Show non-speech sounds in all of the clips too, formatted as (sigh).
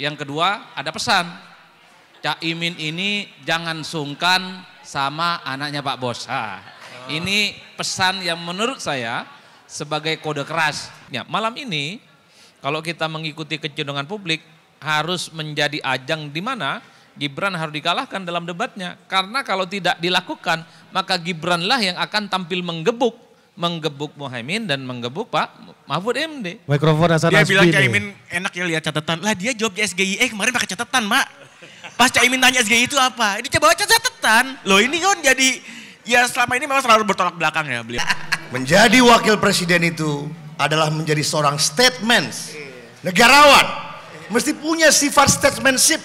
Yang kedua ada pesan. Cak Imin ini jangan sungkan sama anaknya Pak Bos. Ah, ini pesan yang menurut saya sebagai kode keras. Ya, malam ini kalau kita mengikuti kecenderungan publik harus menjadi ajang di mana Gibran harus dikalahkan dalam debatnya. Karena kalau tidak dilakukan, maka Gibranlah yang akan tampil menggebuk menggebuk Muhammad dan menggebuk Pak Mahfud MD. Mikrofon asal Dia bilang Caimin enak ya lihat catatan. Lah dia jawab di SGIE eh, kemarin pakai catatan, Mak. Pas Caimin tanya SGI e itu apa? Ini coba baca catatan. Loh ini kan jadi ya selama ini memang selalu bertolak belakang ya beliau. Menjadi wakil presiden itu adalah menjadi seorang statement. Negarawan mesti punya sifat statementship.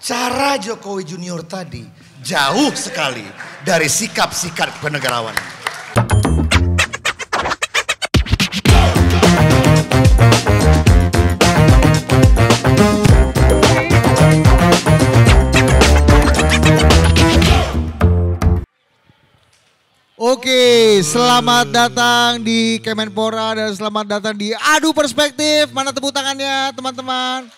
Cara Jokowi Junior tadi jauh sekali dari sikap-sikap kenegarawan. Oke, selamat datang di Kemenpora dan selamat datang di Adu Perspektif. Mana tepuk tangannya teman-teman?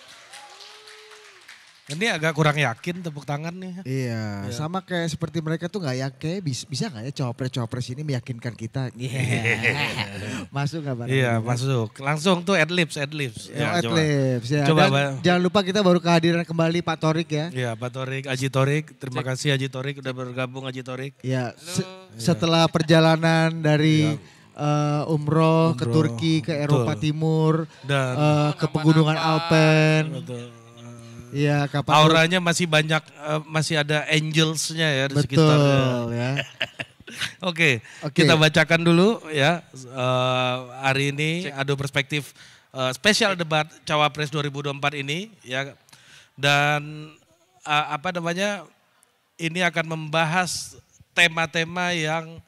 Ini agak kurang yakin tepuk tangan nih. Iya, iya. sama kayak seperti mereka tuh nggak yakin bisa bisa nggak ya cowopres-cowopres ini meyakinkan kita. Yeah. (laughs) masuk gak Pak? Iya, masuk. Langsung tuh adlibs, adlibs. Oh, ya, ya, adlibs coba. ya. Coba, Dan, jangan lupa kita baru kehadiran kembali Pak Torik ya. Iya, Pak Torik, Aji Torik. Terima Cek. kasih Aji Torik udah bergabung Aji Torik. Iya, se iya. setelah perjalanan dari ya uh, eh, umroh, umroh ke Turki, ke Eropa Betul. Timur, Dan uh, ke Pegunungan Alpen. Iya, kapan auranya itu? masih banyak uh, masih ada angelsnya ya di sekitar. Betul, ya. (laughs) Oke, okay, okay. kita bacakan dulu ya uh, hari ini Cek. adu perspektif uh, spesial debat cawapres 2024 ini ya dan uh, apa namanya ini akan membahas tema-tema yang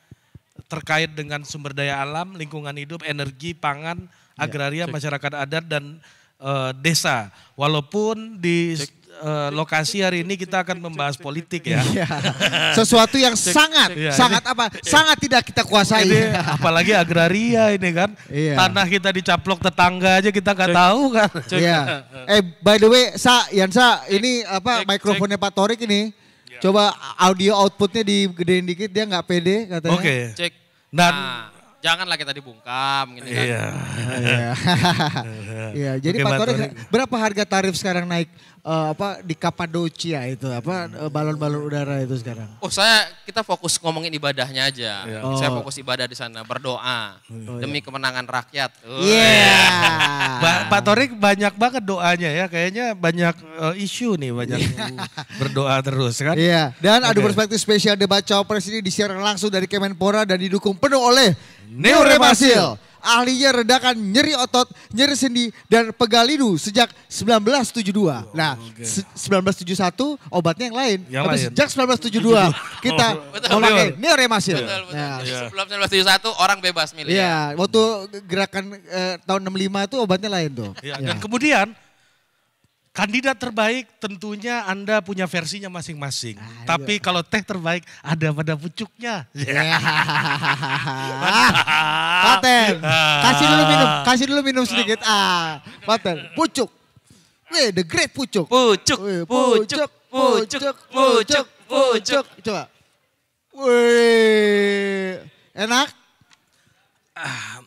terkait dengan sumber daya alam, lingkungan hidup, energi, pangan, iya. agraria, ya, masyarakat adat dan uh, desa. Walaupun di uh, lokasi hari ini kita akan membahas politik ya. Iya. (laughs) Sesuatu yang cek, sangat, cek, sangat iya. apa? Sangat tidak kita kuasai. Ini, apalagi agraria ini kan. Iya. Tanah kita dicaplok tetangga aja kita nggak tahu kan. Cek. Iya. Eh by the way, Sa, Yansa, ini apa mikrofonnya Pak Torik ini. Iya. Coba audio outputnya digedein dikit, dia nggak pede katanya. Oke. Okay. Cek. Dan nah janganlah kita dibungkam gitu kan. Iya. Iya, (laughs) (laughs) iya. jadi Pak Tori berapa harga tarif sekarang naik uh, apa di Kapadocia itu apa eh, balon-balon udara itu sekarang? Oh saya kita fokus ngomongin ibadahnya aja. Yeah. Oh. Saya fokus ibadah di sana berdoa oh, iya. demi kemenangan rakyat. Iya. Yeah. ba- Pak Torik banyak banget doanya ya kayaknya banyak uh, isu nih banyak iya. (laughs) berdoa terus kan? Iya. Yeah. Dan okay. adu perspektif spesial debat cawapres ini disiarkan langsung dari Kemenpora dan didukung penuh oleh Neo Remasil ahlinya redakan nyeri otot, nyeri sendi dan pegalinu sejak 1972. Nah, okay. 1971 obatnya yang lain. Yang Tapi lain. sejak 1972 (laughs) kita oh, memakai neoremasil. Betul, betul. Nah, iya. Sebelum 1971 orang bebas milih. Iya, ya. waktu gerakan eh, tahun 65 itu obatnya lain tuh. Ya, ya. Dan iya. kemudian Kandidat terbaik tentunya Anda punya versinya masing-masing. Ah, iya. Tapi kalau teh terbaik ada pada pucuknya. Yeah. (laughs) Paten, kasih dulu minum, kasih dulu minum sedikit. Ah, ah Paten, pucuk. Wih, the great pucuk. Pucuk, pucuk, pucuk, pucuk, pucuk. Coba. Wih, enak? Ah,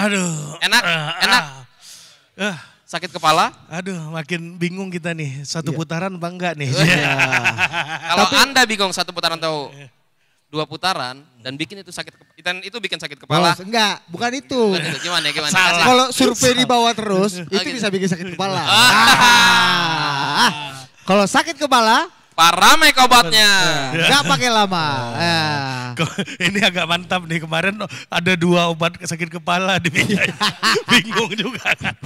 aduh. Enak, ah, enak. Ah. ah sakit kepala? Aduh, makin bingung kita nih. Satu yeah. putaran bangga nih? Yeah. Iya. (laughs) Kalau Tapi, Anda bingung satu putaran tahu iya. dua putaran dan bikin itu sakit dan itu bikin sakit kepala. Oh, enggak, bukan itu. Bukan itu. Gimana ya, gimana? Kalau survei di bawah terus oh, itu gitu. bisa bikin sakit kepala. Ah. (laughs) ah. Kalau sakit kepala Para make obatnya. Enggak iya. pakai lama. Oh. Ya. Ini agak mantap nih. Kemarin ada dua obat sakit kepala di (laughs) Bingung juga kan.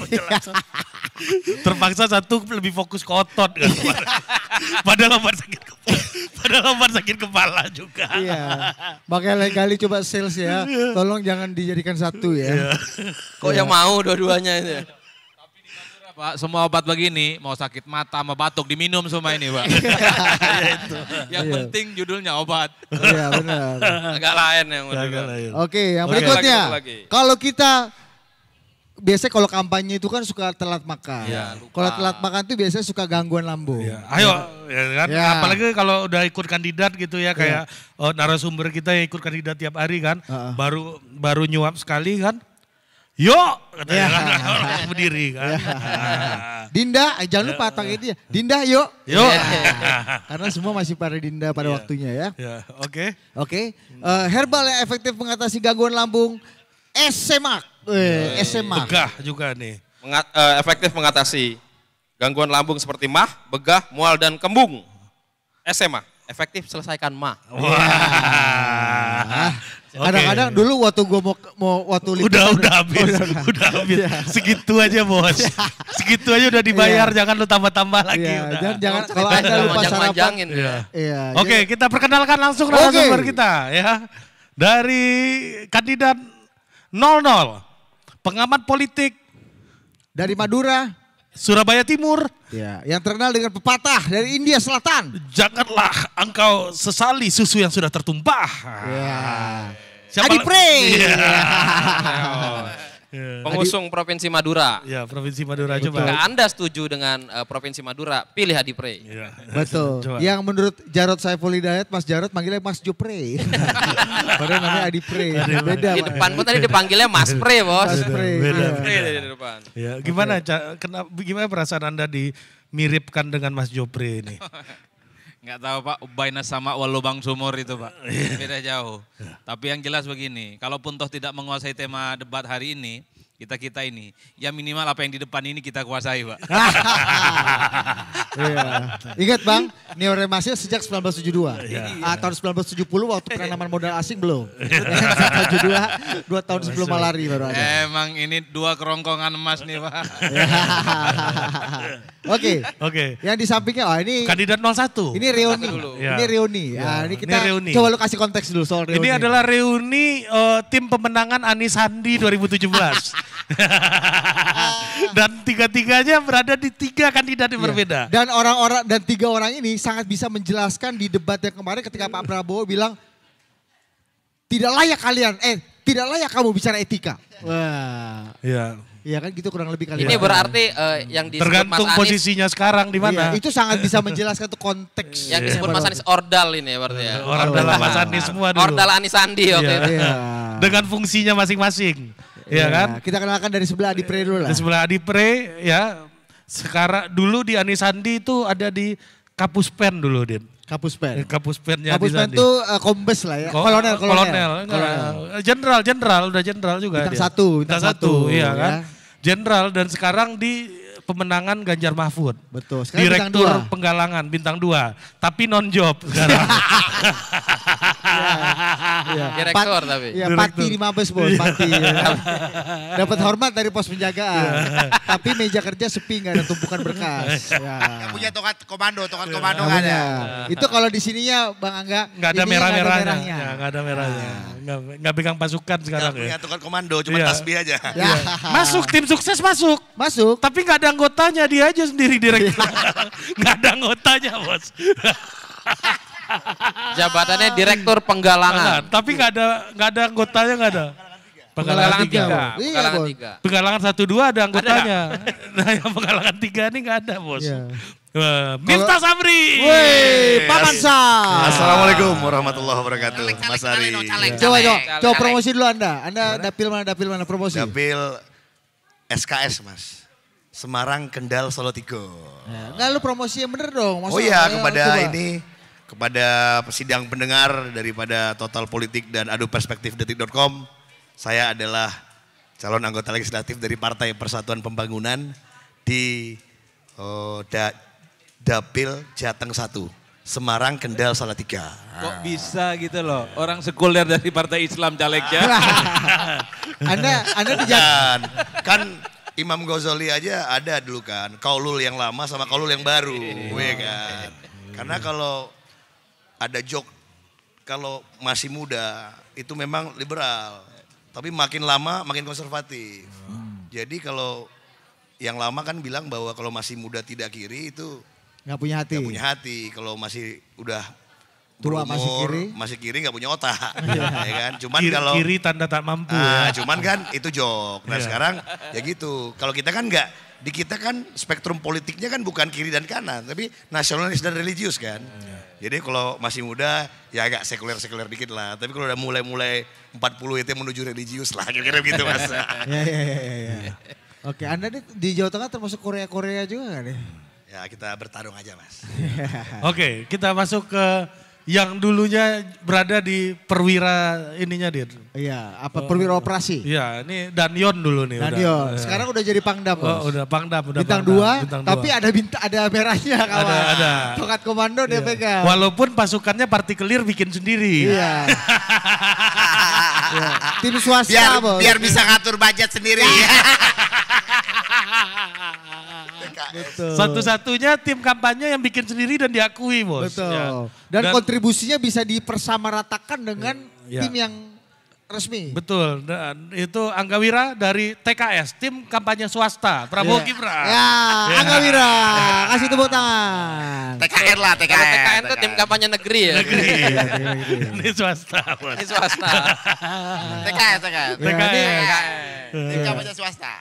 Terpaksa satu lebih fokus ke otot kan iya. Padahal obat sakit kepala. Padahal obat sakit kepala juga. Iya. Makanya lain kali coba sales ya. Iya. Tolong jangan dijadikan satu ya. Kok yang mau dua-duanya ini? Pak, semua obat begini, mau sakit mata mau batuk diminum semua ini, Pak. (laughs) Iya, yang iya. penting judulnya obat. Iya, benar. Agak lain yang Oke, Oke, yang okay. berikutnya. Kalau kita biasanya kalau kampanye itu kan suka telat makan. Ya, kalau telat makan itu biasanya suka gangguan lambung. Ya, ayo, ya kan? Ya. Apalagi kalau udah ikut kandidat gitu ya, kayak ya. narasumber kita yang ikut kandidat tiap hari kan, uh -uh. baru baru nyuap sekali kan, Yuk, kata ya. Kan, orang berdiri kan. Ya. Ah. Dinda, eh, jangan lupa tangan itu ya. ya. Dinda, yuk. Yuk. Ya. (laughs) Karena semua masih pada Dinda pada ya. waktunya ya. ya. Oke. Okay. Oke. Okay. Uh, eh, herbal yang efektif mengatasi gangguan lambung. SMA. Eh, SMA. Ya, ya. Begah juga nih. Mengat, uh, efektif mengatasi gangguan lambung seperti mah, begah, mual dan kembung. SMA efektif selesaikan mah. Wah. Iya. Kadang-kadang okay. dulu waktu gue mau mau waktu udah udah habis, udah, udah, udah habis. Iya. Segitu aja bos. Iya. Segitu aja udah dibayar, yeah. jangan lu tambah-tambah lagi. Yeah. Udah. Jangan, jangan kalau ada lupa sarapan. Iya. Yeah. Oke, okay, kita perkenalkan langsung okay. narasumber kita ya. Dari kandidat 00 pengamat politik dari Madura Surabaya Timur. Ya, yang terkenal dengan pepatah dari India Selatan. Janganlah engkau sesali susu yang sudah tertumpah. Ya. Siapa Adi Pray. Ya. (laughs) (laughs) Iya. Pengusung Adi, Provinsi Madura. Ya, Provinsi Madura coba. Jika Anda setuju dengan uh, Provinsi Madura, pilih Hadi Prey. Ya. (laughs) Betul. Coba. Yang menurut Jarod Saiful Hidayat, Mas Jarod manggilnya Mas Jupre. (laughs) Padahal namanya Adi Prey. Beda. Di depan pun tadi dipanggilnya Mas Prey, Bos. Mas Prey. Beda. Prey di depan. Ya, gimana okay. kenapa gimana perasaan Anda di miripkan dengan Mas Jopre ini. (laughs) Enggak tahu Pak, Ubaina sama walubang sumur itu Pak. Iya. Beda jauh. Tapi yang jelas begini, kalaupun toh tidak menguasai tema debat hari ini, kita-kita ini. Ya minimal apa yang di depan ini kita kuasai, Pak. iya. Ingat Bang, neoremasnya sejak 1972. Iya. Ah, tahun 1970 waktu penanaman modal asing belum. 72, iya. (laughs) dua tahun sebelum malari baru ada. Emang ini dua kerongkongan emas nih, Pak. Iya. (laughs) Oke. Oke. Yang di sampingnya, oh ini. Kandidat 01. Ini reuni. Ya. Ini reuni. Ya. Nah, ini kita ini reuni. coba lu kasih konteks dulu soal reuni. Ini adalah reuni uh, tim pemenangan Anies Sandi 2017. (laughs) dan tiga-tiganya berada di tiga kandidat yang iya. berbeda. Dan orang-orang dan tiga orang ini sangat bisa menjelaskan di debat yang kemarin ketika Pak Prabowo bilang tidak layak kalian, eh tidak layak kamu bicara etika. Wah. ya, Iya kan gitu kurang lebih kali. Ini ya. berarti uh, yang disebut tergantung Mas Anies, posisinya sekarang di mana. Iya, itu sangat bisa menjelaskan tuh konteks. yang disebut Mas Anies ordal ini ya berarti ya. Ordal Mas Anies semua dulu. Ordal Anies Sandi oke. Okay. Iya. iya. Dengan fungsinya masing-masing. Iya ya, kan? Kita kenalkan dari sebelah Adi Pre dulu lah. Dari sebelah Adi Pre ya. Sekarang dulu di Anisandi itu ada di Kapus Pen dulu, Din. Kapus Pen. Eh, Kapus Pennya Kapus Pen itu uh, eh, kombes lah ya. kolonel. kolonel, kolonel. Kolonel. Jenderal, jenderal, udah jenderal juga Bintang dia. satu, bintang, satu, satu, iya ya. kan. Jenderal dan sekarang di pemenangan Ganjar Mahfud. Betul. Sekarang Direktur bintang penggalangan bintang 2, tapi non job sekarang. (laughs) ya, ya. Direktur Pat, tapi. Ya, Direktur. pati di Mabes bos, iya. pati. Ya. (laughs) Dapat hormat dari pos penjagaan. Iya. tapi meja kerja sepi nggak ada tumpukan berkas. (laughs) Ya. ya. punya tokat komando, tokat komando nggak Ya. Itu kalau di sininya Bang Angga nggak ada merah-merahnya. Nggak ada merahnya. Nggak pegang pasukan sekarang. Nggak punya ya. tongkat komando, cuma tasbih aja. Ya. Masuk tim sukses masuk. Masuk. Tapi nggak ada anggotanya dia aja sendiri direktur, iya. (laughs) Nggak ada anggotanya bos. (laughs) Jabatannya direktur penggalangan. Nah, tapi nggak ada nggak ada anggotanya nggak ada. Penggalangan tiga. Iya, penggalangan tiga. Penggalangan satu dua ada anggotanya. Ada (laughs) nah yang penggalangan tiga ini nggak ada bos. Yeah. Iya. Miftah Sabri. Woi, Pak Mansa. Assalamualaikum warahmatullahi wabarakatuh. Mas Ari. coba, coba, coba promosi dulu Anda. Anda dapil mana, dapil mana promosi? Dapil SKS, Mas. Semarang, Kendal, Tiga. Nah, enggak lu promosi yang bener dong. Maksud oh iya kepada coba. ini kepada sidang pendengar daripada Total Politik dan Adu Perspektif Detik.com. Saya adalah calon anggota legislatif dari Partai Persatuan Pembangunan di oh, da, Dapil Jateng 1. Semarang, Kendal, Tiga. Kok bisa gitu loh, orang sekuler dari Partai Islam calegnya. (laughs) anda, Anda di Kan Imam Ghazali aja ada dulu kan. Kaulul yang lama sama kaulul yang baru. Gue iya. ya kan. Karena iya. kalau ada joke, kalau masih muda itu memang liberal. Tapi makin lama makin konservatif. Hmm. Jadi kalau yang lama kan bilang bahwa kalau masih muda tidak kiri itu nggak punya hati. Nggak punya hati. Kalau masih udah Tua masih kiri. Masih kiri nggak punya otak. (laughs) (laughs) ya kan? Cuman kiri, kalau kiri tanda tak mampu ah, ya. cuman kan itu jok. Nah, iya. sekarang ya gitu. Kalau kita kan nggak di kita kan spektrum politiknya kan bukan kiri dan kanan, tapi nasionalis dan religius kan. Iya. Jadi kalau masih muda ya agak sekuler-sekuler dikit lah. Tapi kalau udah mulai-mulai 40 itu menuju religius lah kira-kira gitu mas. Ya ya ya Ya. Oke, Anda di, di Jawa Tengah termasuk Korea-Korea juga gak nih? Ya kita bertarung aja mas. (laughs) Oke, okay, kita masuk ke yang dulunya berada di perwira ininya dia. Iya, apa perwira operasi? Iya, ini Danion dulu nih. Danion. Udah, iya. Sekarang udah jadi pangdam. Oh, udah pangdam, udah bintang dua. Bintang tapi dua. ada bintang, ada merahnya kawan. Ada, ada. Tokat komando iya. dia pegang. Walaupun pasukannya partikelir bikin sendiri. Iya. (laughs) ya. Tim swasta biar, bos. Biar bisa ngatur budget sendiri. Ya. (laughs) PKS. Satu-satunya tim kampanye yang bikin sendiri dan diakui bos. Betul. Ya. Dan, dan kontribusinya bisa dipersamaratakan dengan ya. tim yang resmi. Betul. Dan itu Angga Wira dari TKS, tim kampanye swasta Prabowo yeah. Gibran. Ya, yeah. Angga Wira, yeah. kasih tepuk tangan. TKN lah, TKN. Kalau TKN itu tim kampanye negeri ya. Negeri. ini swasta. Ini swasta. TKS, TKS. TKS. Tim kampanye swasta.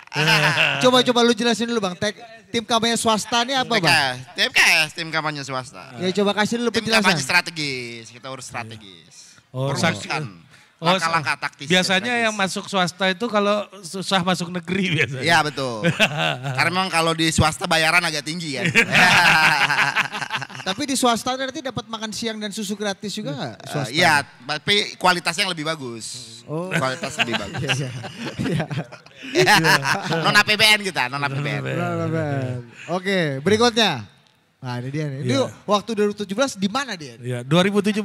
Coba-coba lu jelasin dulu Bang, Tek, tim kampanye swasta ini apa Bang? Tim TKS, tim kampanye swasta. Ya coba kasih dulu penjelasan. Tim kampanye strategis, kita urus strategis. Oh, Merumuskan Oh, langkah-langkah taktis. Biasanya yang masuk swasta itu kalau susah masuk negeri (laughs) biasanya. Iya betul. (laughs) Karena memang kalau di swasta bayaran agak tinggi ya. (laughs) tapi di swasta nanti dapat makan siang dan susu gratis juga eh, gak Uh, iya, tapi kualitasnya yang lebih bagus. Oh. Kualitas lebih bagus. Iya. iya. iya. iya. non APBN kita, non APBN. Non APBN. Oke, berikutnya. Nah ini dia nih. Ini yeah. waktu 2017 di mana dia? Iya, 2017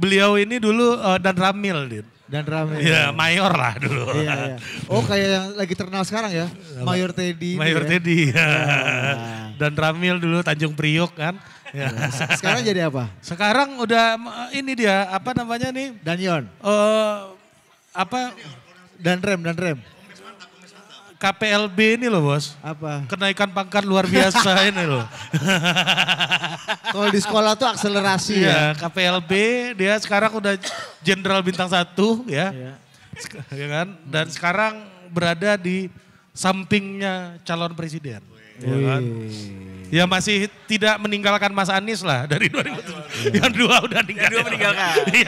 beliau ini dulu uh, dan Ramil, Din. Dan Ramil. Iya, mayor lah dulu. Iya, iya. Oh kayak yang lagi terkenal sekarang ya, Mayor Teddy. Gitu mayor ya? Teddy. Ya. Iya. dan Ramil dulu Tanjung Priok kan. Ya. Sekarang jadi apa? Sekarang udah eh, ini dia apa namanya nih? Danion. Eh uh, apa? Dan Rem, Dan Rem. KPLB ini loh bos. Apa? Kenaikan pangkat luar biasa (laughs) ini loh. Kalau di sekolah tuh akselerasi iya, ya. ya. KPLB dia sekarang udah jenderal bintang satu ya. Ya. ya kan? Dan sekarang berada di sampingnya calon presiden. Ya, kan? ya masih tidak meninggalkan Mas Anies lah dari Ya. yang dua udah tinggal. Yang dua meninggalkan. (laughs)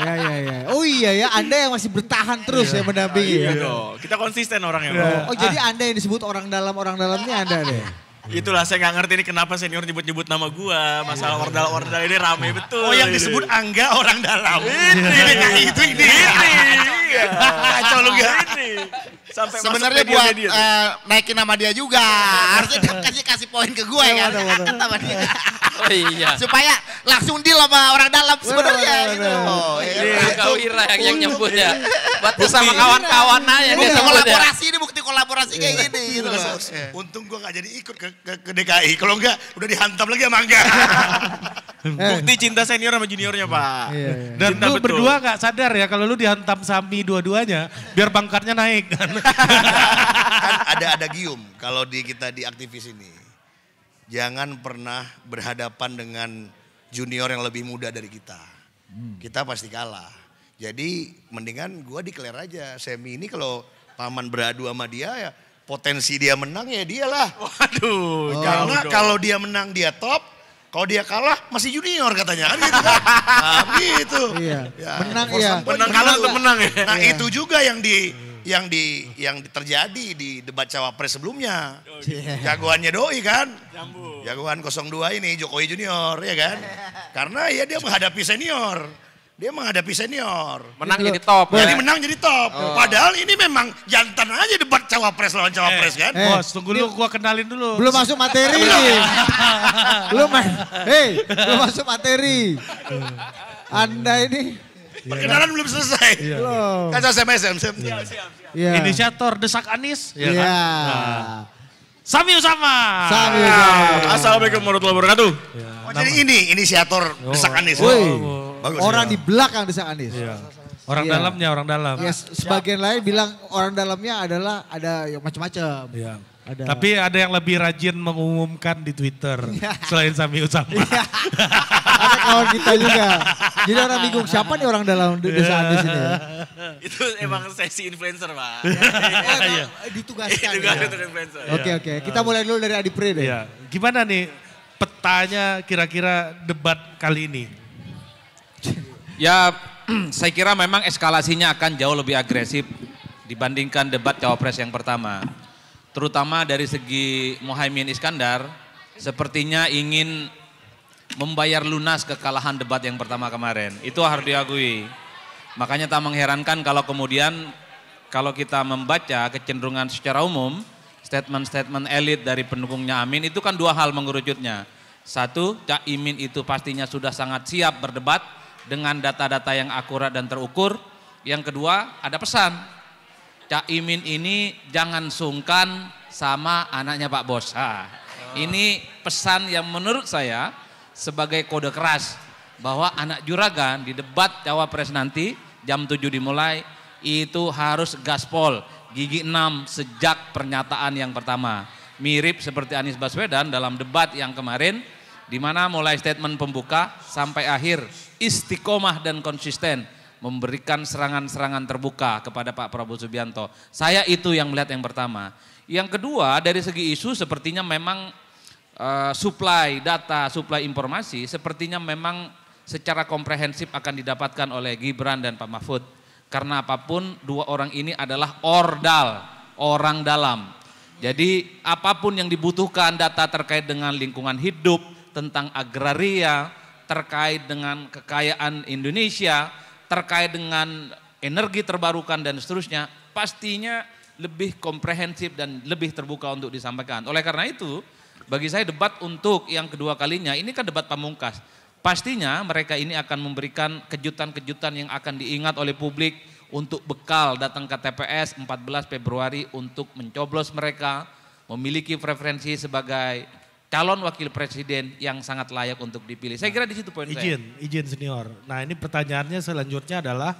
Iya. iya iya. ya. Oh iya ya, Anda yang masih bertahan terus iya. ya mendampingi. Iya, ya. Kita konsisten orangnya. Ya. Oh jadi Anda yang disebut orang dalam, orang dalamnya Anda deh. Iya. Itulah saya nggak ngerti ini kenapa senior nyebut-nyebut nama gua. Masalah iya. ordal-ordal ini rame betul. Oh yang disebut Angga orang dalam. Iya. Ini, ini, itu ini. Ini. Kacau lu gak? Ini. Sampai Sebenarnya buat media, uh, eh, naikin nama dia juga. Harusnya dia kasih, kasih poin ke gue ya. dia. Oh iya. Supaya langsung deal sama orang dalam sebenarnya gitu oh, iya. Kau Ira yang nyebut ya. Buat sama kawan-kawan aja. Bukan laporasi ini bukan kolaborasi kayak iya. gini gitu kan, iya. Untung gue gak jadi ikut ke, ke, ke DKI. Kalau enggak udah dihantam lagi sama enggak. (laughs) Eh. Bukti cinta senior sama juniornya pak. Iya, iya. Dan cinta lu betul. berdua gak sadar ya kalau lu dihantam Sami dua-duanya biar pangkatnya naik. Kan? (laughs) Kan ada ada gium kalau di kita di aktivis ini. Jangan pernah berhadapan dengan junior yang lebih muda dari kita. Hmm. Kita pasti kalah. Jadi mendingan gue declare aja semi ini kalau paman beradu sama dia ya potensi dia menang ya dialah. Waduh, oh, karena kalau dia menang dia top, kalau dia kalah masih junior katanya kan gitu kan. (laughs) nah, gitu. Iya. Ya, menang ya. Menang gitu. kalah atau menang ya. Nah, iya. itu juga yang di yang di yang terjadi di debat cawapres sebelumnya. Yeah. Jagoannya doi kan. Jambu. Jagoan 02 ini Jokowi Junior ya kan. Karena ya dia menghadapi senior. Dia menghadapi senior. Menang jadi top. Jadi ya. menang jadi top. Oh. Padahal ini memang jantan aja debat cawapres lawan cawapres eh, kan. Eh, Bos, tunggu dulu gua kenalin dulu. Belum masuk materi. belum. (laughs) Hei, belum masuk materi. Anda ini Perkenalan belum selesai. Iya. Kan belum. Kan SMS, SMS. Iya. Inisiator Desak Anis. Iya. Ya. Nah. Sami Usama. Sami Usama. Assalamualaikum warahmatullahi wabarakatuh. Ya. Oh, jadi ini inisiator oh. Desak Anis. Oh. Bagus, orang ya. di belakang Desa Anies. Iya. Orang iya. dalamnya, orang dalam. Ya, sebagian iya. lain bilang orang dalamnya adalah ada yang macam-macam. Iya. Ada. Tapi ada yang lebih rajin mengumumkan di Twitter iya. (laughs) selain Sami Usama. Iya. ada kawan kita juga. Jadi orang bingung siapa nih orang dalam di desa Anies ini. Itu emang sesi influencer pak. (laughs) ya, Ditugaskan. Ditugaskan ya. influencer. Oke oke. Kita mulai dulu dari Adi Pre deh. Gimana nih petanya kira-kira debat kali ini? Ya (clears throat) saya kira memang eskalasinya akan jauh lebih agresif dibandingkan debat cawapres yang pertama. Terutama dari segi Mohaimin Iskandar sepertinya ingin membayar lunas kekalahan debat yang pertama kemarin. Itu harus diakui. Makanya tak mengherankan kalau kemudian kalau kita membaca kecenderungan secara umum statement-statement elit dari pendukungnya Amin itu kan dua hal mengerucutnya. Satu, Cak Imin itu pastinya sudah sangat siap berdebat dengan data-data yang akurat dan terukur. Yang kedua, ada pesan. Cak Imin ini jangan sungkan sama anaknya Pak Bos. Ha. Oh. Ini pesan yang menurut saya sebagai kode keras bahwa anak juragan di debat cawapres nanti jam 7 dimulai itu harus gaspol gigi 6 sejak pernyataan yang pertama. Mirip seperti Anies Baswedan dalam debat yang kemarin di mana mulai statement pembuka sampai akhir istiqomah dan konsisten memberikan serangan-serangan terbuka kepada Pak Prabowo Subianto. Saya itu yang melihat yang pertama. Yang kedua dari segi isu sepertinya memang uh, supply data, supply informasi sepertinya memang secara komprehensif akan didapatkan oleh Gibran dan Pak Mahfud. Karena apapun dua orang ini adalah ordal, orang dalam. Jadi apapun yang dibutuhkan data terkait dengan lingkungan hidup, tentang agraria, terkait dengan kekayaan Indonesia, terkait dengan energi terbarukan dan seterusnya, pastinya lebih komprehensif dan lebih terbuka untuk disampaikan. Oleh karena itu, bagi saya debat untuk yang kedua kalinya, ini kan debat pamungkas. Pastinya mereka ini akan memberikan kejutan-kejutan yang akan diingat oleh publik untuk bekal datang ke TPS 14 Februari untuk mencoblos mereka, memiliki preferensi sebagai calon wakil presiden yang sangat layak untuk dipilih. Saya nah, kira di situ poin izin, saya. Izin senior. Nah ini pertanyaannya selanjutnya adalah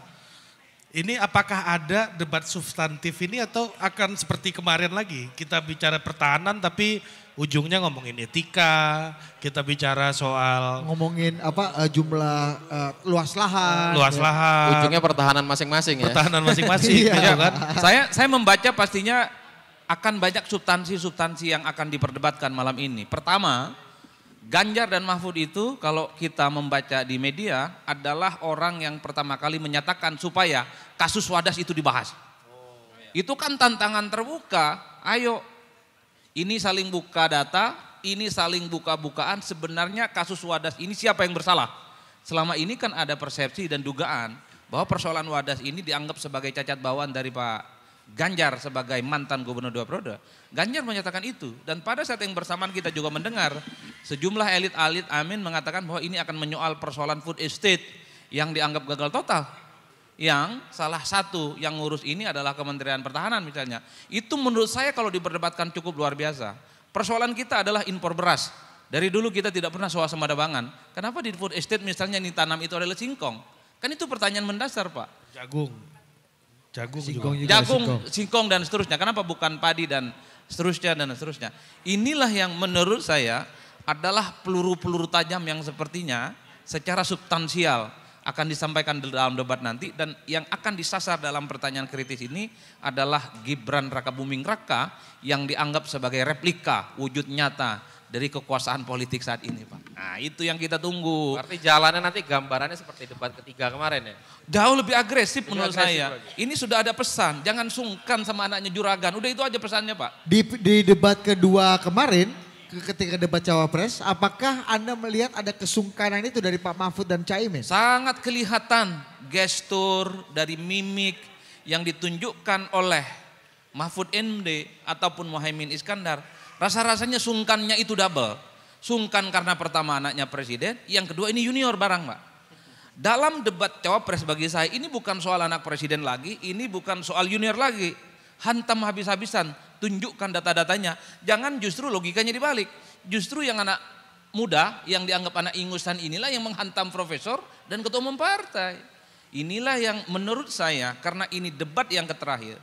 ini apakah ada debat substantif ini atau akan seperti kemarin lagi kita bicara pertahanan tapi ujungnya ngomongin etika, kita bicara soal ngomongin apa eh, jumlah uh, luas lahan. Luas ya. lahan. Ujungnya pertahanan masing-masing ya. Pertahanan masing-masing (laughs) iya. gitu kan. Saya saya membaca pastinya akan banyak substansi-substansi yang akan diperdebatkan malam ini. Pertama, Ganjar dan Mahfud itu kalau kita membaca di media adalah orang yang pertama kali menyatakan supaya kasus Wadas itu dibahas. Itu kan tantangan terbuka. Ayo, ini saling buka data, ini saling buka-bukaan. Sebenarnya kasus Wadas ini siapa yang bersalah? Selama ini kan ada persepsi dan dugaan bahwa persoalan Wadas ini dianggap sebagai cacat bawaan dari Pak Ganjar sebagai mantan gubernur dua periode, Ganjar menyatakan itu. Dan pada saat yang bersamaan kita juga mendengar sejumlah elit-elit Amin mengatakan bahwa ini akan menyoal persoalan food estate yang dianggap gagal total. Yang salah satu yang ngurus ini adalah Kementerian Pertahanan misalnya. Itu menurut saya kalau diperdebatkan cukup luar biasa. Persoalan kita adalah impor beras. Dari dulu kita tidak pernah swasembada pangan. Kenapa di food estate misalnya ini tanam itu adalah singkong? Kan itu pertanyaan mendasar Pak. Jagung. Jagung, singkong juga. jagung, singkong. singkong dan seterusnya. Kenapa bukan padi dan seterusnya dan seterusnya. Inilah yang menurut saya adalah peluru-peluru tajam yang sepertinya secara substansial akan disampaikan dalam debat nanti dan yang akan disasar dalam pertanyaan kritis ini adalah Gibran Raka Buming Raka yang dianggap sebagai replika wujud nyata dari kekuasaan politik saat ini, Pak. Nah itu yang kita tunggu. Berarti jalannya nanti gambarannya seperti debat ketiga kemarin ya? Jauh lebih agresif lebih menurut agresif saya. Lagi. Ini sudah ada pesan, jangan sungkan sama anaknya juragan. Udah itu aja pesannya Pak. Di, di debat kedua kemarin, ketika debat cawapres, apakah Anda melihat ada kesungkanan itu dari Pak Mahfud dan Caimin? Sangat kelihatan gestur dari mimik yang ditunjukkan oleh Mahfud MD ataupun Muhaimin Iskandar. Rasa-rasanya sungkannya itu double. Sungkan karena pertama anaknya presiden, yang kedua ini junior barang Pak. Dalam debat cawapres bagi saya ini bukan soal anak presiden lagi, ini bukan soal junior lagi. Hantam habis-habisan, tunjukkan data-datanya. Jangan justru logikanya dibalik. Justru yang anak muda yang dianggap anak ingusan inilah yang menghantam profesor dan ketua umum partai. Inilah yang menurut saya karena ini debat yang terakhir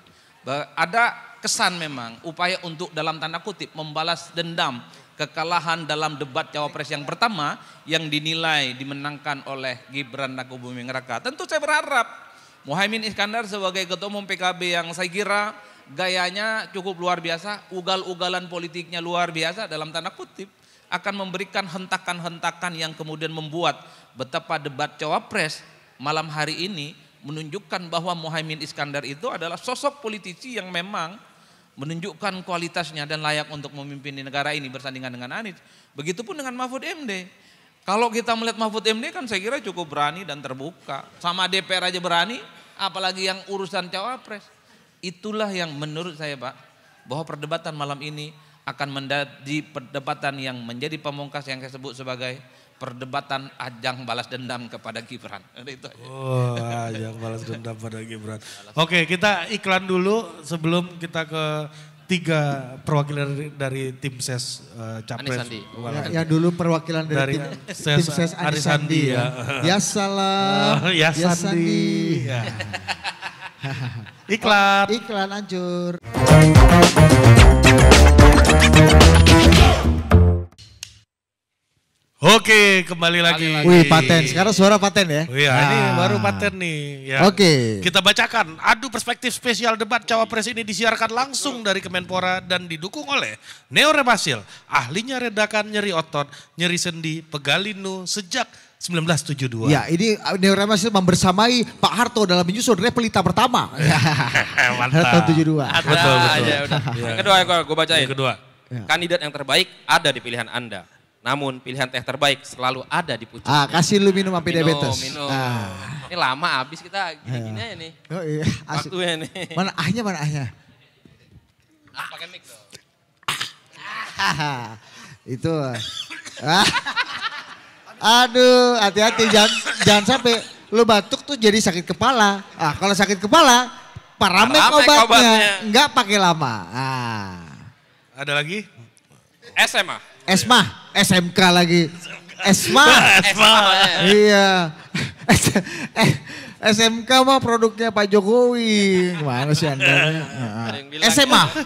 ada kesan memang upaya untuk dalam tanda kutip membalas dendam kekalahan dalam debat cawapres yang pertama yang dinilai dimenangkan oleh Gibran Rakubuming Raka. Tentu saya berharap Muhaimin Iskandar sebagai ketua umum PKB yang saya kira gayanya cukup luar biasa, ugal-ugalan politiknya luar biasa dalam tanda kutip akan memberikan hentakan-hentakan yang kemudian membuat betapa debat cawapres malam hari ini menunjukkan bahwa Muhaimin Iskandar itu adalah sosok politisi yang memang menunjukkan kualitasnya dan layak untuk memimpin di negara ini bersandingan dengan Anies. Begitupun dengan Mahfud MD. Kalau kita melihat Mahfud MD kan saya kira cukup berani dan terbuka. Sama DPR aja berani, apalagi yang urusan cawapres. Itulah yang menurut saya Pak, bahwa perdebatan malam ini akan menjadi perdebatan yang menjadi pemungkas yang saya sebut sebagai perdebatan ajang balas dendam kepada Gibran. Itu aja. Oh, ajang balas dendam pada Gibran. Oke, okay, kita iklan dulu sebelum kita ke tiga perwakilan dari, tim ses uh, capres oh, iya. ya, Anisandi. Ya, ya dulu perwakilan dari, dari tim ses, tim ses Anisandi, Anisandi ya. ya. ya. salam. Oh, ya, Sandi. Ya. iklan. Iklan anjur. Oke, kembali lagi. lagi. Wih, paten. Sekarang suara paten ya? Iya, nah. ini ah. baru paten nih. Ya. Oke. Kita bacakan. Adu perspektif spesial debat cawapres ini disiarkan langsung dari Kemenpora dan didukung oleh Neo Rebasil, ahlinya redakan nyeri otot, nyeri sendi, pegalinu sejak 1972. Ya, ini Neo Rebasil membersamai Pak Harto dalam menyusun repelita pertama. (laughs) Mantap. Tahun 72. Ada betul, betul. Ya, Ya. kedua gue bacain. Yang kedua. Ya. Kandidat yang terbaik ada di pilihan Anda namun pilihan teh terbaik selalu ada di pucuk. Ah, kasih lu minum api diabetes. Minum, minum. Ah. Ini lama habis kita gini-gini aja nih. Ah. Oh iya, (laughs) asik. Waktunya nih. Mana ahnya, mana ahnya? Ah. Pakai mic dong. Ah. (laughs) Itu. Ah. Aduh, hati-hati jangan jangan sampai lu batuk tuh jadi sakit kepala. Ah, kalau sakit kepala, paramek, paramek obatnya. obatnya. Enggak pakai lama. Ah. Ada lagi? SMA. Esma, SMK lagi. Esma. (laughs) Esma. Ya. Iya. SMK (laughs) mah produknya Pak Jokowi. Gimana sih Anda? SMA. Gitu.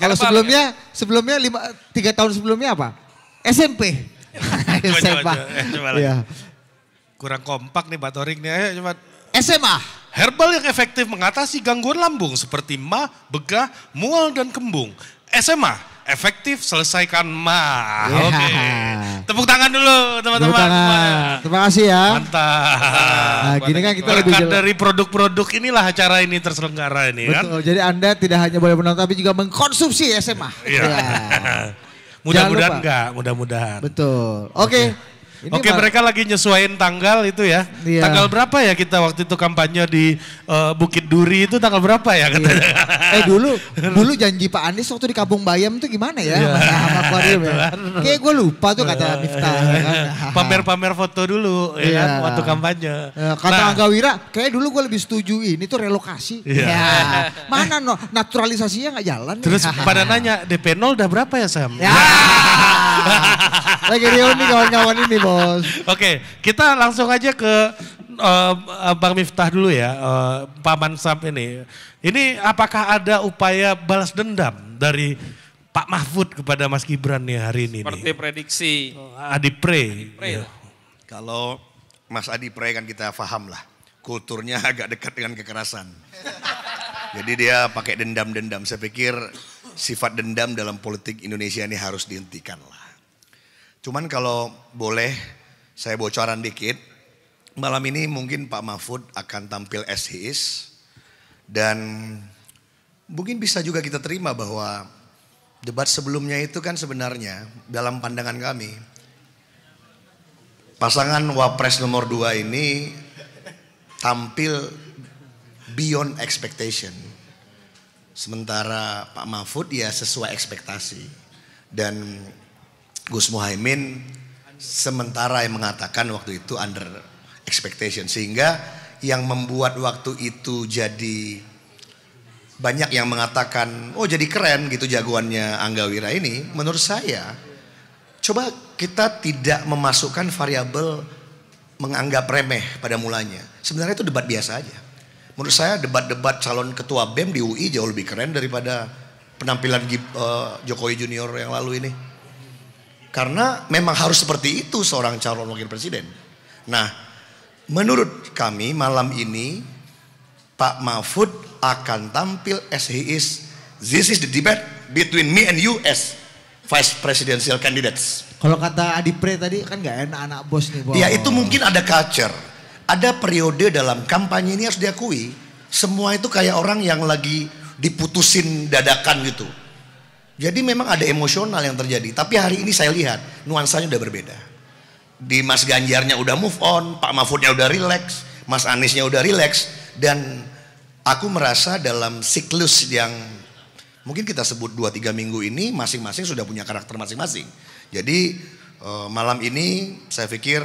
Kalau sebelumnya, ya. sebelumnya lima, tiga tahun sebelumnya apa? SMP. SMA. (laughs) Iya. Kurang kompak nih Pak nih. Ayo coba. SMA. Herbal yang efektif mengatasi gangguan lambung seperti ma, begah, mual, dan kembung. SMA efektif selesaikan mah. Yeah. Oke. Okay. Tepuk tangan dulu teman-teman. Terima kasih ya. Mantap. Nah, gini kan kita lebih dari produk-produk inilah acara ini terselenggara ini kan? Betul. kan. Jadi Anda tidak hanya boleh menonton tapi juga mengkonsumsi SMA. Iya. Yeah. (laughs) Mudah-mudahan enggak, mudah-mudahan. Betul. Oke. Okay. okay. Ini Oke, mereka lagi nyesuaiin tanggal itu ya. Iya. Tanggal berapa ya kita waktu itu kampanye di uh, Bukit Duri itu tanggal berapa ya iya. katanya? Iya. Eh dulu, (laughs) dulu janji Pak Anies waktu di Kampung Bayam tuh gimana ya? Yeah. Sama, ya. (laughs) Kayak gue lupa tuh kata iya. Miftah. Ya kan? (laughs) Pamer-pamer foto dulu ya yeah. kan, waktu kampanye. Eh, kata nah. Angga Wira, kayak dulu gue lebih setuju ini tuh relokasi. Yeah. Ya. Mana no, naturalisasinya nggak jalan. Ya? Terus ya. pada nanya DP 0 udah berapa ya Sam? Ya. Lagi reuni kawan-kawan ini bos. Oke, kita langsung aja ke uh, Bang Miftah dulu ya, uh, eh, Pak Mansap ini. Ini apakah ada upaya balas dendam dari Pak Mahfud kepada Mas Gibran nih hari ini? Seperti nih? prediksi. Oh, Adi Pre. Ya. Kalau Mas Adi Pre kan kita paham lah, kulturnya (laughs) agak dekat dengan kekerasan. Jadi dia pakai dendam-dendam. Saya pikir sifat dendam dalam politik Indonesia ini harus dihentikan lah. Cuman kalau boleh saya bocoran dikit, Malam ini mungkin Pak Mahfud akan tampil as he is. Dan mungkin bisa juga kita terima bahwa debat sebelumnya itu kan sebenarnya dalam pandangan kami. Pasangan Wapres nomor dua ini tampil beyond expectation. Sementara Pak Mahfud ya sesuai ekspektasi. Dan Gus Muhaimin sementara yang mengatakan waktu itu under expectation sehingga yang membuat waktu itu jadi banyak yang mengatakan oh jadi keren gitu jagoannya Angga Wira ini menurut saya coba kita tidak memasukkan variabel menganggap remeh pada mulanya sebenarnya itu debat biasa aja menurut saya debat-debat calon ketua BEM di UI jauh lebih keren daripada penampilan eh, Jokowi Junior yang lalu ini karena memang harus seperti itu seorang calon wakil presiden nah Menurut kami malam ini Pak Mahfud akan tampil as he is. This is the debate between me and you as vice presidential candidates. Kalau kata Adi Pre tadi kan nggak enak anak bos nih. Ya itu mungkin ada culture. Ada periode dalam kampanye ini harus diakui. Semua itu kayak orang yang lagi diputusin dadakan gitu. Jadi memang ada emosional yang terjadi. Tapi hari ini saya lihat nuansanya udah berbeda di Mas Ganjarnya udah move on, Pak Mahfudnya udah relax, Mas Aniesnya udah relax, dan aku merasa dalam siklus yang mungkin kita sebut 2-3 minggu ini masing-masing sudah punya karakter masing-masing. Jadi uh, malam ini saya pikir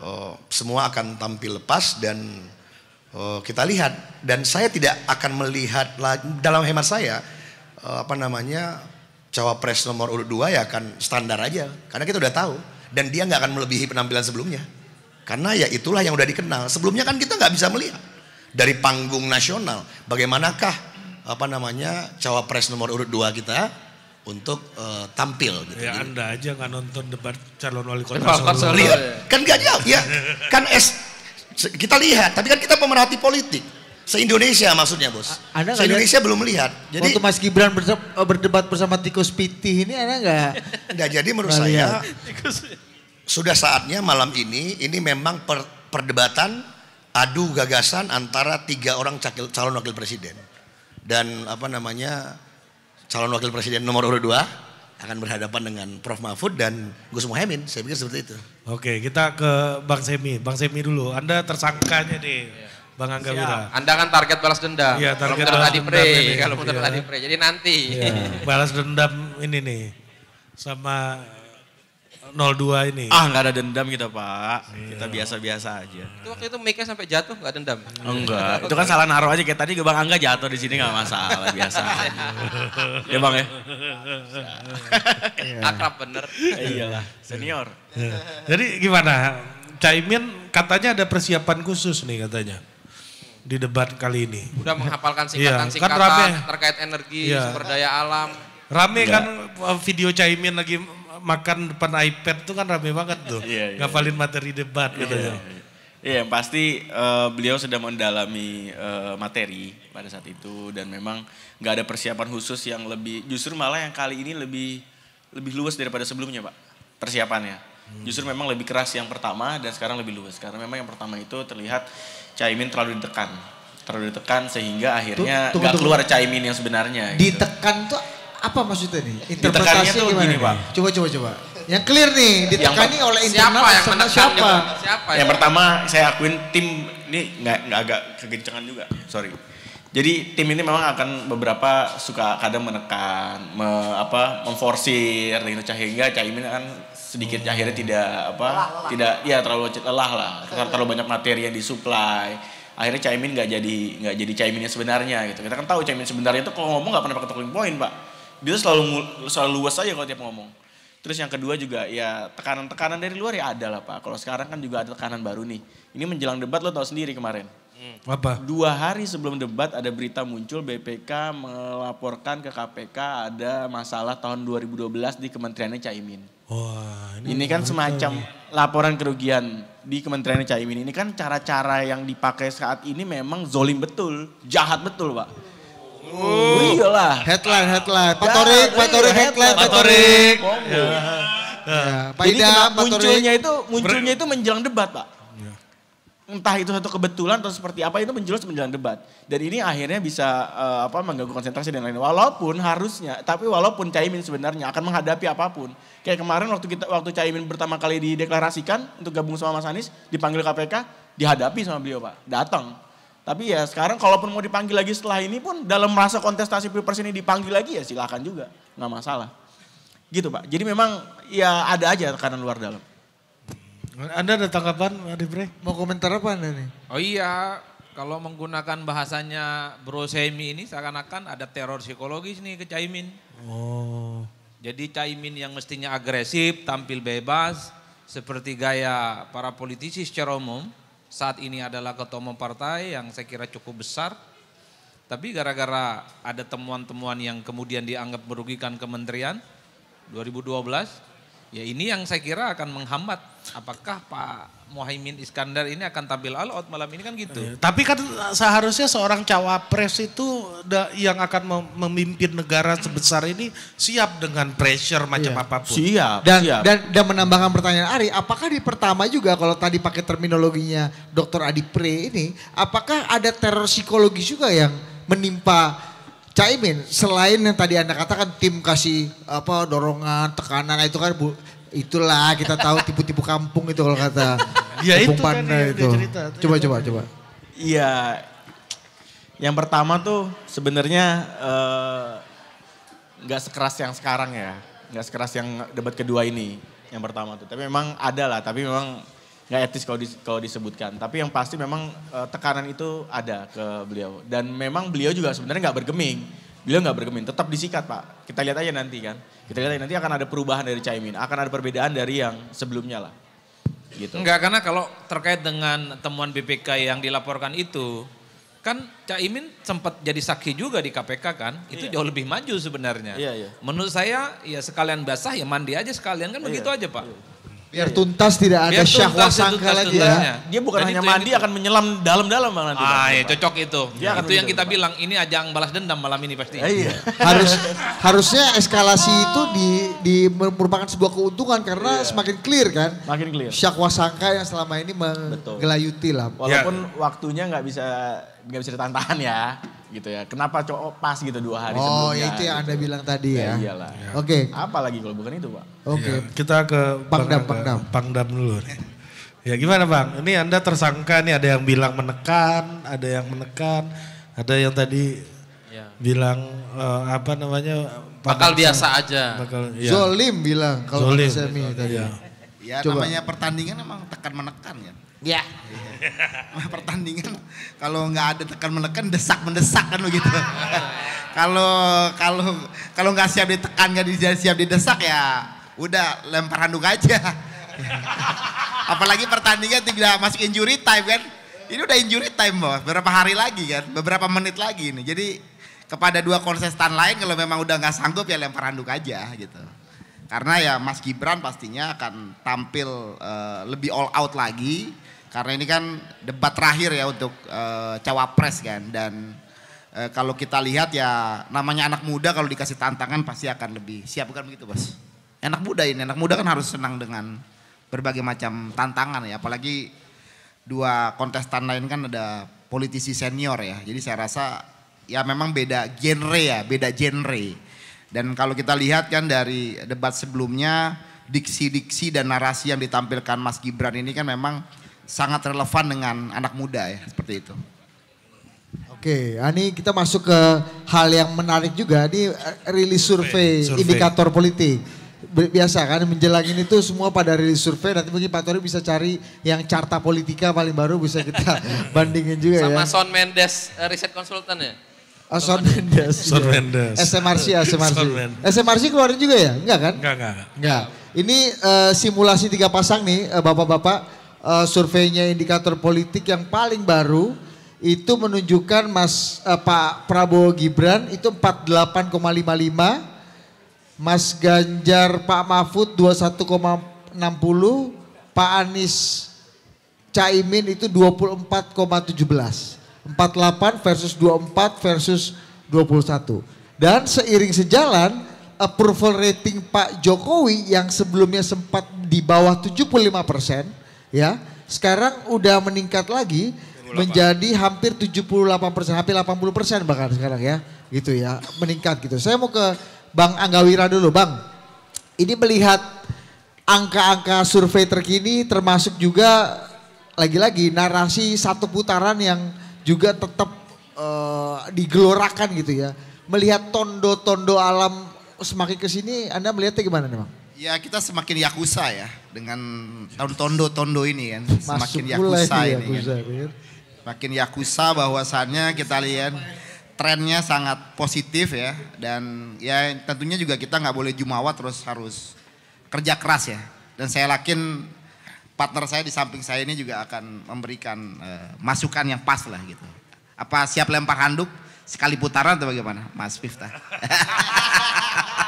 uh, semua akan tampil lepas dan uh, kita lihat. Dan saya tidak akan melihat dalam hemat saya apa namanya cawapres nomor urut dua ya akan standar aja karena kita udah tahu dan dia nggak akan melebihi penampilan sebelumnya. Karena ya itulah yang udah dikenal. Sebelumnya kan kita nggak bisa melihat dari panggung nasional bagaimanakah apa namanya cawapres nomor urut dua kita untuk uh, tampil gitu. Ya Anda aja nggak nonton debat calon wali kota Solo. Lihat, ya. kan gak jauh ya. Kan es kita lihat, tapi kan kita pemerhati politik. Se-Indonesia maksudnya bos. Anda Se-Indonesia belum melihat. Jadi waktu Mas Gibran eh, berdebat bersama tikus piti ini Anda nggak? Nggak jadi menurut saya sudah saatnya malam ini ini memang per, perdebatan adu gagasan antara tiga orang cakil, calon wakil presiden dan apa namanya calon wakil presiden nomor urut dua akan berhadapan dengan Prof Mahfud dan Gus Muhaimin. Saya pikir seperti itu. Oke, kita ke Bang Semi. Bang Semi dulu. Anda tersangkanya nih. Yeah Bang Angga Wira. Anda kan target balas dendam. Iya, target balas dendam. Pre, kalau menurut iya. tadi Pre. Jadi nanti. Ya. Balas dendam ini nih sama 02 eh, ini. Ah, nggak ada dendam kita, gitu, Pak. Iya. Kita biasa-biasa aja. Itu waktu itu mic-nya sampai jatuh nggak dendam? Oh, enggak. (laughs) Itu kan salah naruh aja kayak tadi Bang Angga jatuh di sini nggak masalah, biasa. Aja. (laughs) ya, Bang ya. (laughs) Iya. Akrab bener. Iyalah, senior. Iya. Jadi gimana? Caimin katanya ada persiapan khusus nih katanya di debat kali ini. Sudah menghafalkan iya, singkatan-singkatan ya, kan terkait energi, ya. sumber daya alam. Rame ya. kan eh, video Caimin lagi makan depan iPad tuh kan rame banget tuh. ya, ya, materi debat ya, Iya, ya, yang pasti uh, beliau sedang mendalami uh, materi pada saat itu dan memang nggak ada persiapan khusus yang lebih justru malah yang kali ini lebih lebih luas daripada sebelumnya, Pak. Persiapannya. Hmm. Justru memang lebih keras yang pertama dan sekarang lebih luas karena memang yang pertama itu terlihat Caimin terlalu ditekan terlalu ditekan sehingga akhirnya tuh, gak keluar tuh. Caimin yang sebenarnya. Gitu. Ditekan tuh apa maksudnya nih? Ditekannya tuh gimana? Gini, Pak. Coba coba coba. Yang clear nih ditekan ditekani oleh internal siapa yang sama ya? siapa? siapa? Yang pertama saya akuin tim ini nggak nggak agak kegencangan juga. Sorry. Jadi tim ini memang akan beberapa suka kadang menekan, me, apa, memforsir gitu sehingga Caimin akan sedikitnya akhirnya tidak apa lelah, lelah. tidak ya terlalu lelah lah karena terlalu banyak materi yang disuplai akhirnya caimin nggak jadi nggak jadi caimin sebenarnya gitu kita kan tahu caimin sebenarnya itu kalau ngomong nggak pernah pakai talking point pak dia selalu selalu luas aja kalau tiap ngomong terus yang kedua juga ya tekanan-tekanan dari luar ya ada lah pak kalau sekarang kan juga ada tekanan baru nih ini menjelang debat lo tau sendiri kemarin hmm. apa dua hari sebelum debat ada berita muncul BPK melaporkan ke KPK ada masalah tahun 2012 di kementeriannya caimin Wah, ini, ini kan semacam ya. laporan kerugian di Kementerian Caimin ini kan cara-cara yang dipakai saat ini memang zolim betul, jahat betul, Pak. Oh, oh iyalah. Headline, headline. Patorik, ya, patorik, headline, patorik. patorik. Ya. Ya. Pak munculnya itu munculnya itu menjelang debat, Pak entah itu satu kebetulan atau seperti apa itu menjelus menjelang debat dan ini akhirnya bisa uh, apa mengganggu konsentrasi dan lain-lain walaupun harusnya tapi walaupun Caimin sebenarnya akan menghadapi apapun kayak kemarin waktu kita waktu Caimin pertama kali dideklarasikan untuk gabung sama Mas Anies dipanggil KPK dihadapi sama beliau Pak datang tapi ya sekarang kalaupun mau dipanggil lagi setelah ini pun dalam masa kontestasi pilpres ini dipanggil lagi ya silakan juga nggak masalah gitu Pak jadi memang ya ada aja tekanan luar dalam anda ada tanggapan Adi Bre? Mau komentar apa Anda nih? Oh iya, kalau menggunakan bahasanya Bro Semi ini seakan-akan ada teror psikologis nih ke Caimin. Oh. Jadi Caimin yang mestinya agresif, tampil bebas, seperti gaya para politisi secara umum, saat ini adalah ketua umum partai yang saya kira cukup besar. Tapi gara-gara ada temuan-temuan yang kemudian dianggap merugikan kementerian 2012, ya ini yang saya kira akan menghambat apakah Pak Mohaimin Iskandar ini akan tampil all out malam ini kan gitu. Ya, tapi kan seharusnya seorang cawapres itu yang akan memimpin negara sebesar ini siap dengan pressure macam ya, apapun. Siap. Dan, siap. dan dan menambahkan pertanyaan Ari, apakah di pertama juga kalau tadi pakai terminologinya Dr. Adi Pre ini, apakah ada teror psikologi juga yang menimpa Caimin selain yang tadi Anda katakan tim kasih apa dorongan, tekanan itu kan Bu Itulah kita tahu tipu-tipu kampung itu kalau kata ya itu kan itu. cerita, itu. Coba coba coba. Iya. Yang pertama tuh sebenarnya eh, nggak uh, sekeras yang sekarang ya, nggak sekeras yang debat kedua ini. Yang pertama tuh, tapi memang ada lah, tapi memang nggak etis kalau di, kalau disebutkan. Tapi yang pasti memang uh, tekanan itu ada ke beliau dan memang beliau juga sebenarnya nggak bergeming. Beliau nggak bergeming, tetap disikat pak. Kita lihat aja nanti kan. Kita lihat nanti akan ada perubahan dari Caimin, akan ada perbedaan dari yang sebelumnya lah. Gitu. Enggak, karena kalau terkait dengan temuan BPK yang dilaporkan itu, kan Caimin sempat jadi saksi juga di KPK kan, itu iya. jauh lebih maju sebenarnya. Iya, iya. Menurut saya ya sekalian basah ya mandi aja sekalian kan iya, begitu aja Pak. Iya. Biar tuntas tidak ada Biar syahwat sangka lagi ya. Dia bukan Dan hanya mandi akan menyelam dalam-dalam Bang nanti. Ah, iya, cocok itu. Ya, itu yang kita bilang ini ajang balas dendam malam ini pasti. Iya. iya. Harus harusnya eskalasi itu di di merupakan sebuah keuntungan karena iya. semakin clear kan. Makin clear. Syahwat sangka yang selama ini menggelayuti lah. Walaupun ya. waktunya nggak bisa nggak bisa ditahan ya gitu ya. Kenapa cowok pas gitu dua hari oh, sebelumnya. Oh itu yang gitu. Anda bilang tadi ya. ya iyalah. Ya. Oke. Okay. lagi kalau bukan itu Pak. Oke. Okay. Ya, kita ke Pangdam, bang, Pangdam. Pangdam dulu nih. Ya gimana Bang? Ini Anda tersangka nih ada yang bilang menekan, ada yang menekan, ada yang tadi ya. bilang uh, apa namanya bakal biasa aja. Bakal, ya. Zolim bilang kalau Zolim. Zolim. tadi. Ya. ya namanya pertandingan emang tekan menekan ya. Kan? Ya, Yeah. (laughs) Pertandingan kalau nggak ada tekan menekan desak mendesak kan begitu. (laughs) Kalau kalau kalau nggak siap ditekan nggak siap didesak ya udah lempar handuk aja. (laughs) Apalagi pertandingan tidak masuk injury time kan. Ini udah injury time bos, berapa hari lagi kan, beberapa menit lagi nih. Jadi kepada dua konsestan lain kalau memang udah nggak sanggup ya lempar handuk aja gitu. Karena ya Mas Gibran pastinya akan tampil uh, lebih all out lagi karena ini kan debat terakhir ya untuk uh, cawapres kan dan E, kalau kita lihat ya namanya anak muda kalau dikasih tantangan pasti akan lebih siap bukan begitu bos? Anak muda ini anak muda kan harus senang dengan berbagai macam tantangan ya apalagi dua kontestan lain kan ada politisi senior ya jadi saya rasa ya memang beda genre ya beda genre. Dan kalau kita lihat kan dari debat sebelumnya diksi-diksi dan narasi yang ditampilkan Mas Gibran ini kan memang sangat relevan dengan anak muda ya seperti itu. Oke, ini kita masuk ke hal yang menarik juga. Ini eh, rilis survei, indikator politik. Biasa kan menjelang ini tuh semua pada rilis survei. Nanti mungkin Pak Tori bisa cari yang carta politika paling baru bisa kita (laughs) bandingin juga Sama ya. Sama Son Mendes eh, riset konsultan ya. Oh, ah, Son Mendes. Son iya. Mendes. SMRC, SMRC. SMRC keluarin juga ya? Enggak kan? Enggak, enggak. Enggak. Ini uh, simulasi tiga pasang nih bapak Bapak-bapak uh, surveinya indikator politik yang paling baru itu menunjukkan Mas uh, Pak Prabowo Gibran itu 48,55, Mas Ganjar Pak Mahfud 21,60, Pak Anies Caimin itu 24,17. 48 versus 24 versus 21. Dan seiring sejalan approval rating Pak Jokowi yang sebelumnya sempat di bawah 75 persen ya. Sekarang udah meningkat lagi menjadi hampir 78 persen, hampir 80 persen bahkan sekarang ya, gitu ya, meningkat gitu. Saya mau ke Bang Anggawira dulu, Bang. Ini melihat angka-angka survei terkini, termasuk juga lagi-lagi narasi satu putaran yang juga tetap uh, digelorakan gitu ya. Melihat tondo-tondo alam semakin ke sini, Anda melihatnya gimana nih, Bang? Ya kita semakin yakuza ya dengan tahun tondo-tondo ini kan, semakin yakuza ini. Yakuza, kan. Ya. Makin yakuza bahwasannya kita lihat trennya sangat positif ya dan ya tentunya juga kita nggak boleh jumawa terus harus kerja keras ya dan saya yakin partner saya di samping saya ini juga akan memberikan uh, masukan yang pas lah gitu. Apa siap lempar handuk sekali putaran atau bagaimana, Mas Fifta? (laughs)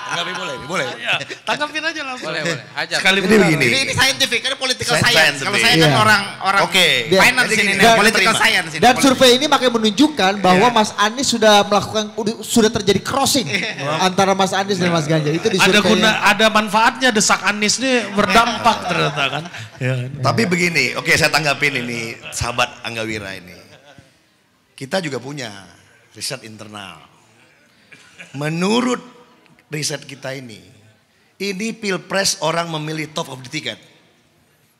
Tanggapi boleh, boleh. Ya, tanggapin aja langsung. Boleh, boleh. Aja. Sekali ini begini. Ini, ini scientific, ini political science. science. Kalau saya kan iya. orang orang okay. finance ini, dan, political terima. science ini. Dan survei ini makanya menunjukkan iya. bahwa yeah. Mas Anies sudah melakukan sudah terjadi crossing yeah. antara Mas Anies dan Mas Ganjar. Itu di Ada guna ada manfaatnya desak Anies ini berdampak ternyata kan. Ya. Tapi begini, oke okay, saya tanggapin ini sahabat Angga Wira ini. Kita juga punya riset internal. Menurut riset kita ini. Ini pilpres orang memilih top of the ticket.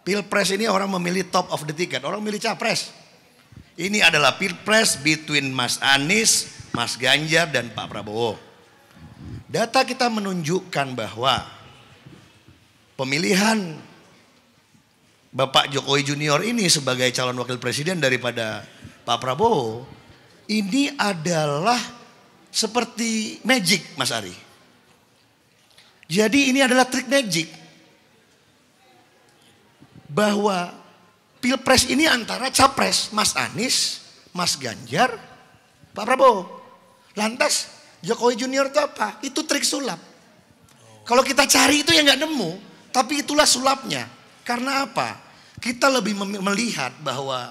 Pilpres ini orang memilih top of the ticket, orang memilih capres. Ini adalah pilpres between Mas Anies, Mas Ganjar, dan Pak Prabowo. Data kita menunjukkan bahwa pemilihan Bapak Jokowi Junior ini sebagai calon wakil presiden daripada Pak Prabowo ini adalah seperti magic Mas Ari. Jadi ini adalah trik magic. Bahwa pilpres ini antara capres Mas Anies, Mas Ganjar, Pak Prabowo. Lantas Jokowi Junior itu apa? Itu trik sulap. Kalau kita cari itu ya nggak nemu. Tapi itulah sulapnya. Karena apa? Kita lebih melihat bahwa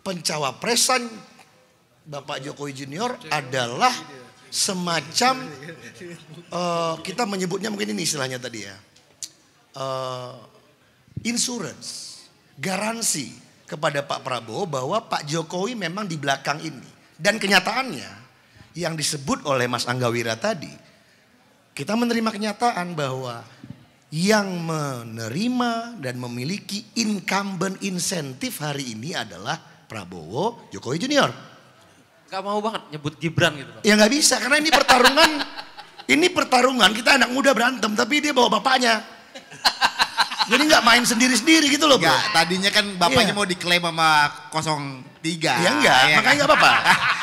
pencawapresan Bapak Jokowi Junior adalah semacam uh, kita menyebutnya mungkin ini istilahnya tadi ya. Uh, insurance, garansi kepada Pak Prabowo bahwa Pak Jokowi memang di belakang ini. Dan kenyataannya yang disebut oleh Mas Anggawira tadi, kita menerima kenyataan bahwa yang menerima dan memiliki incumbent insentif hari ini adalah Prabowo Jokowi Junior. Gak mau banget nyebut Gibran gitu Pak. Ya nggak bisa karena ini pertarungan ini pertarungan kita anak muda berantem tapi dia bawa bapaknya. Jadi nggak main sendiri-sendiri gitu loh, Bro. Gak, tadinya kan bapaknya yeah. mau diklaim sama 03. Ya enggak, ya, makanya enggak apa-apa.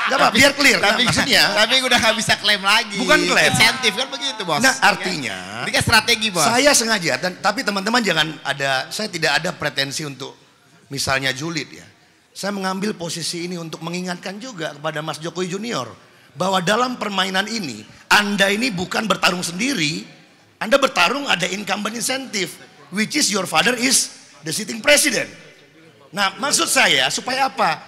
Enggak apa, biar clear. Tapi nah, maksudnya. Tapi udah gak bisa klaim lagi. Bukan klaim. Insentif kan begitu, Bos. Nah, artinya. Iya. Ini kan strategi, Bos. Saya sengaja dan tapi teman-teman jangan ada saya tidak ada pretensi untuk misalnya julid ya. Saya mengambil posisi ini untuk mengingatkan juga kepada Mas Jokowi Junior bahwa dalam permainan ini Anda ini bukan bertarung sendiri, Anda bertarung ada incumbent incentive which is your father is the sitting president. Nah, maksud saya supaya apa?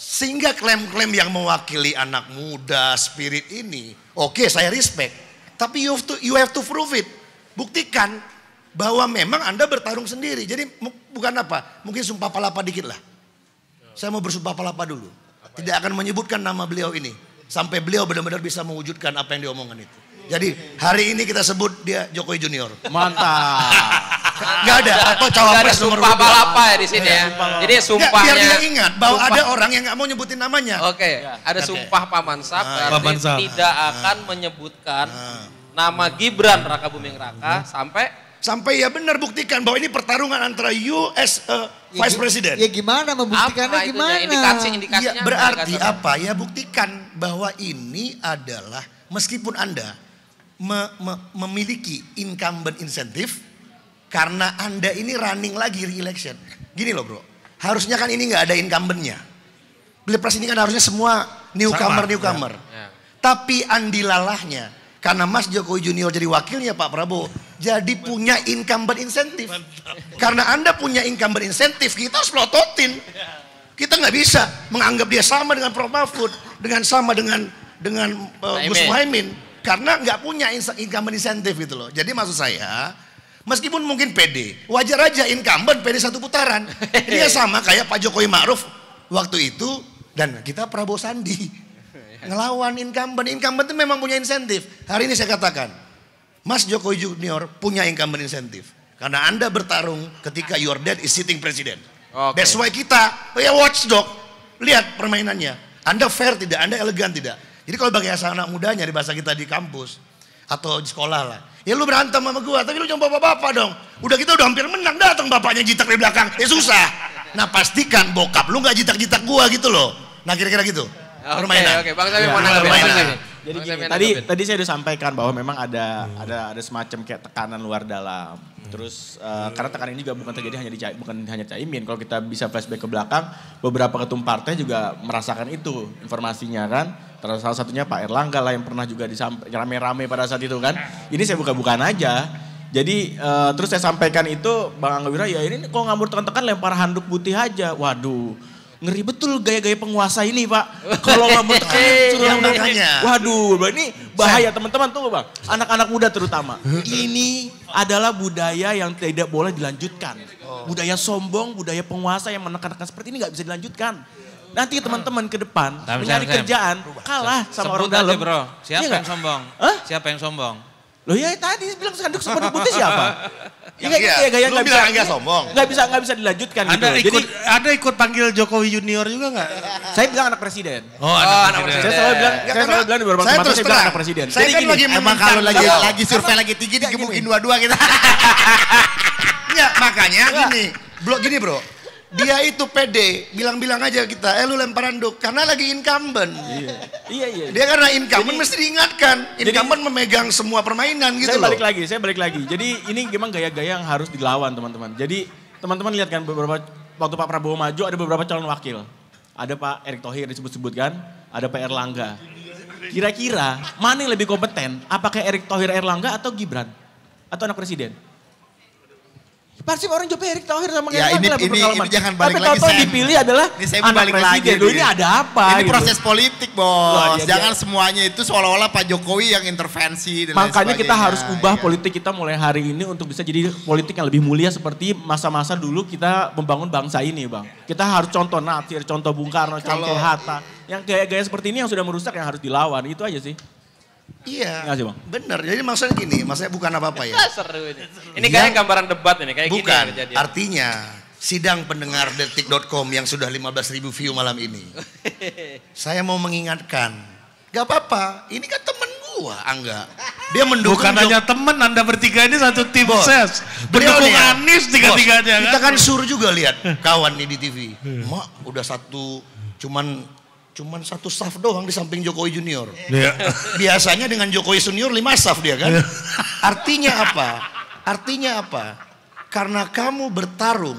Sehingga klaim-klaim yang mewakili anak muda, spirit ini, oke okay, saya respect, tapi you have to you have to prove it. Buktikan bahwa memang Anda bertarung sendiri. Jadi bukan apa, mungkin sumpah palapa dikit lah. Saya mau bersumpah palapa dulu. Tidak akan menyebutkan nama beliau ini. Sampai beliau benar-benar bisa mewujudkan apa yang diomongan itu. Jadi hari ini kita sebut dia Jokowi Junior. Mantap. Gak ada atau cawapres nomor dua. palapa ya di sini ya. Jadi sumpahnya. Biar ya. dia ingat bahwa sumpah. ada orang yang nggak mau nyebutin namanya. Oke. Okay. Ada okay. sumpah pamansap. Ah, iya. pamansa. Tidak akan menyebutkan ah. nama Gibran Raka Buming Raka sampai Sampai ya benar buktikan bahwa ini pertarungan antara U.S. as eh, ya, vice president. Ya gimana membuktikannya apa ya? gimana? indikasi, indikasinya ya, berarti apa? Ya buktikan bahwa ini adalah meskipun Anda me, me, memiliki incumbent incentive karena Anda ini running lagi re-election. Gini loh bro, harusnya kan ini nggak ada incumbentnya. Pilpres ini kan harusnya semua newcomer newcomer newcomer. Ya, ya. Tapi andilalahnya. Karena Mas Jokowi Junior jadi wakilnya Pak Prabowo, jadi punya incumbent insentif. Karena Anda punya incumbent insentif, kita harus melototin. Kita nggak bisa menganggap dia sama dengan Prof Mahfud, dengan sama dengan dengan uh, Gus Muhaimin, karena nggak punya incumbent insentif gitu loh. Jadi maksud saya, meskipun mungkin PD, wajar aja incumbent PD satu putaran. (laughs) Dia sama kayak Pak Jokowi Ma'ruf waktu itu dan kita Prabowo Sandi. Ngelawan incumbent. Incumbent itu memang punya insentif. Hari ini saya katakan, Mas Jokowi Junior punya incumbent insentif. Karena Anda bertarung ketika your dad is sitting president. Okay. That's why kita, oh ya watchdog. Lihat permainannya. Anda fair tidak, Anda elegan tidak. Jadi kalau bagi asal anak muda nyari bahasa kita di kampus atau di sekolah lah. Ya lu berantem sama gua, tapi lu jangan bapak-bapak dong. Udah kita udah hampir menang, datang bapaknya jitak di belakang. Ya susah. Nah pastikan bokap lu gak jitak-jitak gua gitu loh. Nah kira-kira gitu. Oh, permainan. Oke, okay, Bang Sami ya, mau nanggapi. Jadi gini, tadi tadi saya sudah sampaikan bahwa memang ada hmm. ada ada semacam kayak tekanan luar dalam. Terus uh, hmm. karena tekanan ini juga bukan terjadi hanya di bukan hanya Caimin. Kalau kita bisa flashback ke belakang, beberapa ketum partai juga merasakan itu informasinya kan. Terus salah satunya Pak Erlangga lah yang pernah juga rame-rame pada saat itu kan. Ini saya buka-bukaan aja. Jadi uh, terus saya sampaikan itu Bang Anggawira Wira ya ini kok ngambur tekan-tekan lempar handuk putih aja. Waduh ngeri betul gaya-gaya penguasa ini pak. Kalau nggak mau suruh (laughs) makanya. Waduh, ini bahaya teman-teman tuh bang. Anak-anak muda terutama. (laughs) Ini adalah budaya yang tidak boleh dilanjutkan. Oh. Budaya sombong, budaya penguasa yang menekan-nekan seperti ini nggak bisa dilanjutkan. Nanti nah. teman-teman ke depan mencari kerjaan kalah sama Sebut orang dalam. bro, siapa iya yang sombong? Siapa yang sombong? Loh ya tadi bilang sanduk seperti putih siapa? Iya, iya, iya, gaya nggak bisa nggak sombong. Nggak bisa nggak bisa dilanjutkan. Anda gitu. ikut, Jadi, ada ikut panggil Jokowi Junior juga nggak? saya bilang anak presiden. Oh, anak, oh, anak presiden. Saya selalu bilang, ya, saya selalu bilang di beberapa tempat saya bilang anak presiden. Saya Jadi kan gini, lagi emang kalau lagi lagi survei lagi tinggi digebukin dua-dua kita. Gitu. Ya makanya gini, blok gini bro. Dia itu pede, bilang-bilang aja kita, eh lu lemparan duk, karena lagi incumbent. Iya, iya. iya. Dia karena incumbent jadi, mesti diingatkan. Incumbent jadi, memegang semua permainan gitu saya loh. Saya balik lagi, saya balik lagi. Jadi ini memang gaya-gaya yang harus dilawan teman-teman. Jadi teman-teman lihat kan beberapa, waktu Pak Prabowo maju ada beberapa calon wakil. Ada Pak Erick Thohir disebut-sebut kan, ada Pak Erlangga. Kira-kira mana yang lebih kompeten? Apakah Erick Thohir Erlangga atau Gibran? Atau anak presiden? Pasti orang Jopi Erick Thohir sama ya, ini, ini, ini jangan balik Tapi lagi. Tapi dipilih adalah ini saya anak balik presiden. Lagi, ini ada apa? Ini gitu. proses politik bos. Loh, iya, iya, jangan iya. semuanya itu seolah-olah Pak Jokowi yang intervensi. Dan Makanya kita harus ubah iya. politik kita mulai hari ini untuk bisa jadi politik yang lebih mulia seperti masa-masa dulu kita membangun bangsa ini bang. Kita harus contoh Natsir, contoh Bung Karno, contoh Hatta. Yang gaya-gaya seperti ini yang sudah merusak yang harus dilawan. Itu aja sih. Iya. Enggak sih bang? Bener. Jadi maksudnya gini, maksudnya bukan apa-apa ya. (laughs) Seru ini. Ini ya, kayak gambaran debat ini, kayak bukan, gini. Bukan. Artinya sidang pendengar detik.com yang sudah 15 ribu view malam ini. (laughs) saya mau mengingatkan, gak apa-apa. Ini kan temen gua, Angga. Dia mendukung. Bukan hanya temen, Anda bertiga ini satu tim Bos. ses. Mendukung ya. Anies tiga-tiganya. Kita kan? kan sur juga lihat (laughs) kawan nih di TV. Hmm. Mak udah satu cuman Cuman satu staff doang di samping Jokowi Junior. Yeah. Biasanya dengan Jokowi Senior lima staff dia kan. Yeah. Artinya apa? Artinya apa? Karena kamu bertarung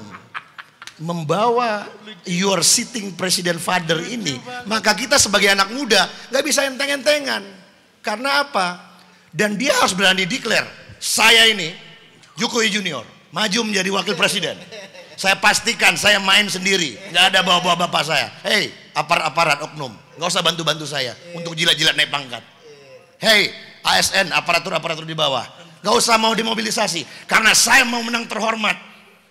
membawa your sitting president father ini, maka kita sebagai anak muda nggak bisa enteng-entengan. Karena apa? Dan dia harus berani declare, saya ini Jokowi Junior maju menjadi wakil presiden. Saya pastikan saya main sendiri, nggak ada bawa-bawa bapak saya. hey aparat-aparat oknum. Nggak usah bantu-bantu saya e. untuk jilat-jilat naik pangkat. E. Hei, ASN, aparatur-aparatur di bawah. Nggak usah mau dimobilisasi. Karena saya mau menang terhormat.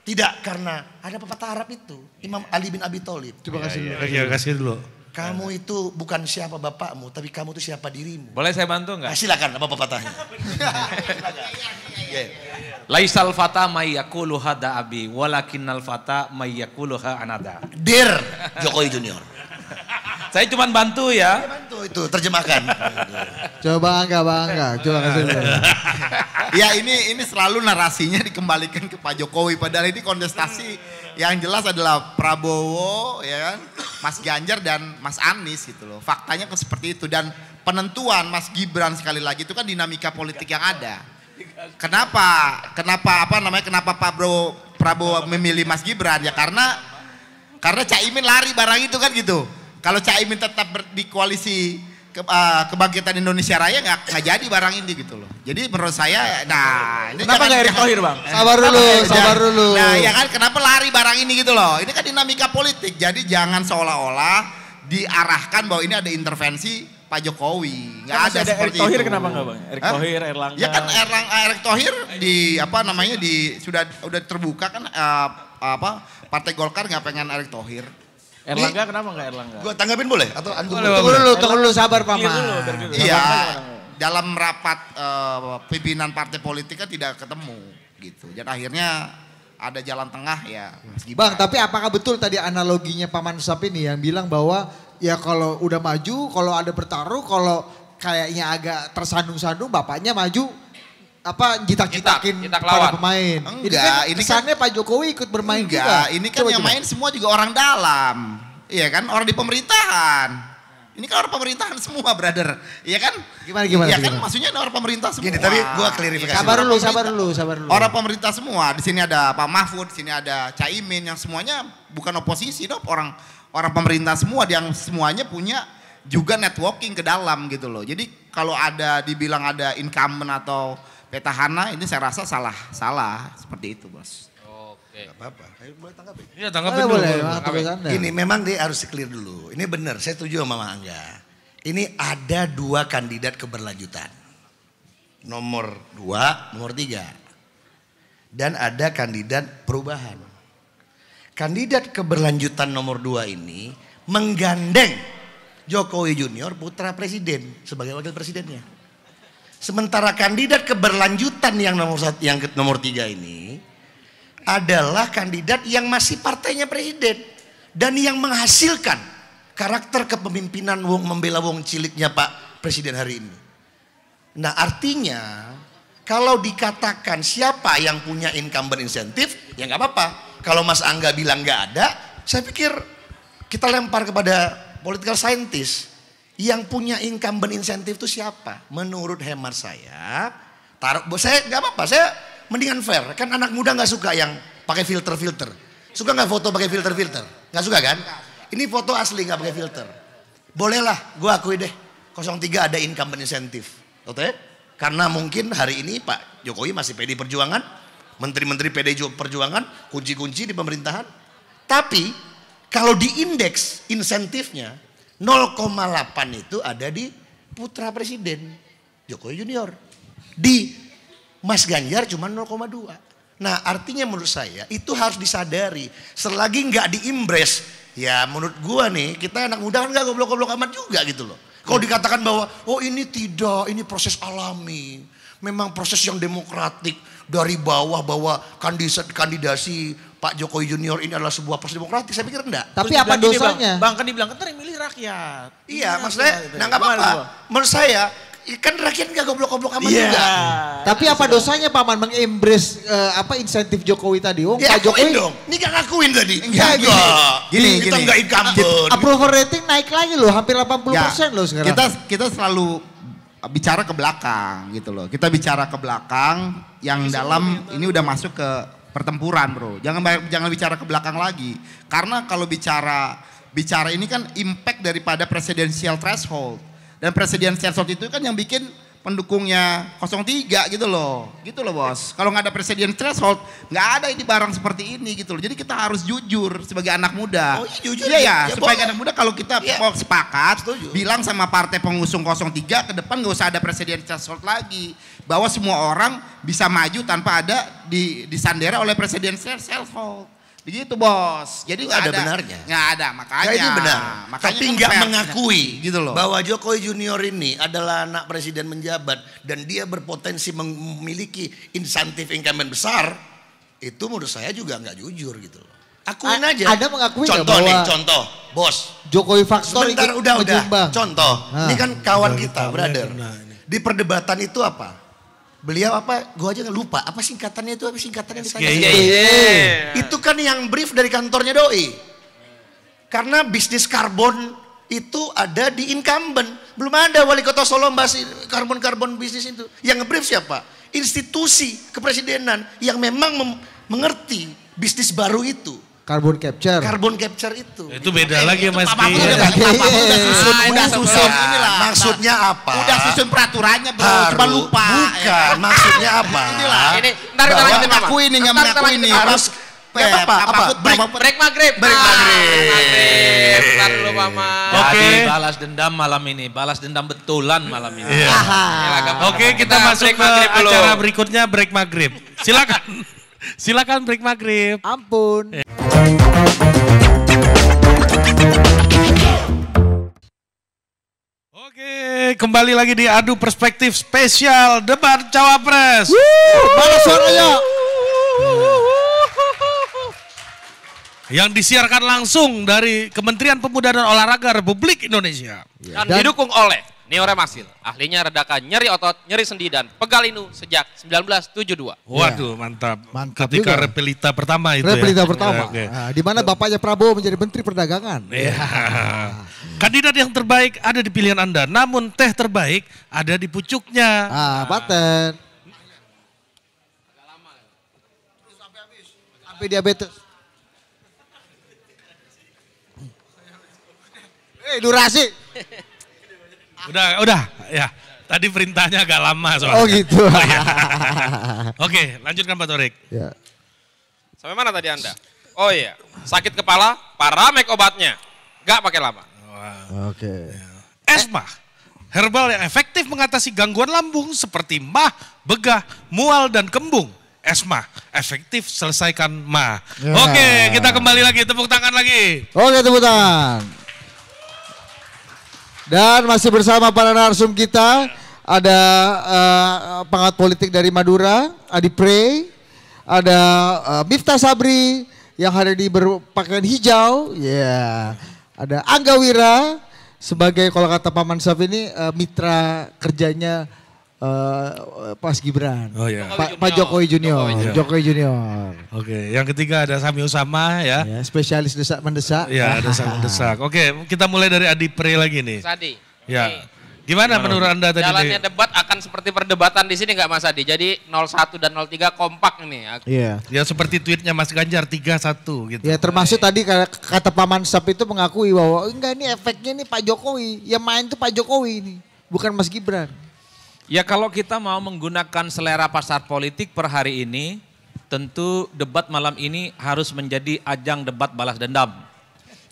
Tidak, karena ada pepatah Arab itu. Imam Ali bin Abi Thalib. Coba iya, kasih, ya, ya, kasih dulu. Kamu itu bukan siapa bapakmu, tapi kamu itu siapa dirimu. Boleh saya bantu nggak? Nah, silakan, apa pepatahnya? (laughs) yeah. Laisal fata mayyakuluha da'abi, al fata mayyakuluha anada. Dear, Jokowi Junior. Saya cuma bantu ya. bantu itu terjemahkan. (laughs) coba angka, bangga. coba kasih. (laughs) ya ini ini selalu narasinya dikembalikan ke Pak Jokowi padahal ini kontestasi yang jelas adalah Prabowo ya kan, Mas Ganjar dan Mas Anies gitu loh. Faktanya kan seperti itu dan penentuan Mas Gibran sekali lagi itu kan dinamika politik yang ada. Kenapa? Kenapa apa namanya? Kenapa Pak Bro Prabowo memilih Mas Gibran? Ya karena karena Caimin lari barang itu kan gitu. Kalau Caimin tetap ber, di koalisi ke, uh, kebangkitan Indonesia Raya nggak nggak jadi barang ini gitu loh. Jadi menurut saya, nah ini kenapa nggak Erick Thohir bang? Sabar dulu, kenapa, sabar jangan, dulu. Nah ya kan kenapa lari barang ini gitu loh? Ini kan dinamika politik. Jadi jangan seolah-olah diarahkan bahwa ini ada intervensi Pak Jokowi. Nggak kan ada, ada seperti Erick Thohir kenapa nggak bang? Erick Thohir, Erlangga. Ya kan Erlang, eh, Erick Thohir di apa namanya di sudah udah terbuka kan uh, apa Partai Golkar nggak pengen Erick Thohir. Erlangga kenapa enggak Erlangga? Gua tanggapin boleh atau antum boleh, tunggu dulu, tunggu dulu sabar paman. Iya, iya dalam rapat eh, pimpinan partai politiknya tidak ketemu gitu. Dan akhirnya ada jalan tengah ya. Bang, tapi apakah betul tadi analoginya Paman Sap ini yang bilang bahwa ya kalau udah maju, kalau ada bertaruh, kalau kayaknya agak tersandung-sandung bapaknya maju apa jitak-jitakin jitak, jitak pada pemain. Enggak, ini kan ini kan, Pak Jokowi ikut bermain enggak, juga. ini kan coba, yang coba. main semua juga orang dalam. Iya kan, orang di pemerintahan. Ini kan orang pemerintahan semua, brother. Iya kan? Gimana gimana? Iya kan maksudnya maksudnya orang pemerintah semua. Gini, tapi gua klarifikasi. Sabar dulu, sabar dulu, sabar dulu. Orang pemerintah semua. Di sini ada Pak Mahfud, di sini ada Caimin yang semuanya bukan oposisi, dong. orang orang pemerintah semua yang semuanya punya juga networking ke dalam gitu loh. Jadi kalau ada dibilang ada incumbent atau petahana ini saya rasa salah salah seperti itu bos. Oke. Gak apa-apa. Ayo boleh tanggapi. Iya tanggapi Ini memang dia harus clear dulu. Ini benar, saya setuju sama Mama Angga. Ini ada dua kandidat keberlanjutan. Nomor dua, nomor tiga. Dan ada kandidat perubahan. Kandidat keberlanjutan nomor dua ini menggandeng Jokowi Junior putra presiden sebagai wakil presidennya. Sementara kandidat keberlanjutan yang nomor satu, yang nomor tiga ini adalah kandidat yang masih partainya presiden dan yang menghasilkan karakter kepemimpinan wong membela wong ciliknya Pak Presiden hari ini. Nah artinya kalau dikatakan siapa yang punya incumbent insentif ya nggak apa-apa. Kalau Mas Angga bilang nggak ada, saya pikir kita lempar kepada political scientist yang punya incumbent insentif itu siapa? Menurut hemat saya, taruh saya nggak apa-apa, saya mendingan fair. Kan anak muda nggak suka yang pakai filter-filter. Suka nggak foto pakai filter-filter? Nggak suka kan? Ini foto asli nggak pakai filter. Bolehlah, gue akui deh. 03 ada incumbent insentif. Oke? Karena mungkin hari ini Pak Jokowi masih PD Perjuangan, menteri-menteri PD Perjuangan, kunci-kunci di pemerintahan. Tapi kalau di indeks insentifnya 0,8 itu ada di putra presiden Jokowi Junior. Di Mas Ganjar cuma 0,2. Nah artinya menurut saya itu harus disadari. Selagi nggak diimbres, ya menurut gua nih kita anak muda kan nggak goblok-goblok amat juga gitu loh. Kalau hmm. dikatakan bahwa oh ini tidak, ini proses alami. Memang proses yang demokratik dari bawah bahwa kandidasi Pak Jokowi Junior ini adalah sebuah proses demokratis. saya pikir enggak. Tapi apa dosanya? Bang, bang kan dibilang, kan milih rakyat. Iya, iya maksudnya, rakyat, nah enggak apa-apa. Menurut saya, kan rakyat enggak goblok-goblok amat yeah. juga. Tapi apa dosanya Paman mengembrace uh, apa insentif Jokowi tadi? Oh, ya, Pak Jokowi dong. Ini gak ngakuin tadi. Enggak, gini. Gini, gini. Kita enggak incumbent. Approval rating naik lagi loh, hampir 80% ya, loh sekarang. Kita kita selalu bicara ke belakang gitu loh. Kita bicara ke belakang yang Bisa dalam ini udah masuk ke pertempuran bro. Jangan banyak jangan bicara ke belakang lagi. Karena kalau bicara bicara ini kan impact daripada presidensial threshold. Dan presidensial threshold itu kan yang bikin pendukungnya 03 gitu loh. Gitu loh bos. Kalau nggak ada presiden threshold, nggak ada ini barang seperti ini gitu loh. Jadi kita harus jujur sebagai anak muda. Oh iya jujur. Iya ya, ya supaya anak muda kalau kita ya. mau sepakat, Setuju. bilang sama partai pengusung 03 ke depan nggak usah ada presiden threshold lagi. Bahwa semua orang bisa maju tanpa ada di disandera oleh presiden threshold. Begitu bos. Jadi nggak ada, ada benarnya. Nggak ada makanya. Gak ini benar. Makanya Tapi nggak mengakui gitu loh. bahwa Jokowi Junior ini adalah anak presiden menjabat dan dia berpotensi memiliki insentif incumbent besar. Itu menurut saya juga nggak jujur gitu loh. Akuin A aja. Ada mengakui Contoh nih, contoh. Bos. Jokowi Faktor Sebentar, udah, udah. Contoh. ini ah. kan kawan kita, brother. Nah, Di perdebatan itu apa? Beliau apa? Gue aja lupa. Apa singkatannya itu? Apa singkatannya ditanya? Yeah, yeah. Iya, iya. iya, itu kan yang brief dari kantornya doi. Karena bisnis karbon itu ada di incumbent. Belum ada wali kota Solo bahas karbon-karbon bisnis itu. Yang ngebrief siapa? Institusi kepresidenan yang memang mengerti bisnis baru itu. Carbon capture. Carbon capture itu. Itu beda eh, lagi Mas Ki. Iya. Udah, susun, iya. Maksudnya apa? Udah susun peraturannya bro, cuma lupa. Bukan, ya. maksudnya apa? inilah. Ini, ntar kita lanjutin Aku ini nggak mengaku ini. Harus Ya, apa, apa, apa, apa, break, break maghrib. Break ah, maghrib. Ntar dulu Mama. Oke. balas dendam malam ini. Balas dendam betulan malam ini. Iya. Oke kita masuk ke acara berikutnya break maghrib. Silakan. (laughs) Silakan break maghrib. Ampun. Eh. Oke, kembali lagi di adu perspektif spesial debat cawapres. Mana suaranya? Yang disiarkan langsung dari Kementerian Pemuda dan Olahraga Republik Indonesia. Ya. Dan, dan didukung oleh Neoremasil, ahlinya redakan nyeri otot, nyeri sendi dan pegal inu sejak 1972. Waduh, mantap. Mantap Ketika juga. repelita pertama itu repelita ya. pertama. Okay. Nah, di mana bapaknya Prabowo menjadi menteri perdagangan. Iya. Kandidat yang terbaik ada di pilihan Anda, namun teh terbaik ada di pucuknya. Ah, paten. Sampai habis. Sampai diabetes. Eh, durasi. Udah, udah. Ya. Tadi perintahnya agak lama soalnya. Oh gitu. (laughs) Oh, ya. Oke, lanjutkan Pak Torik. Ya. Sampai mana tadi Anda? Oh iya, sakit kepala, paramek obatnya. Gak pakai lama. Wow. Oke. Okay. Ya. Esma, herbal yang efektif mengatasi gangguan lambung seperti mah, begah, mual, dan kembung. Esma, efektif selesaikan mah. Ya. Oke, kita kembali lagi, tepuk tangan lagi. Oke, tepuk tangan. Dan masih bersama para narsum kita ada uh, pengamat politik dari Madura, Adi Prey, ada uh, Miftah Sabri yang hari di berpakaian hijau, ya. Yeah. Ada Angga Wira sebagai kalau kata Paman Saf ini uh, mitra kerjanya uh, Pas Gibran. Oh iya. Pa, Pak Jokowi Junior. Jokowi Junior. Jokowi Junior. Oke, okay. yang ketiga ada Sami Usama ya. ya spesialis desak mendesak. Iya, desak mendesak. Oke, okay, kita mulai dari Adi Pre lagi nih. Sadi. Ya. Okay. Gimana menurut Anda tadi? Jalannya debat akan seperti perdebatan di sini nggak Mas Adi? Jadi 01 dan 03 kompak nih. Iya. Ya seperti tweetnya Mas Ganjar 31 gitu. Ya termasuk Oke. tadi kata Paman Sap itu mengakui bahwa enggak ini efeknya nih Pak Jokowi. Yang main tuh Pak Jokowi ini, bukan Mas Gibran. Ya kalau kita mau menggunakan selera pasar politik per hari ini, tentu debat malam ini harus menjadi ajang debat balas dendam.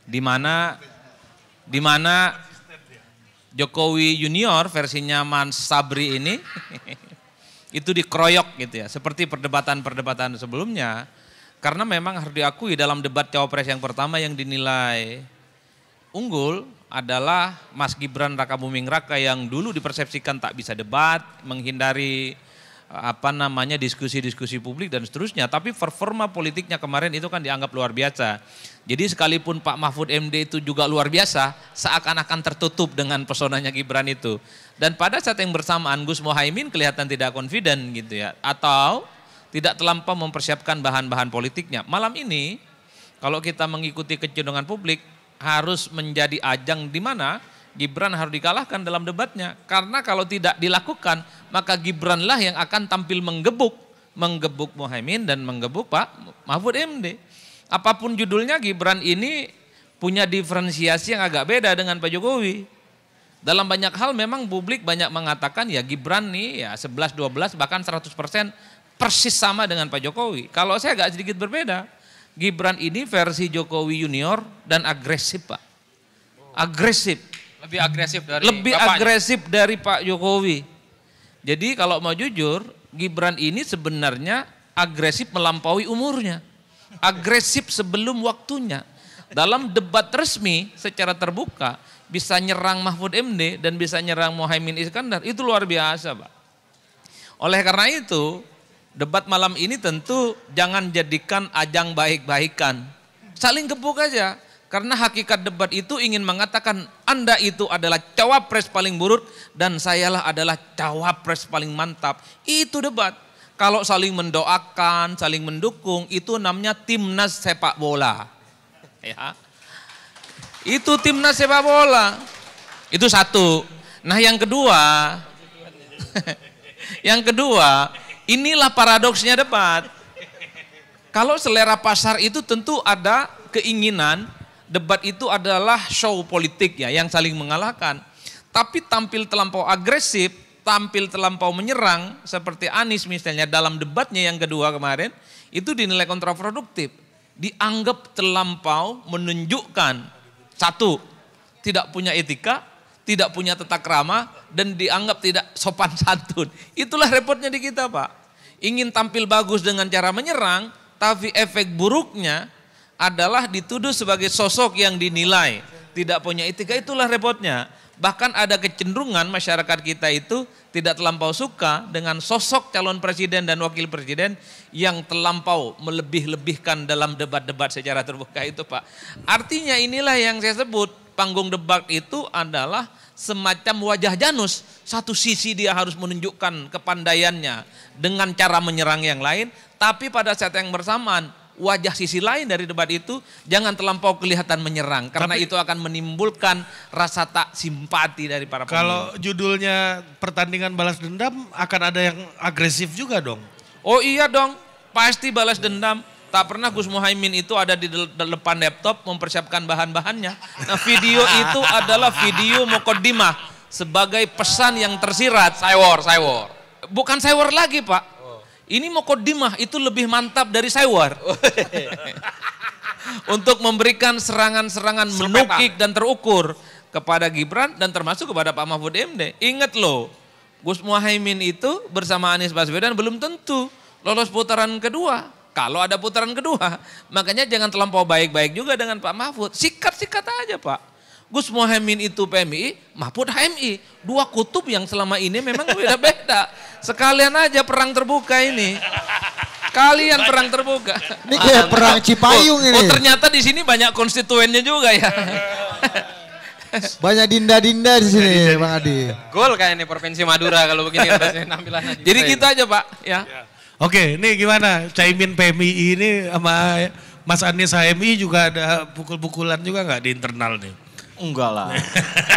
Di mana di mana Jokowi Junior versinya Mansabri Sabri ini (laughs) itu dikeroyok gitu ya, seperti perdebatan-perdebatan sebelumnya. Karena memang harus diakui dalam debat cawapres yang pertama yang dinilai unggul adalah Mas Gibran Raka Buming Raka yang dulu dipersepsikan tak bisa debat, menghindari eh, apa namanya diskusi-diskusi publik dan seterusnya. Tapi performa politiknya kemarin itu kan dianggap luar biasa. Jadi sekalipun Pak Mahfud MD itu juga luar biasa, seakan-akan tertutup dengan pesonanya Gibran itu. Dan pada saat yang bersamaan Gus Mohaimin kelihatan tidak confident gitu ya. Atau tidak terlampau mempersiapkan bahan-bahan politiknya. Malam ini kalau kita mengikuti kecenderungan publik, harus menjadi ajang di mana Gibran harus dikalahkan dalam debatnya. Karena kalau tidak dilakukan, maka Gibranlah yang akan tampil menggebuk, menggebuk Mohaimin dan menggebuk Pak Mahfud MD. Apapun judulnya Gibran ini punya diferensiasi yang agak beda dengan Pak Jokowi. Dalam banyak hal memang publik banyak mengatakan ya Gibran nih ya 11, 12 bahkan 100 persen persis sama dengan Pak Jokowi. Kalau saya agak sedikit berbeda. Gibran ini versi Jokowi Junior dan agresif Pak. Agresif. Lebih agresif dari Lebih bapaknya. agresif dari Pak Jokowi. Jadi kalau mau jujur, Gibran ini sebenarnya agresif melampaui umurnya. Agresif sebelum waktunya. Dalam debat resmi secara terbuka, bisa nyerang Mahfud MD dan bisa nyerang Mohaimin Iskandar. Itu luar biasa Pak. Oleh karena itu, debat malam ini tentu jangan jadikan ajang baik-baikan. Saling gebuk aja. Karena hakikat debat itu ingin mengatakan Anda itu adalah cawapres paling buruk dan sayalah adalah cawapres paling mantap. Itu debat. Kalau saling mendoakan, saling mendukung itu namanya timnas sepak bola. Ya. Itu timnas sepak bola. Itu satu. Nah, yang kedua (laughs) yang kedua Inilah paradoksnya debat. Kalau selera pasar itu tentu ada keinginan, debat itu adalah show politik ya, yang saling mengalahkan. Tapi tampil terlampau agresif, tampil terlampau menyerang, seperti Anies misalnya dalam debatnya yang kedua kemarin, itu dinilai kontraproduktif. Dianggap terlampau menunjukkan, satu, tidak punya etika, tidak punya tata ramah, dan dianggap tidak sopan santun. Itulah repotnya di kita Pak ingin tampil bagus dengan cara menyerang, tapi efek buruknya adalah dituduh sebagai sosok yang dinilai tidak punya etika itulah repotnya. Bahkan ada kecenderungan masyarakat kita itu tidak terlampau suka dengan sosok calon presiden dan wakil presiden yang terlampau melebih-lebihkan dalam debat-debat secara terbuka itu Pak. Artinya inilah yang saya sebut panggung debat itu adalah semacam wajah Janus. Satu sisi dia harus menunjukkan kepandaiannya dengan cara menyerang yang lain, tapi pada saat yang bersamaan wajah sisi lain dari debat itu jangan terlampau kelihatan menyerang karena Tapi, itu akan menimbulkan rasa tak simpati dari para pemilih. Kalau judulnya pertandingan balas dendam akan ada yang agresif juga dong. Oh iya dong, pasti balas dendam. Tak pernah Gus Muhaimin itu ada di depan laptop mempersiapkan bahan-bahannya. Nah video itu adalah video Mokodimah sebagai pesan yang tersirat. Saywar, saywar. Bukan saywar lagi pak. Oh. Ini Mokodimah itu lebih mantap dari saywar. Oh. (laughs) Untuk memberikan serangan-serangan menukik dan terukur kepada Gibran dan termasuk kepada Pak Mahfud MD. Ingat loh, Gus Muhaimin itu bersama Anies Baswedan belum tentu lolos putaran kedua kalau ada putaran kedua. Makanya jangan terlampau baik-baik juga dengan Pak Mahfud. Sikat-sikat aja Pak. Gus Mohaimin itu PMI, Mahfud HMI. Dua kutub yang selama ini memang (laughs) beda-beda. Sekalian aja perang terbuka ini. Kalian perang terbuka. Ini kayak ah, perang Cipayung oh, oh ini. Oh ternyata di sini banyak konstituennya juga ya. (laughs) Banyak dinda-dinda di sini, Bang Adi. Gol kayak ini provinsi Madura kalau begini kan, Jadi kita gitu aja, Pak, ya. ya. Oke, ini gimana? Caimin PMI ini sama Mas Anies HMI juga ada pukul-pukulan juga nggak di internal nih? Enggak lah.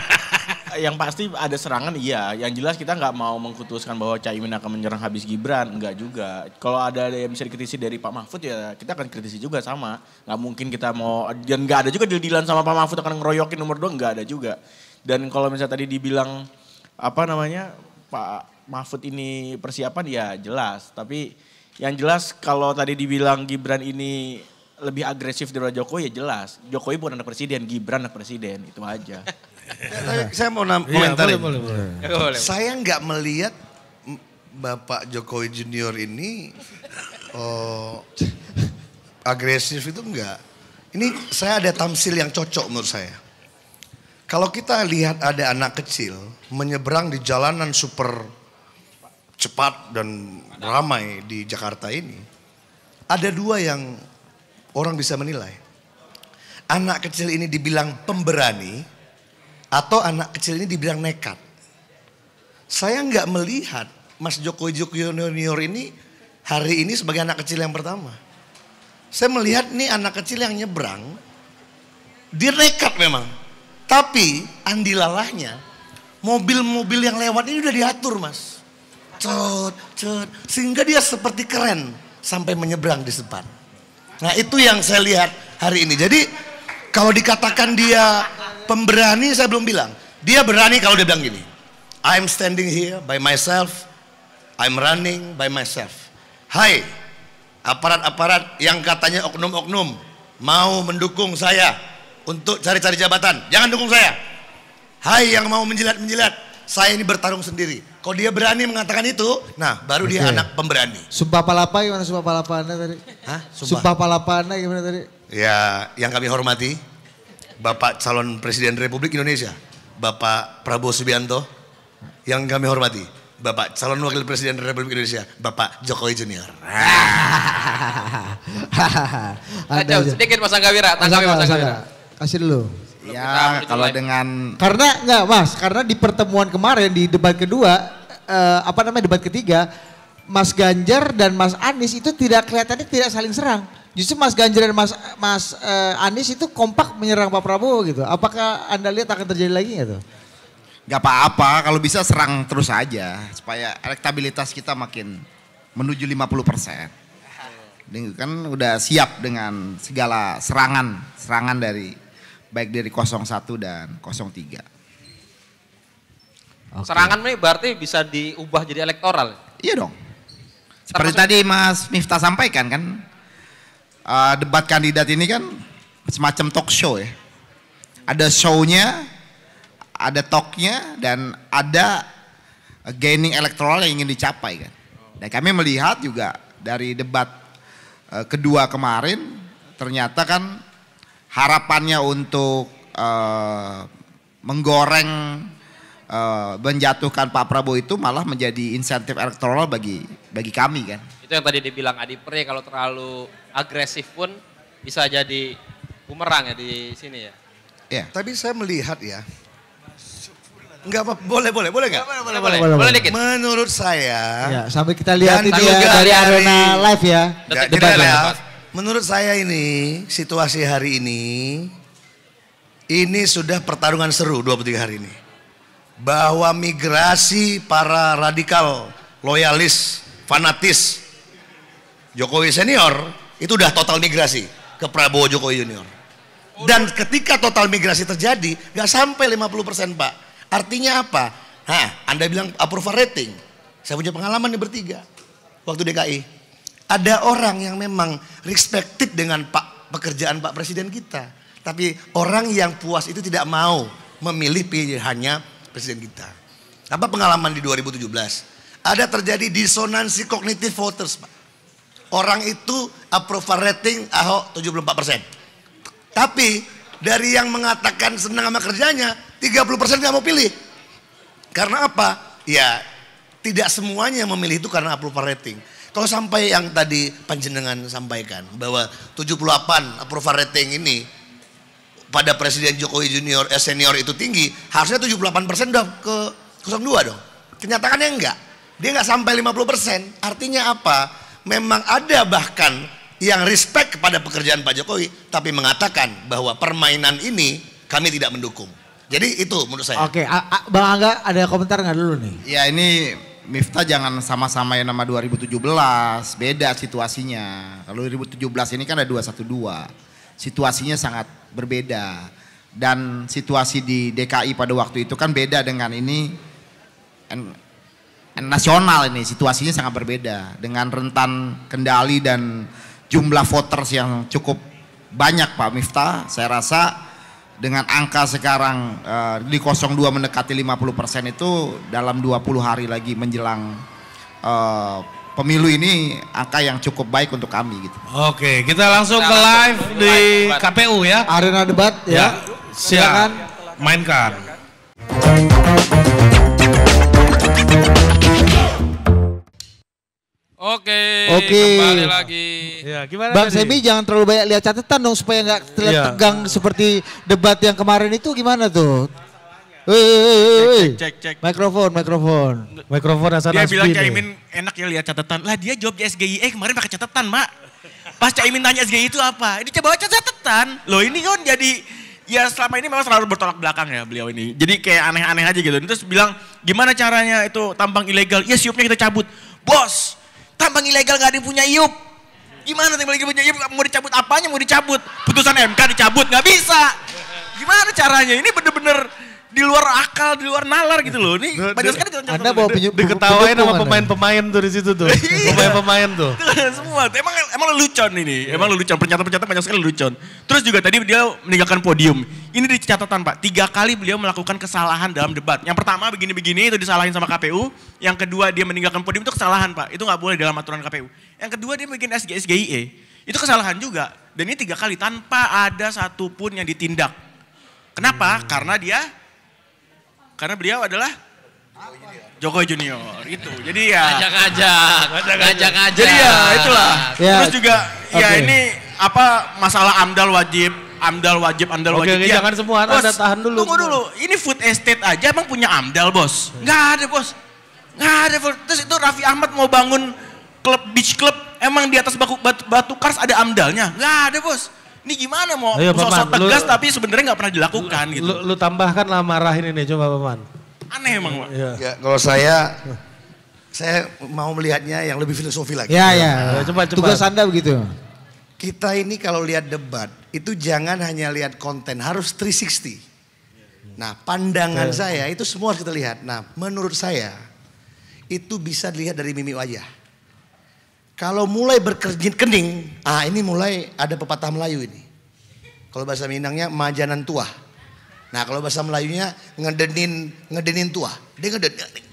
(laughs) yang pasti ada serangan iya. Yang jelas kita nggak mau mengkutuskan bahwa Caimin akan menyerang habis Gibran, Enggak juga. Kalau ada yang bisa dikritisi dari Pak Mahfud ya kita akan kritisi juga sama. Nggak mungkin kita mau dan nggak ada juga deal sama Pak Mahfud akan ngeroyokin nomor dua nggak ada juga. Dan kalau misalnya tadi dibilang apa namanya Pak Mahfud ini persiapan ya jelas. Tapi yang jelas kalau tadi dibilang Gibran ini lebih agresif daripada Jokowi ya jelas. Jokowi bukan anak presiden, Gibran anak presiden itu aja. Eh, saya mau iya, komentarin. Ya, boleh, eh, boleh, boleh. Saya nggak melihat Bapak Jokowi Junior ini oh, agresif itu enggak. Ini saya ada tamsil yang cocok menurut saya. Kalau kita lihat ada anak kecil menyeberang di jalanan super cepat dan ramai di Jakarta ini, ada dua yang orang bisa menilai. Anak kecil ini dibilang pemberani atau anak kecil ini dibilang nekat. Saya nggak melihat Mas Joko Joko Junior ini hari ini sebagai anak kecil yang pertama. Saya melihat nih anak kecil yang nyebrang, dia nekat memang. Tapi andilalahnya mobil-mobil yang lewat ini udah diatur mas cut, cut. Sehingga dia seperti keren sampai menyeberang di depan. Nah itu yang saya lihat hari ini. Jadi kalau dikatakan dia pemberani saya belum bilang. Dia berani kalau dia bilang gini. I'm standing here by myself. I'm running by myself. Hai aparat-aparat yang katanya oknum-oknum mau mendukung saya untuk cari-cari jabatan. Jangan dukung saya. Hai yang mau menjilat-menjilat. Saya ini bertarung sendiri kalau dia berani mengatakan itu, nah baru okay. dia anak pemberani. Sumpah palapa gimana sumpah palapa anda tadi? Hah? Sumpah, sumpah palapa anda gimana tadi? Ya, yang kami hormati, Bapak calon Presiden Republik Indonesia, Bapak Prabowo Subianto, yang kami hormati, Bapak calon Wakil Presiden Republik Indonesia, Bapak Jokowi Junior. (laughs) Ada sedikit Mas Anggawira, Wira, tanggapi Mas Anggawira. Kasih dulu. Ya, kalau dengan karena nggak mas, karena di pertemuan kemarin di debat kedua, uh, apa namanya debat ketiga, Mas Ganjar dan Mas Anies itu tidak kelihatannya tidak saling serang. Justru Mas Ganjar dan Mas Mas uh, Anies itu kompak menyerang Pak Prabowo gitu. Apakah anda lihat akan terjadi lagi nggak tuh? Gak apa-apa, kalau bisa serang terus aja supaya elektabilitas kita makin menuju 50 persen. Kan udah siap dengan segala serangan, serangan dari baik dari 01 dan 03. Okay. Serangan ini berarti bisa diubah jadi elektoral. Iya dong. Seperti Termasuk... tadi Mas Miftah sampaikan kan, uh, debat kandidat ini kan semacam talk show ya. Ada show-nya, ada talk-nya, dan ada gaining elektoral yang ingin dicapai kan. Dan kami melihat juga dari debat uh, kedua kemarin, ternyata kan harapannya untuk uh, menggoreng eh, menjatuhkan Pak Prabowo itu malah menjadi insentif elektoral bagi bagi kami kan. Itu yang tadi dibilang Adi Pre kalau terlalu agresif pun bisa jadi bumerang ya di sini ya. Iya. Tapi saya melihat ya. Enggak apa boleh boleh boleh enggak? Boleh boleh boleh. Boleh, boleh boleh. boleh Menurut saya. Ya, sampai kita lihat itu ya, dari arena live ya. Debat, debat, debat, debat. Menurut saya ini, situasi hari ini, ini sudah pertarungan seru 23 hari ini. Bahwa migrasi para radikal, loyalis, fanatis, Jokowi senior, itu udah total migrasi ke Prabowo Jokowi junior. Dan ketika total migrasi terjadi, nggak sampai 50% Pak. Artinya apa? Hah, Anda bilang approval rating. Saya punya pengalaman nih bertiga. Waktu DKI ada orang yang memang respected dengan Pak pekerjaan Pak Presiden kita. Tapi orang yang puas itu tidak mau memilih pilihannya Presiden kita. Apa pengalaman di 2017? Ada terjadi disonansi kognitif voters Pak. Orang itu approval rating Ahok 74%. Tapi dari yang mengatakan senang sama kerjanya, 30% nggak mau pilih. Karena apa? Ya tidak semuanya memilih itu karena approval rating. Kalau sampai yang tadi panjenengan sampaikan bahwa 78 approval rating ini pada Presiden Jokowi Junior eh, senior itu tinggi, harusnya 78 persen udah ke 02 dong. Kenyataannya enggak. Dia enggak sampai 50 persen. Artinya apa? Memang ada bahkan yang respect kepada pekerjaan Pak Jokowi, tapi mengatakan bahwa permainan ini kami tidak mendukung. Jadi itu menurut saya. Oke, Bang Angga ada komentar nggak dulu nih? Ya ini Mifta jangan sama-sama yang nama 2017, beda situasinya. Kalau 2017 ini kan ada 212, situasinya sangat berbeda. Dan situasi di DKI pada waktu itu kan beda dengan ini en, nasional ini, situasinya sangat berbeda. Dengan rentan kendali dan jumlah voters yang cukup banyak Pak Mifta saya rasa dengan angka sekarang uh, di 02 mendekati 50% persen itu dalam 20 hari lagi menjelang uh, pemilu ini angka yang cukup baik untuk kami gitu. Oke, kita langsung ke live di KPU ya. Arena debat ya. ya. Silakan mainkan. mainkan. Oke, Oke. kembali lagi. Ya, gimana Bang Semi jangan terlalu banyak lihat catatan dong supaya nggak terlihat ya. tegang seperti debat yang kemarin itu gimana tuh? Hei, cek, cek, Mikrofon, mikrofon. Mikrofon asal Dia bilang Caimin enak ya lihat catatan. Lah dia jawab di SGIE eh, kemarin pakai catatan, Mak. Pas Caimin tanya SGI e itu apa? Ini coba baca catatan. Loh ini kan jadi ya selama ini memang selalu bertolak belakang ya beliau ini. Jadi kayak aneh-aneh aja gitu. Terus bilang gimana caranya itu tampang ilegal? Ya siupnya kita cabut. Bos, tambang ilegal nggak ada punya iup gimana tambang ilegal punya iup mau dicabut apanya mau dicabut putusan MK dicabut nggak bisa gimana caranya ini bener-bener di luar akal, di luar nalar gitu loh. Ini nah, banyak sekali jalan-jalan. Anda bawa gitu. penyu, diketawain sama pemain-pemain tuh di situ tuh. (laughs) Iya. Pemain-pemain tuh. (laughs) Iya, semua. Emang emang lelucon ini. Iya. Emang lelucon. Pernyataan-pernyataan banyak sekali lelucon. Terus juga tadi dia meninggalkan podium. Ini di catatan Pak. Tiga kali beliau melakukan kesalahan dalam debat. Yang pertama begini-begini itu disalahin sama KPU. Yang kedua dia meninggalkan podium itu kesalahan Pak. Itu nggak boleh dalam aturan KPU. Yang kedua dia bikin SGSGIE. Itu kesalahan juga. Dan ini tiga kali tanpa ada satupun yang ditindak. Kenapa? Karena dia karena beliau adalah Joko Junior itu. Jadi ya ngajak-ngajak, ngajak-ngajak. Jadi ya itulah. Ya. Terus juga ya ini apa masalah amdal wajib amdal wajib amdal okay, wajib. Oke, ya. jangan semua bos, ada tahan dulu. Tunggu dulu. Ini food estate aja emang punya amdal, Bos? Enggak ada, Bos. Enggak ada. Terus itu Raffi Ahmad mau bangun klub beach club emang di atas batu, batu, batu kars ada amdalnya? Enggak ada, Bos. Ini gimana mau Ayo, sosok Paman, tegas lu, tapi sebenarnya nggak pernah dilakukan lu, gitu. Lu, lu tambahkan lah marah ini nih coba Paman. Aneh emang Pak. Ya. ya kalau saya saya mau melihatnya yang lebih filosofi lagi. Ya ya, nah, coba coba. Tugas Anda begitu. Kita ini kalau lihat debat itu jangan hanya lihat konten, harus 360. Nah, pandangan ya. saya itu semua harus kita lihat. Nah, menurut saya itu bisa dilihat dari mimik wajah. Kalau mulai berkerjin kening, ah ini mulai ada pepatah Melayu ini. Kalau bahasa Minangnya majanan tua. Nah kalau bahasa Melayunya ngedenin ngedenin tua. Dia ngedenin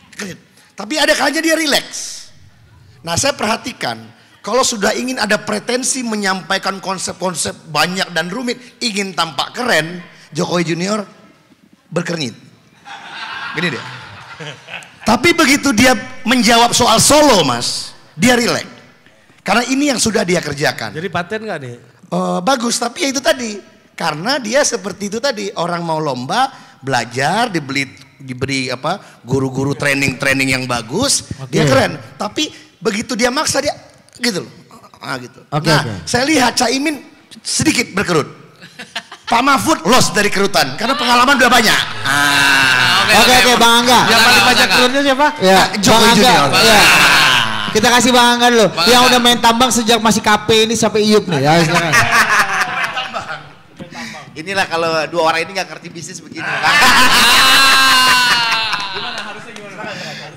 Tapi ada kalanya dia rileks. Nah saya perhatikan kalau sudah ingin ada pretensi menyampaikan konsep-konsep banyak dan rumit, ingin tampak keren, Jokowi Junior berkernyit. Gini dia. Tapi begitu dia menjawab soal solo mas, dia rileks. Karena ini yang sudah dia kerjakan. Jadi paten gak nih? Uh, bagus, tapi ya itu tadi. Karena dia seperti itu tadi, orang mau lomba, belajar, dibeli diberi apa guru-guru training-training yang bagus, okay. dia keren. Tapi begitu dia maksa dia gitu loh. Ah gitu. Okay, nah, okay. saya lihat Caimin sedikit berkerut. Pak Mahfud los dari kerutan karena pengalaman udah banyak. Ah. Oke okay, oke okay, Bang Angga. Yang paling banyak kerutnya siapa? Ya, Jokowi Junior. Ya. Kita kasih banget dulu. Bang yang udah main tambang sejak masih KP ini sampai iup nih. Ya, silakan. Inilah kalau dua orang ini nggak ngerti bisnis begini. (laughs) gimana harusnya gimana?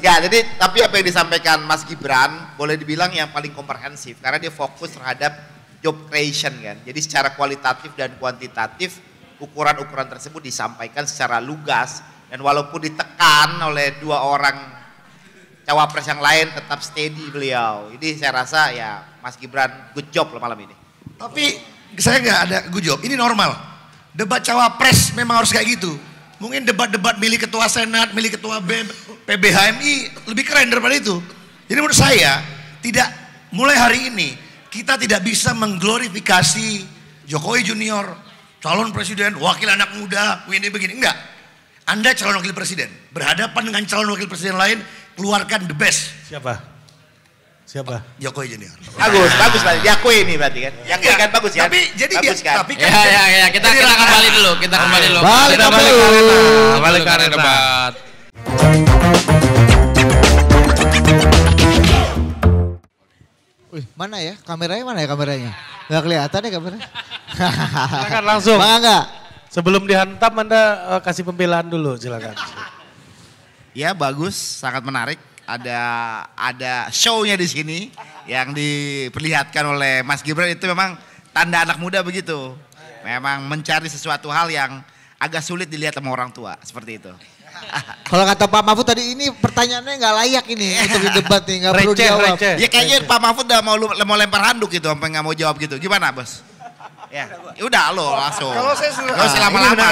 Ya, jadi tapi apa yang disampaikan Mas Gibran boleh dibilang yang paling komprehensif karena dia fokus terhadap job creation kan. Jadi secara kualitatif dan kuantitatif ukuran-ukuran tersebut disampaikan secara lugas dan walaupun ditekan oleh dua orang cawapres yang lain tetap steady beliau. Ini saya rasa ya Mas Gibran good job lah malam ini. Tapi saya nggak ada good job, ini normal. Debat cawapres memang harus kayak gitu. Mungkin debat-debat milik ketua senat, milik ketua BM, PBHMI lebih keren daripada itu. Jadi menurut saya tidak mulai hari ini kita tidak bisa mengglorifikasi Jokowi Junior, calon presiden, wakil anak muda, ini begini. Enggak. Anda calon wakil presiden, berhadapan dengan calon wakil presiden lain keluarkan the best. Siapa? Siapa? Jokowi Junior. Bagus, bagus banget Yakui ini berarti kan. ya, iya. kan bagus ya. Tapi jadi bagus, dia, kan? tapi kan. Ya, ya, ya, kita kita kita kembali dulu, kita kembali dulu. Balik kita balik ke arena. Balik ke arena debat. Wih, mana ya? Kameranya mana ya kameranya? Gak kelihatan ya kameranya. silakan langsung. Bang enggak? Sebelum dihantam Anda eh, kasih pembelaan dulu silakan. Ya bagus, sangat menarik. Ada ada shownya di sini yang diperlihatkan oleh Mas Gibran itu memang tanda anak muda begitu. Memang mencari sesuatu hal yang agak sulit dilihat sama orang tua, seperti itu. (laughs) Kalau kata Pak Mahfud tadi ini pertanyaannya nggak layak ini untuk debat nih, nggak perlu dijawab. Receh. Ya kayaknya receh. Pak Mahfud udah mau mau lempar handuk gitu, sampai nggak mau jawab gitu. Gimana, Bos? Ya, ya udah lo langsung. Kalau saya sudah, ah, lama-lama,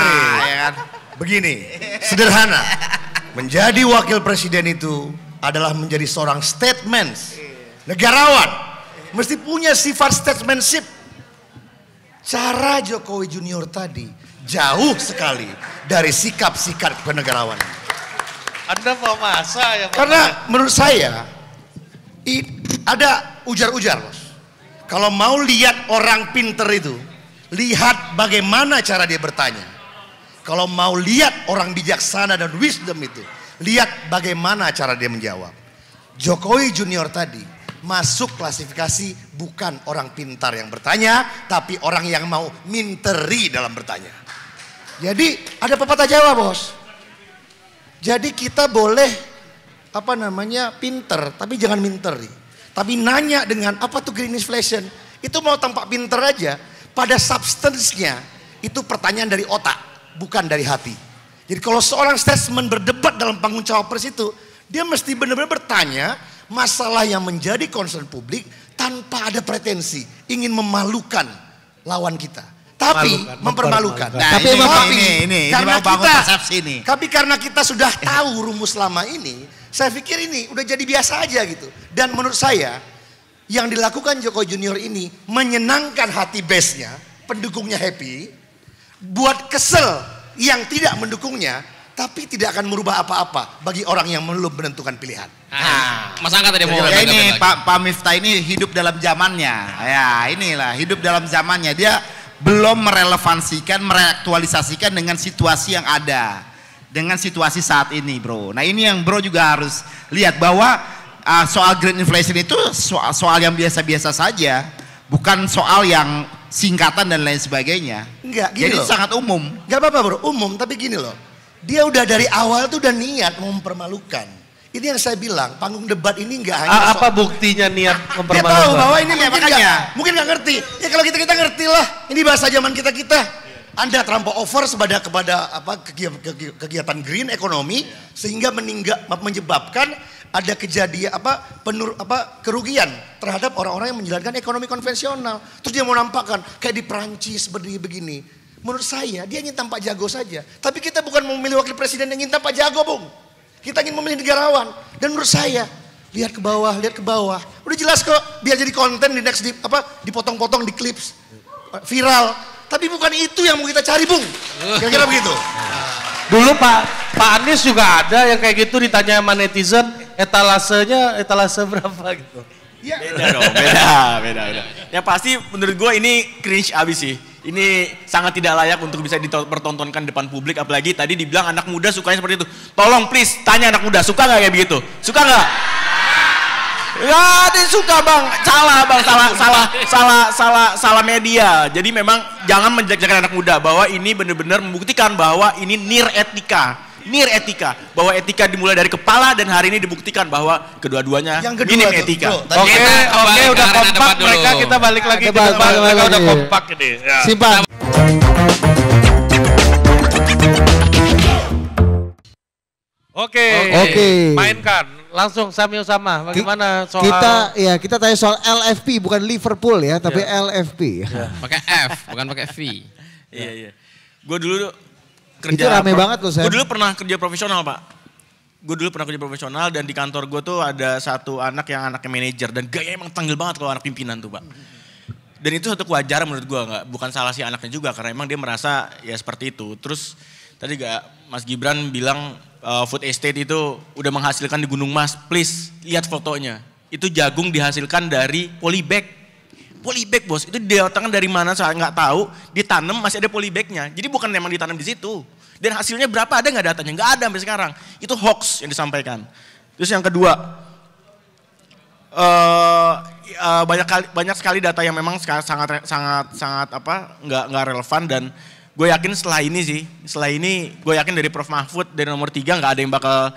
ya kan. Begini, sederhana. (laughs) Menjadi wakil presiden itu adalah menjadi seorang statement negarawan. Mesti punya sifat statementship. Cara Jokowi Junior tadi jauh sekali dari sikap-sikap kenegarawan. Anda mau masa ya Pak? Karena menurut saya ada ujar-ujar bos. Kalau mau lihat orang pinter itu, lihat bagaimana cara dia bertanya. Kalau mau lihat orang bijaksana dan wisdom itu, lihat bagaimana cara dia menjawab. Jokowi Junior tadi masuk klasifikasi bukan orang pintar yang bertanya, tapi orang yang mau minteri dalam bertanya. Jadi ada pepatah Jawa bos. Jadi kita boleh apa namanya pinter, tapi jangan minteri. Tapi nanya dengan apa tuh green inflation? Itu mau tampak pinter aja, pada substance itu pertanyaan dari otak bukan dari hati. Jadi kalau seorang statement berdebat dalam panggung cawapres itu, dia mesti benar-benar bertanya masalah yang menjadi concern publik tanpa ada pretensi ingin memalukan lawan kita. Tapi mempermalukan. Nah, tapi, ini, tapi ini, ini, ini, karena ini kita, ini. Tapi karena kita sudah tahu rumus lama ini, saya pikir ini udah jadi biasa aja gitu. Dan menurut saya yang dilakukan Joko Junior ini menyenangkan hati base-nya, pendukungnya happy, buat kesel yang tidak mendukungnya, tapi tidak akan merubah apa-apa bagi orang yang belum menentukan pilihan. Nah, Mas Angga tadi mau ya ini Pak Pak Miftah ini hidup dalam zamannya. Ya, inilah hidup dalam zamannya. Dia belum merelevansikan, mereaktualisasikan dengan situasi yang ada. Dengan situasi saat ini, Bro. Nah, ini yang Bro juga harus lihat bahwa uh, soal green inflation itu soal, soal yang biasa-biasa saja, bukan soal yang singkatan dan lain sebagainya. Enggak, gini Jadi loh. sangat umum. Enggak apa-apa bro, umum tapi gini loh. Dia udah dari awal tuh udah niat mempermalukan. Ini yang saya bilang, panggung debat ini enggak hanya... A apa buktinya niat mempermalukan? Dia tahu bahwa ini ya, mungkin makanya. mungkin gak ngerti. Ya kalau kita-kita ngerti lah, ini bahasa zaman kita-kita. Anda terlampau over kepada kepada apa kegiatan green ekonomi sehingga meninggal menyebabkan ada kejadian apa penur apa kerugian terhadap orang-orang yang menjalankan ekonomi konvensional. Terus dia mau nampakkan kayak di Perancis berdiri begini Menurut saya dia ingin tampak jago saja. Tapi kita bukan memilih wakil presiden yang ingin tampak jago, Bung. Kita ingin memilih negarawan. Dan menurut saya lihat ke bawah, lihat ke bawah. Udah jelas kok biar jadi konten di next di apa dipotong-potong di clips viral. Tapi bukan itu yang mau kita cari, Bung. Kira-kira begitu. Dulu Pak Pak Anies juga ada yang kayak gitu ditanya sama netizen, etalasenya etalase berapa gitu? Ya. Beda dong, beda, beda, beda. Yang pasti menurut gue ini cringe abis sih. Ini sangat tidak layak untuk bisa dipertontonkan depan publik, apalagi tadi dibilang anak muda sukanya seperti itu. Tolong please tanya anak muda suka nggak kayak begitu? Suka nggak? Ya, dia suka bang, salah bang, salah, salah, salah, salah, salah media. Jadi memang jangan menjajakan anak muda bahwa ini benar-benar membuktikan bahwa ini nir etika nir etika bahwa etika dimulai dari kepala dan hari ini dibuktikan bahwa kedua-duanya yang kedua minim etika. Oke, oke okay, okay, udah kompak mereka kita balik lagi balik ke debat, mereka udah iya. kompak ini. Ya. Simpan. Oke. Okay. Oke. Okay. Mainkan langsung Sami sama bagaimana soal kita ya kita tanya soal LFP bukan Liverpool ya tapi yeah. LFP. Yeah. pakai F bukan pakai V. Iya iya. Gue dulu kerja. Itu rame banget loh saya. Gue dulu pernah kerja profesional pak. Gue dulu pernah kerja profesional dan di kantor gue tuh ada satu anak yang anaknya manajer dan gaya emang tanggil banget kalau anak pimpinan tuh pak. Dan itu satu kewajaran menurut gue nggak, bukan salah si anaknya juga karena emang dia merasa ya seperti itu. Terus tadi gak Mas Gibran bilang uh, food estate itu udah menghasilkan di Gunung Mas, please lihat fotonya. Itu jagung dihasilkan dari polybag polybag bos itu tangan dari mana saya nggak tahu ditanam masih ada polybagnya jadi bukan memang ditanam di situ dan hasilnya berapa ada nggak datanya nggak ada sampai sekarang itu hoax yang disampaikan terus yang kedua uh, uh, banyak kali, banyak sekali data yang memang sangat sangat sangat apa nggak nggak relevan dan gue yakin setelah ini sih setelah ini gue yakin dari Prof Mahfud dari nomor tiga nggak ada yang bakal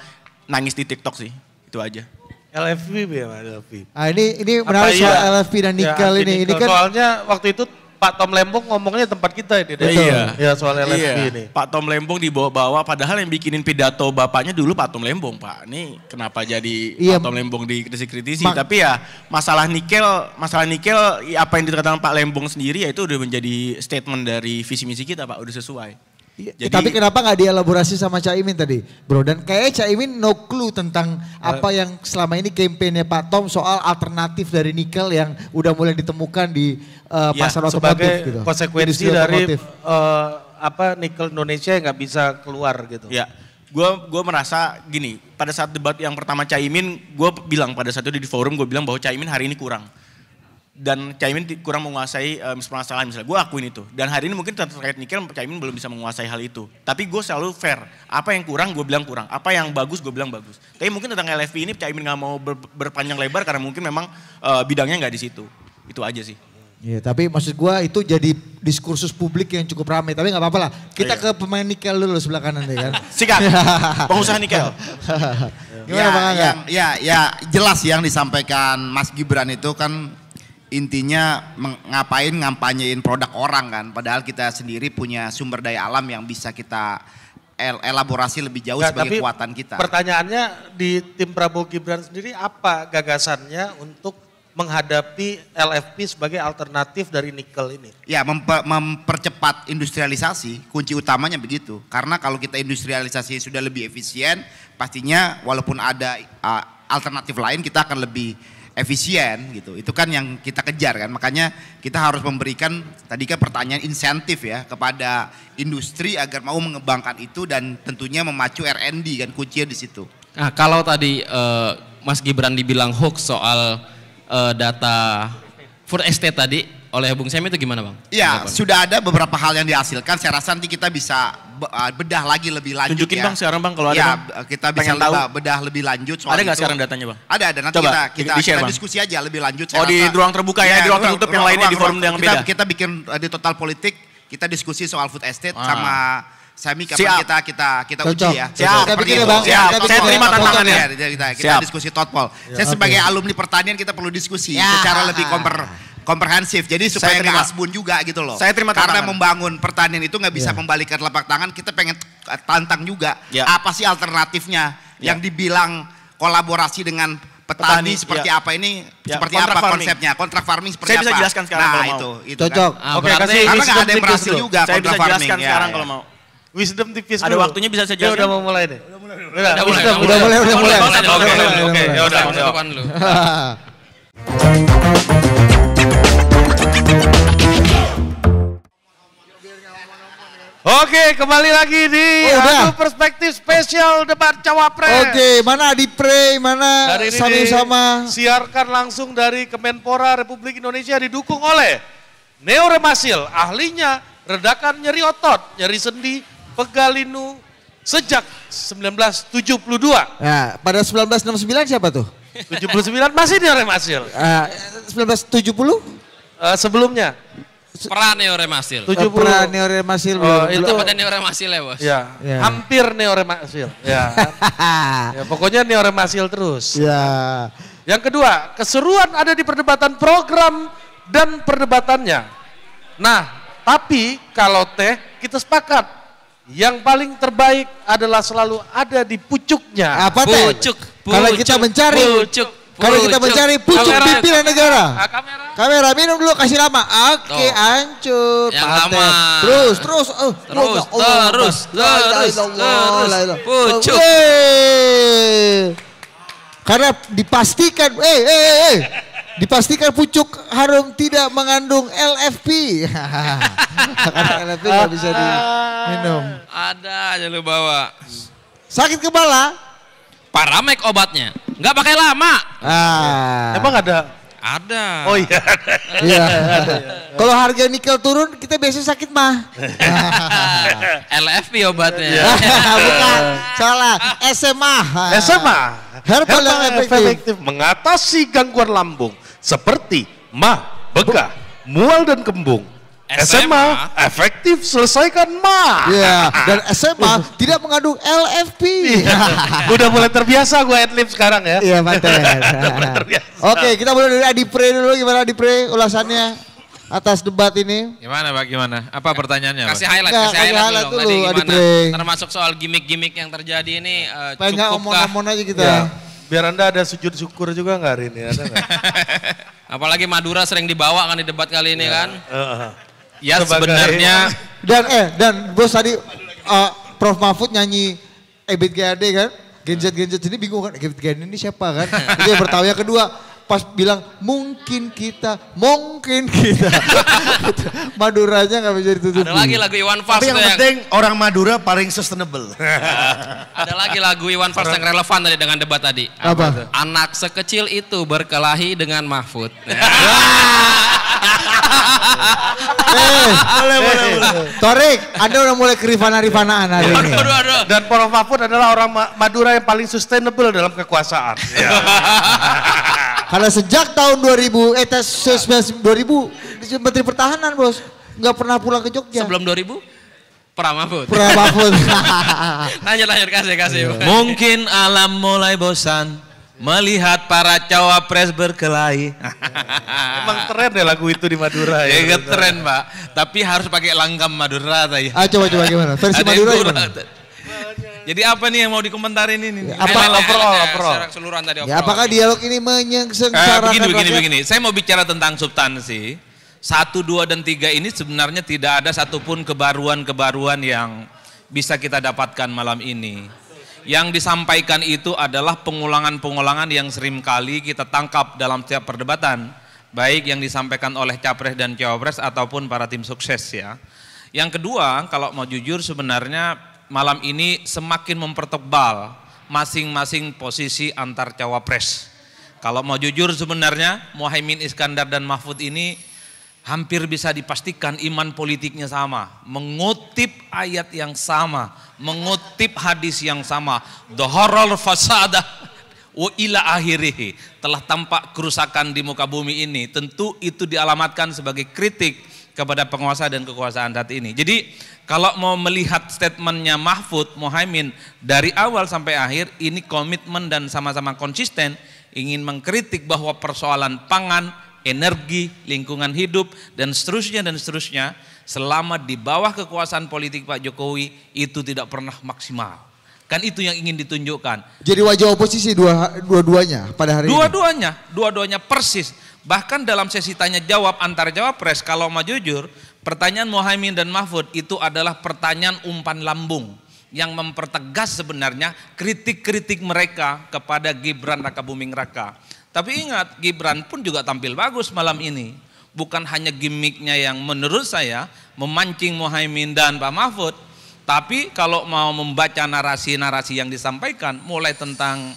nangis di TikTok sih itu aja. LFP ya LFP. Ah ini ini menarik iya? soal iya? dan nikel ya, ini. Ini kan soalnya waktu itu Pak Tom Lembong ngomongnya tempat kita ini. Betul. Iya. Ya soal LFP iya. ini. Pak Tom Lembong dibawa-bawa padahal yang bikinin pidato bapaknya dulu Pak Tom Lembong Pak. Ini kenapa jadi iya. Pak Tom Lembong dikritisi-kritisi. Tapi ya masalah nikel, masalah nikel apa yang dikatakan Pak Lembong sendiri ya itu udah menjadi statement dari visi misi kita Pak. Udah sesuai. Iya, Jadi, Tapi kenapa nggak dielaborasi sama Caimin tadi, Bro? Dan kayaknya Caimin no clue tentang uh, apa yang selama ini kampanye Pak Tom soal alternatif dari nikel yang udah mulai ditemukan di uh, ya, pasar otomotif. Sebagai gitu. konsekuensi dari uh, apa nikel Indonesia yang nggak bisa keluar gitu. Ya, gue gue merasa gini. Pada saat debat yang pertama Caimin, gue bilang pada saat itu di forum gue bilang bahwa Caimin hari ini kurang dan Caimin kurang menguasai uh, permasalahan misalnya gue akuin itu dan hari ini mungkin terkait nikel Caimin belum bisa menguasai hal itu tapi gue selalu fair apa yang kurang gue bilang kurang apa yang bagus gue bilang bagus tapi mungkin tentang LFP ini Caimin nggak mau ber, berpanjang lebar karena mungkin memang uh, bidangnya nggak di situ itu aja sih Iya, tapi maksud gue itu jadi diskursus publik yang cukup ramai. Tapi nggak apa-apa lah. Kita Ayo. Iya. ke pemain nikel dulu sebelah kanan deh kan. (laughs) Sikat. (laughs) Pengusaha nikel. Gimana ya, bang Angga? Ya, ya, ya jelas yang disampaikan Mas Gibran itu kan intinya ngapain ngampanyain produk orang kan padahal kita sendiri punya sumber daya alam yang bisa kita el elaborasi lebih jauh Nggak, sebagai kekuatan kita. Pertanyaannya di tim Prabowo Gibran sendiri apa gagasannya untuk menghadapi LFP sebagai alternatif dari nikel ini? Ya memper, mempercepat industrialisasi, kunci utamanya begitu. Karena kalau kita industrialisasi sudah lebih efisien, pastinya walaupun ada uh, alternatif lain kita akan lebih efisien gitu. Itu kan yang kita kejar kan. Makanya kita harus memberikan tadi kan pertanyaan insentif ya kepada industri agar mau mengembangkan itu dan tentunya memacu R&D kan kuncinya di situ. Nah, kalau tadi uh, Mas Gibran dibilang hoax soal uh, data food estate tadi oleh Bung Sam itu gimana Bang? Iya, sudah ada beberapa hal yang dihasilkan. Saya rasa nanti kita bisa ah, bedah lagi lebih lanjut Tunjukin ya. Bang sekarang Bang kalau ada ya, bang. kita bisa tahu. bedah lebih lanjut soal Ada nggak sekarang datanya Bang? Ada, ada. Nanti Coba, kita kita, di kita diskusi aja lebih lanjut. oh di ruang terbuka ya, ya di ruang tertutup yang lainnya di forum yang beda. Kita bikin di total politik kita diskusi soal food estate ah. sama Sami kapan Siap. kita kita kita Cocok. uji ya. Siap. Kita bikin ya Bang. Siap. siap. saya terima tantangannya. Ya, kita kita, siap. diskusi totpol. Ya, saya okay. sebagai alumni pertanian kita perlu diskusi ya. secara lebih komper komprehensif. Jadi supaya nggak asbun juga gitu loh. Saya terima Karena tantangan. membangun pertanian itu nggak bisa ya. membalikkan telapak tangan, kita pengen tantang juga. Ya. Apa sih alternatifnya ya. yang dibilang kolaborasi dengan petani, petani seperti ya. apa ini ya. seperti kontrak apa farming. konsepnya kontrak farming seperti saya apa saya bisa jelaskan sekarang nah, kalau itu, mau itu kan. cocok kan. oke okay, karena nggak ada yang berhasil juga kontrak farming saya bisa jelaskan ya, sekarang ya. kalau mau Wisdom tipis Ada waktunya bisa saja ya, udah mau mulai deh. Udah mulai. Udah, mulai, udah, mulai. Udah mulai. Udah mulai. Udah mulai. Oke, udah. Oke, kembali lagi di oh, Adu Perspektif Spesial Debat Cawapres. Oke, mana di Pre, mana Dari Sami sama. Siarkan langsung dari Kemenpora Republik Indonesia didukung oleh Neo Remasil, ahlinya redakan nyeri otot, nyeri sendi, Pegalinu sejak 1972. Ya, pada 1969 siapa tuh? 79 masih di Asil. Uh, 1970? Uh, sebelumnya. Pra Neoremasil. Tujuh puluh pra Neoremasil. Ya, eh, oh, oh itu pada Neoremasil ya bos. Ya, ya. hampir Neoremasil. Ya. (laughs) ya pokoknya Neoremasil terus. Ya. Yang kedua, keseruan ada di perdebatan program dan perdebatannya. Nah, tapi kalau teh kita sepakat yang paling terbaik adalah selalu ada di pucuknya. Apa teh? Pucuk. Kalau kita mencari Kalau kita mencari pucuk kamera, pimpinan kamera, negara. Ah, kamera. Kamera minum dulu kasih lama. Oke, hancur. Yang lama. Terus, terus. Oh, terus, Terus, terus, terus, terus. Pucuk. Karena dipastikan, eh, eh, eh. eh. Dipastikan pucuk harum tidak mengandung LFP. (laughs) Karena LFP nggak bisa diminum. Ada aja lu bawa. Sakit kepala? Paramek obatnya. Nggak pakai lama. Ah. Emang ada? Ada. Oh iya. Iya. (laughs) Ya. Kalau harga nikel turun, kita biasanya sakit mah. LFP (laughs) obatnya. Iya. Bukan, salah. SMA. SMA. Herbal, Herbal yang efektif. efektif mengatasi gangguan lambung seperti ma, bekah, mual dan kembung. SMA, efektif selesaikan ma. Iya, (laughs) dan SMA tidak mengandung LFP. Iya. (laughs) Udah mulai terbiasa gue adlib sekarang ya. Iya, (laughs) mantap. Oke, kita mulai dari pre dulu gimana pre ulasannya atas debat ini. Gimana Pak, gimana? Apa ya. pertanyaannya? Kasih highlight, Nggak, kasih highlight, highlight dulu, dulu Tadi gimana? Adipre. Termasuk soal gimmick-gimmick yang terjadi ini uh, Banyak omong-omong aja kita. Ya. Biar Anda ada sujud syukur juga nggak hari ini? Ya, ada gak? (laughs) Apalagi Madura sering dibawa kan di debat kali ini ya. kan? Uh, Ya Sebagai... sebenarnya. (laughs) Dan eh dan bos tadi uh, Prof Mahfud nyanyi Ebit GAD kan? Genjet-genjet ini bingung kan, Ebit GAD ini siapa kan? (laughs) Itu yang kedua pas bilang mungkin kita, mungkin kita. (laughs) Maduranya nggak bisa ditutup. Ada lagi lagu Iwan Fals. Tapi yang, yang penting orang Madura paling sustainable. (laughs) Ada lagi lagu Iwan Fals yang relevan tadi dengan debat tadi. Apa? Anak sekecil itu berkelahi dengan Mahfud. (laughs) Eh, boleh, boleh, eh, eh. boleh. Torik, Anda udah mulai kerifana-rifanaan hari ini. Aduh, aduh, aduh. Dan Prof Mahfud adalah orang Madura yang paling sustainable dalam kekuasaan. Ya. Karena sejak tahun 2000, eh tes 2000 Menteri Pertahanan bos, nggak pernah pulang ke Jogja. Sebelum 2000? Pramahfud. Pramahfud. lanjut lanjut kasih kasih. Iya. Mungkin alam mulai bosan melihat para cawapres berkelahi. (laughs) Emang keren ya lagu itu di Madura ya. ya keren pak. Tapi harus pakai langgam Madura tadi. Ah coba coba gimana? Versi Madura gimana? Jadi apa nih yang mau dikomentarin ini? Ya, apa elena, overall, elena, overall. Secara keseluruhan tadi overall. Ya, apakah dialog ini menyengsarakan? Eh, begini, begini, begini. Saya mau bicara tentang substansi. Satu, dua, dan tiga ini sebenarnya tidak ada satupun kebaruan-kebaruan yang bisa kita dapatkan malam ini. Yang disampaikan itu adalah pengulangan-pengulangan yang sering kali kita tangkap dalam setiap perdebatan. Baik yang disampaikan oleh Capres dan Cawapres ataupun para tim sukses ya. Yang kedua, kalau mau jujur sebenarnya malam ini semakin mempertebal masing-masing posisi antar cawapres. Kalau mau jujur sebenarnya Mohaimin Iskandar dan Mahfud ini hampir bisa dipastikan iman politiknya sama, mengutip ayat yang sama, mengutip hadis yang sama, The horror fasada wa ila akhirih. Telah tampak kerusakan di muka bumi ini, tentu itu dialamatkan sebagai kritik kepada penguasa dan kekuasaan saat ini. Jadi kalau mau melihat statementnya Mahfud Mohaimin dari awal sampai akhir ini komitmen dan sama-sama konsisten ingin mengkritik bahwa persoalan pangan, energi, lingkungan hidup dan seterusnya dan seterusnya selama di bawah kekuasaan politik Pak Jokowi itu tidak pernah maksimal. Kan itu yang ingin ditunjukkan. Jadi wajah oposisi dua dua-duanya pada hari dua ini. Dua-duanya, dua-duanya persis. Bahkan dalam sesi tanya jawab antar pres, kalau mau jujur, pertanyaan Mohaimin dan Mahfud itu adalah pertanyaan umpan lambung yang mempertegas sebenarnya kritik-kritik mereka kepada Gibran Raka Buming Raka. Tapi ingat, Gibran pun juga tampil bagus malam ini. Bukan hanya gimmicknya yang menurut saya memancing Mohaimin dan Pak Mahfud, tapi kalau mau membaca narasi-narasi yang disampaikan, mulai tentang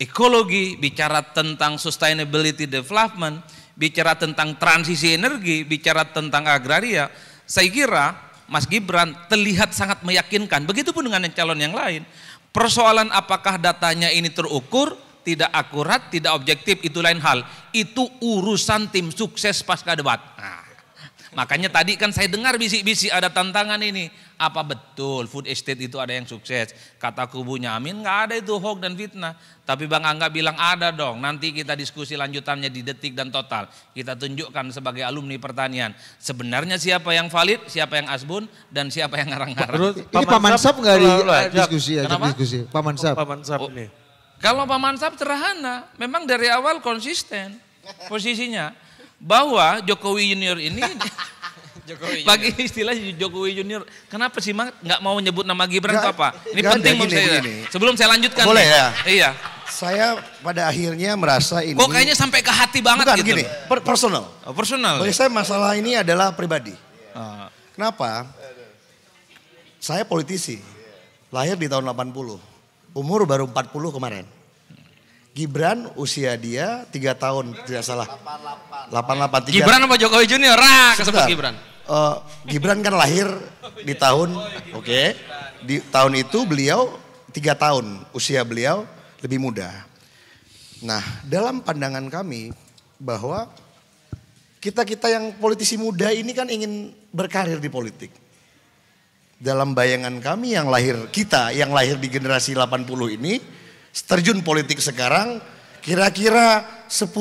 ekologi, bicara tentang sustainability development, bicara tentang transisi energi, bicara tentang agraria, saya kira Mas Gibran terlihat sangat meyakinkan. Begitupun dengan calon yang lain. Persoalan apakah datanya ini terukur, tidak akurat, tidak objektif, itu lain hal. Itu urusan tim sukses pasca debat. Nah, Makanya tadi kan saya dengar bisik-bisik ada tantangan ini. Apa betul food estate itu ada yang sukses? Kata kubunya Amin nggak ada itu hoax dan fitnah. Tapi Bang Angga bilang ada dong. Nanti kita diskusi lanjutannya di detik dan total. Kita tunjukkan sebagai alumni pertanian. Sebenarnya siapa yang valid, siapa yang asbun, dan siapa yang ngarang-ngarang. Ini Paman Sap nggak di diskusi ya? Diskusi. Paman Sap. Paman Sap oh. ini. Kalau Paman Sap terhana, memang dari awal konsisten posisinya bahwa Jokowi Junior ini (laughs) Jokowi bagi istilah Jokowi Junior kenapa sih Mak nggak mau nyebut nama Gibran gak, apa ini gak penting ada, gini, saya gini. sebelum saya lanjutkan boleh ya iya saya pada akhirnya merasa ini kok kayaknya sampai ke hati banget bukan, gitu gini per personal oh, personal bagi ya? saya masalah ini adalah pribadi ah. kenapa saya politisi lahir di tahun 80 umur baru 40 kemarin Gibran usia dia tiga tahun Gibran tidak salah. 88. 88 Gibran apa Jokowi Junior? Rah, kesebut Gibran. Uh, Gibran kan lahir di tahun oke. Okay, di tahun itu beliau tiga tahun usia beliau lebih muda. Nah, dalam pandangan kami bahwa kita-kita yang politisi muda ini kan ingin berkarir di politik. Dalam bayangan kami yang lahir kita yang lahir di generasi 80 ini terjun politik sekarang, kira-kira 10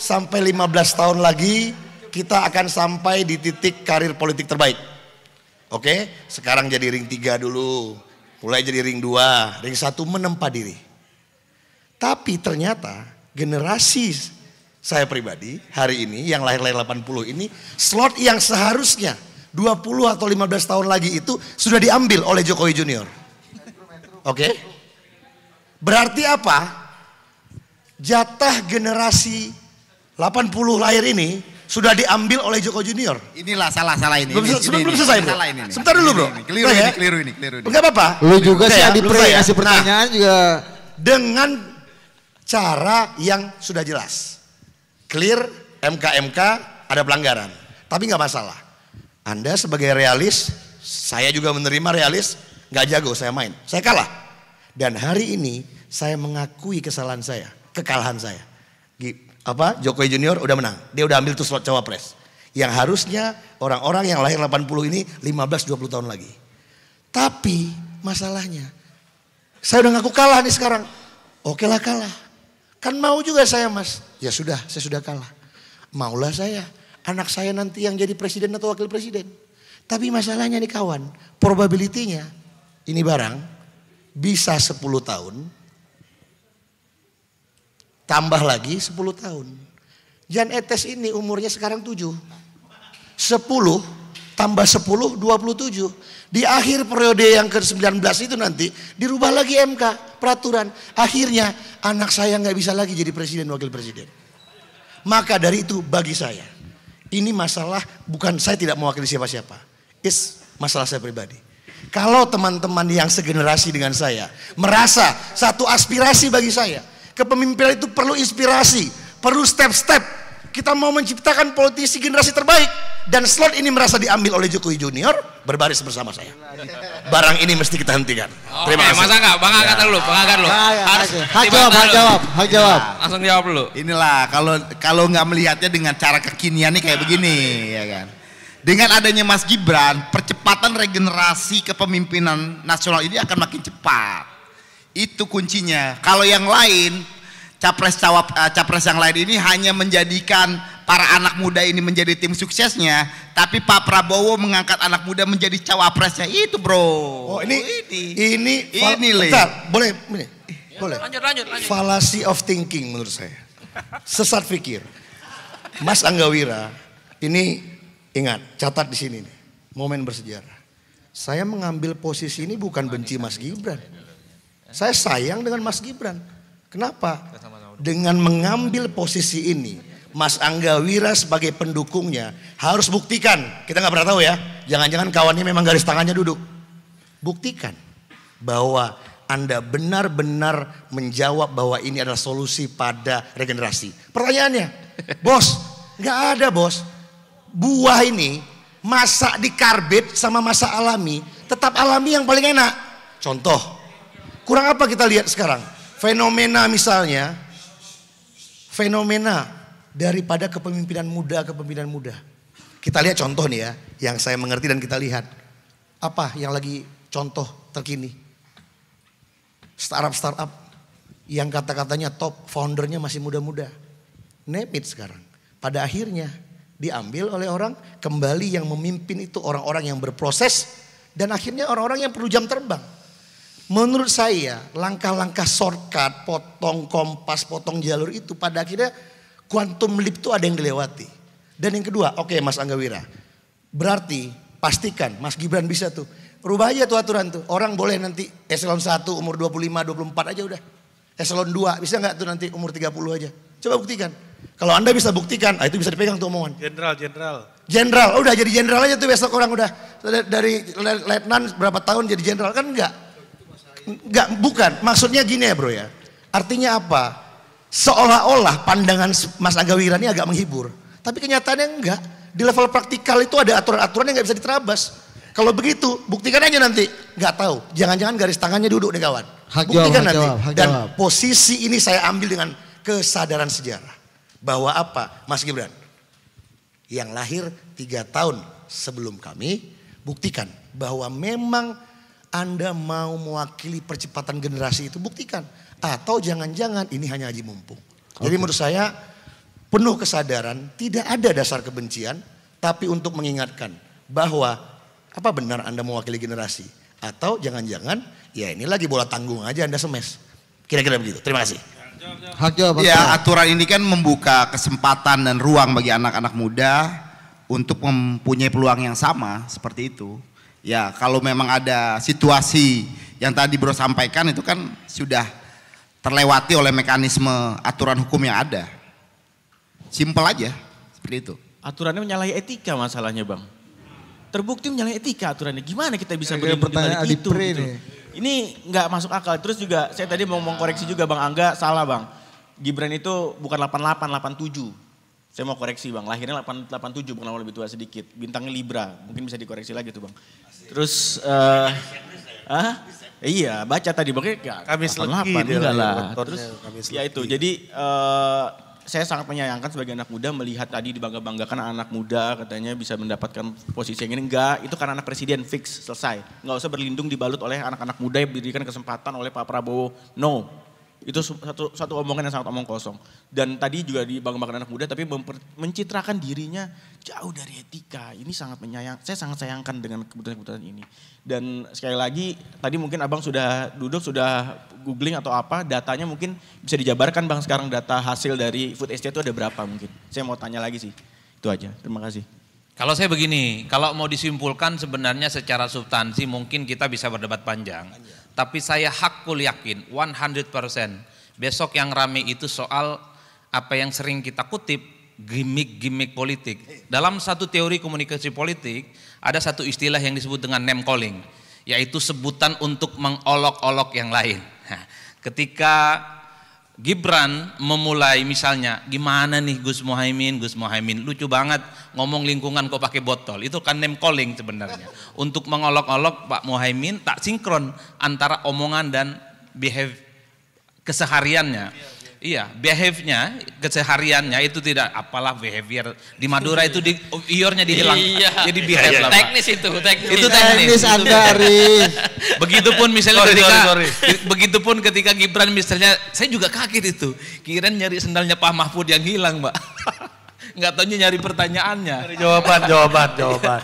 sampai 15 tahun lagi kita akan sampai di titik karir politik terbaik. Oke, sekarang jadi ring 3 dulu, mulai jadi ring 2, ring 1 menempa diri. Tapi ternyata generasi saya pribadi hari ini yang lahir-lahir 80 ini slot yang seharusnya 20 atau 15 tahun lagi itu sudah diambil oleh Jokowi Junior. Oke. Okay? Berarti apa? Jatah generasi 80 lahir ini sudah diambil oleh Joko Junior. Inilah salah-salah ini. Belum, ini, sebelum, belum selesai, Bro. Salah Sebentar dulu, Bro. Ini, Keliru, ini, ya? keliru ini, keliru ini. Enggak apa-apa. Lu juga sih ya, yang di kasih ya. pertanyaan nah, juga dengan cara yang sudah jelas. Clear, MKMK ada pelanggaran. Tapi nggak masalah. Anda sebagai realis, saya juga menerima realis, nggak jago saya main. Saya kalah. Dan hari ini saya mengakui kesalahan saya, kekalahan saya. Apa Jokowi Junior udah menang. Dia udah ambil tuh slot cawapres. Yang harusnya orang-orang yang lahir 80 ini 15-20 tahun lagi. Tapi masalahnya saya udah ngaku kalah nih sekarang. Oke lah kalah. Kan mau juga saya mas. Ya sudah, saya sudah kalah. Maulah saya. Anak saya nanti yang jadi presiden atau wakil presiden. Tapi masalahnya nih kawan, probability ini barang bisa 10 tahun, tambah lagi 10 tahun. Jan Etes ini umurnya sekarang 7. 10 tambah 10 27. Di akhir periode yang ke-19 itu nanti dirubah lagi MK peraturan. Akhirnya anak saya nggak bisa lagi jadi presiden wakil presiden. Maka dari itu bagi saya ini masalah bukan saya tidak mewakili siapa-siapa. Is masalah saya pribadi. Kalau teman-teman yang segenerasi dengan saya merasa satu aspirasi bagi saya, kepemimpinan itu perlu inspirasi, perlu step-step. Kita mau menciptakan politisi generasi terbaik dan slot ini merasa diambil oleh Jokowi Junior, berbaris bersama saya. Barang ini mesti kita hentikan. Oh, Terima kasih. Mas Angga, Bang Angga ya. dulu, Bang Angga dulu. Ya, ya, Harus hak jawab, hak jawab, hak iya, jawab. Langsung jawab dulu. Inilah kalau kalau nggak melihatnya dengan cara kekinian nih kayak begini, ya kan. Dengan adanya Mas Gibran, percepatan regenerasi kepemimpinan nasional ini akan makin cepat. Itu kuncinya. Kalau yang lain, capres cawap eh, capres yang lain ini hanya menjadikan para anak muda ini menjadi tim suksesnya, tapi Pak Prabowo mengangkat anak muda menjadi cawapresnya itu, bro. Oh, ini ini ini, ini bentar, boleh ini. Ya, boleh. Lanjut, lanjut, lanjut. Fallacy of thinking menurut saya. Sesat pikir. Mas Anggawira ini Ingat, catat di sini nih. Momen bersejarah. Saya mengambil posisi ini bukan benci Mas Gibran. Saya sayang dengan Mas Gibran. Kenapa? Dengan mengambil posisi ini, Mas Angga Wira sebagai pendukungnya harus buktikan. Kita nggak pernah tahu ya. Jangan-jangan kawannya memang garis tangannya duduk. Buktikan bahwa Anda benar-benar menjawab bahwa ini adalah solusi pada regenerasi. Pertanyaannya, (laughs) bos, nggak ada bos buah ini masak di karbit sama masak alami, tetap alami yang paling enak. Contoh, kurang apa kita lihat sekarang? Fenomena misalnya, fenomena daripada kepemimpinan muda kepemimpinan muda. Kita lihat contoh nih ya, yang saya mengerti dan kita lihat. Apa yang lagi contoh terkini? Startup-startup yang kata-katanya top foundernya masih muda-muda. nepit sekarang. Pada akhirnya diambil oleh orang, kembali yang memimpin itu orang-orang yang berproses dan akhirnya orang-orang yang perlu jam terbang. Menurut saya langkah-langkah shortcut, potong kompas, potong jalur itu pada akhirnya kuantum leap itu ada yang dilewati. Dan yang kedua, oke okay, Mas Angga Wira, berarti pastikan Mas Gibran bisa tuh. Rubah aja tuh aturan tuh. Orang boleh nanti eselon 1 umur 25, 24 aja udah. Eselon 2 bisa nggak tuh nanti umur 30 aja. Coba buktikan. Kalau Anda bisa buktikan, nah itu bisa dipegang tuh omongan. Jenderal, jenderal. Jenderal, oh, udah jadi jenderal aja tuh besok orang udah dari letnan berapa tahun jadi jenderal kan enggak? Enggak, bukan. Maksudnya gini ya bro ya. Artinya apa? Seolah-olah pandangan Mas Agawira ini agak menghibur. Tapi kenyataannya enggak. Di level praktikal itu ada aturan-aturan yang nggak bisa diterabas. Kalau begitu, buktikan aja nanti. Nggak tahu. Jangan-jangan garis tangannya duduk deh kawan. Hak buktikan jawab, nanti. jawab, Dan jawab. posisi ini saya ambil dengan kesadaran sejarah. Bahwa apa? Mas Gibran, yang lahir tiga tahun sebelum kami, buktikan bahwa memang Anda mau mewakili percepatan generasi itu, buktikan. Atau jangan-jangan ini hanya Haji mumpung. Okay. Jadi menurut saya penuh kesadaran, tidak ada dasar kebencian, tapi untuk mengingatkan bahwa apa benar Anda mewakili generasi? Atau jangan-jangan ya ini lagi bola tanggung aja Anda semes. Kira-kira begitu. Terima kasih. Hak jawab. Ya, aturan ini kan membuka kesempatan dan ruang bagi anak-anak muda untuk mempunyai peluang yang sama seperti itu. Ya, kalau memang ada situasi yang tadi Bro sampaikan itu kan sudah terlewati oleh mekanisme aturan hukum yang ada. Simpel aja, seperti itu. Aturannya menyalahi etika masalahnya, Bang. Terbukti menyalahi etika aturannya. Gimana kita bisa berdebat itu? Gitu. Ya. Ini nggak masuk akal. Terus juga saya tadi mau mengkoreksi juga Bang Angga, salah Bang. Gibran itu bukan 88, 87. Saya mau koreksi bang, lahirnya 887 bukan lama lebih tua sedikit. Bintangnya Libra, mungkin bisa dikoreksi lagi tuh bang. Terus, uh, ah, iya baca tadi bang, kamis 88, enggak lah. Terus, ya itu, jadi uh, saya sangat menyayangkan sebagai anak muda melihat tadi dibangga-banggakan anak muda katanya bisa mendapatkan posisi yang ini. Enggak, itu karena anak presiden fix, selesai. Enggak usah berlindung dibalut oleh anak-anak muda yang diberikan kesempatan oleh Pak Prabowo. No. Itu satu, satu omongan yang sangat omong kosong. Dan tadi juga dibangga-banggakan anak muda tapi memper, mencitrakan dirinya jauh dari etika. Ini sangat menyayang, saya sangat sayangkan dengan keputusan-keputusan ini. Dan sekali lagi, tadi mungkin abang sudah duduk, sudah googling atau apa, datanya mungkin bisa dijabarkan Bang sekarang data hasil dari food estate itu ada berapa mungkin. Saya mau tanya lagi sih. Itu aja. Terima kasih. Kalau saya begini, kalau mau disimpulkan sebenarnya secara substansi mungkin kita bisa berdebat panjang. Tapi saya hakul yakin 100% besok yang rame itu soal apa yang sering kita kutip gimmick-gimmick politik. Dalam satu teori komunikasi politik ada satu istilah yang disebut dengan name calling, yaitu sebutan untuk mengolok-olok yang lain. Ketika Gibran memulai misalnya, gimana nih Gus Mohaimin, Gus Mohaimin, lucu banget ngomong lingkungan kok pakai botol, itu kan name calling sebenarnya. (laughs) Untuk mengolok-olok Pak Mohaimin tak sinkron antara omongan dan behave kesehariannya. Iya. Iya, behave-nya, kesehariannya itu tidak apalah behavior. Di Madura itu di oh, iornya iya. dihilang. Iya. Jadi behave iya, lah. Teknis itu, teknis. Itu teknis, teknis Anda Ari. Begitupun misalnya sorry, ketika sorry, sorry. begitupun ketika Gibran misalnya saya juga kaget itu. Kirain nyari sendalnya Pak Mahfud yang hilang, Mbak. Enggak (laughs) tahunya nyari pertanyaannya. Nyari jawaban, jawaban, jawaban.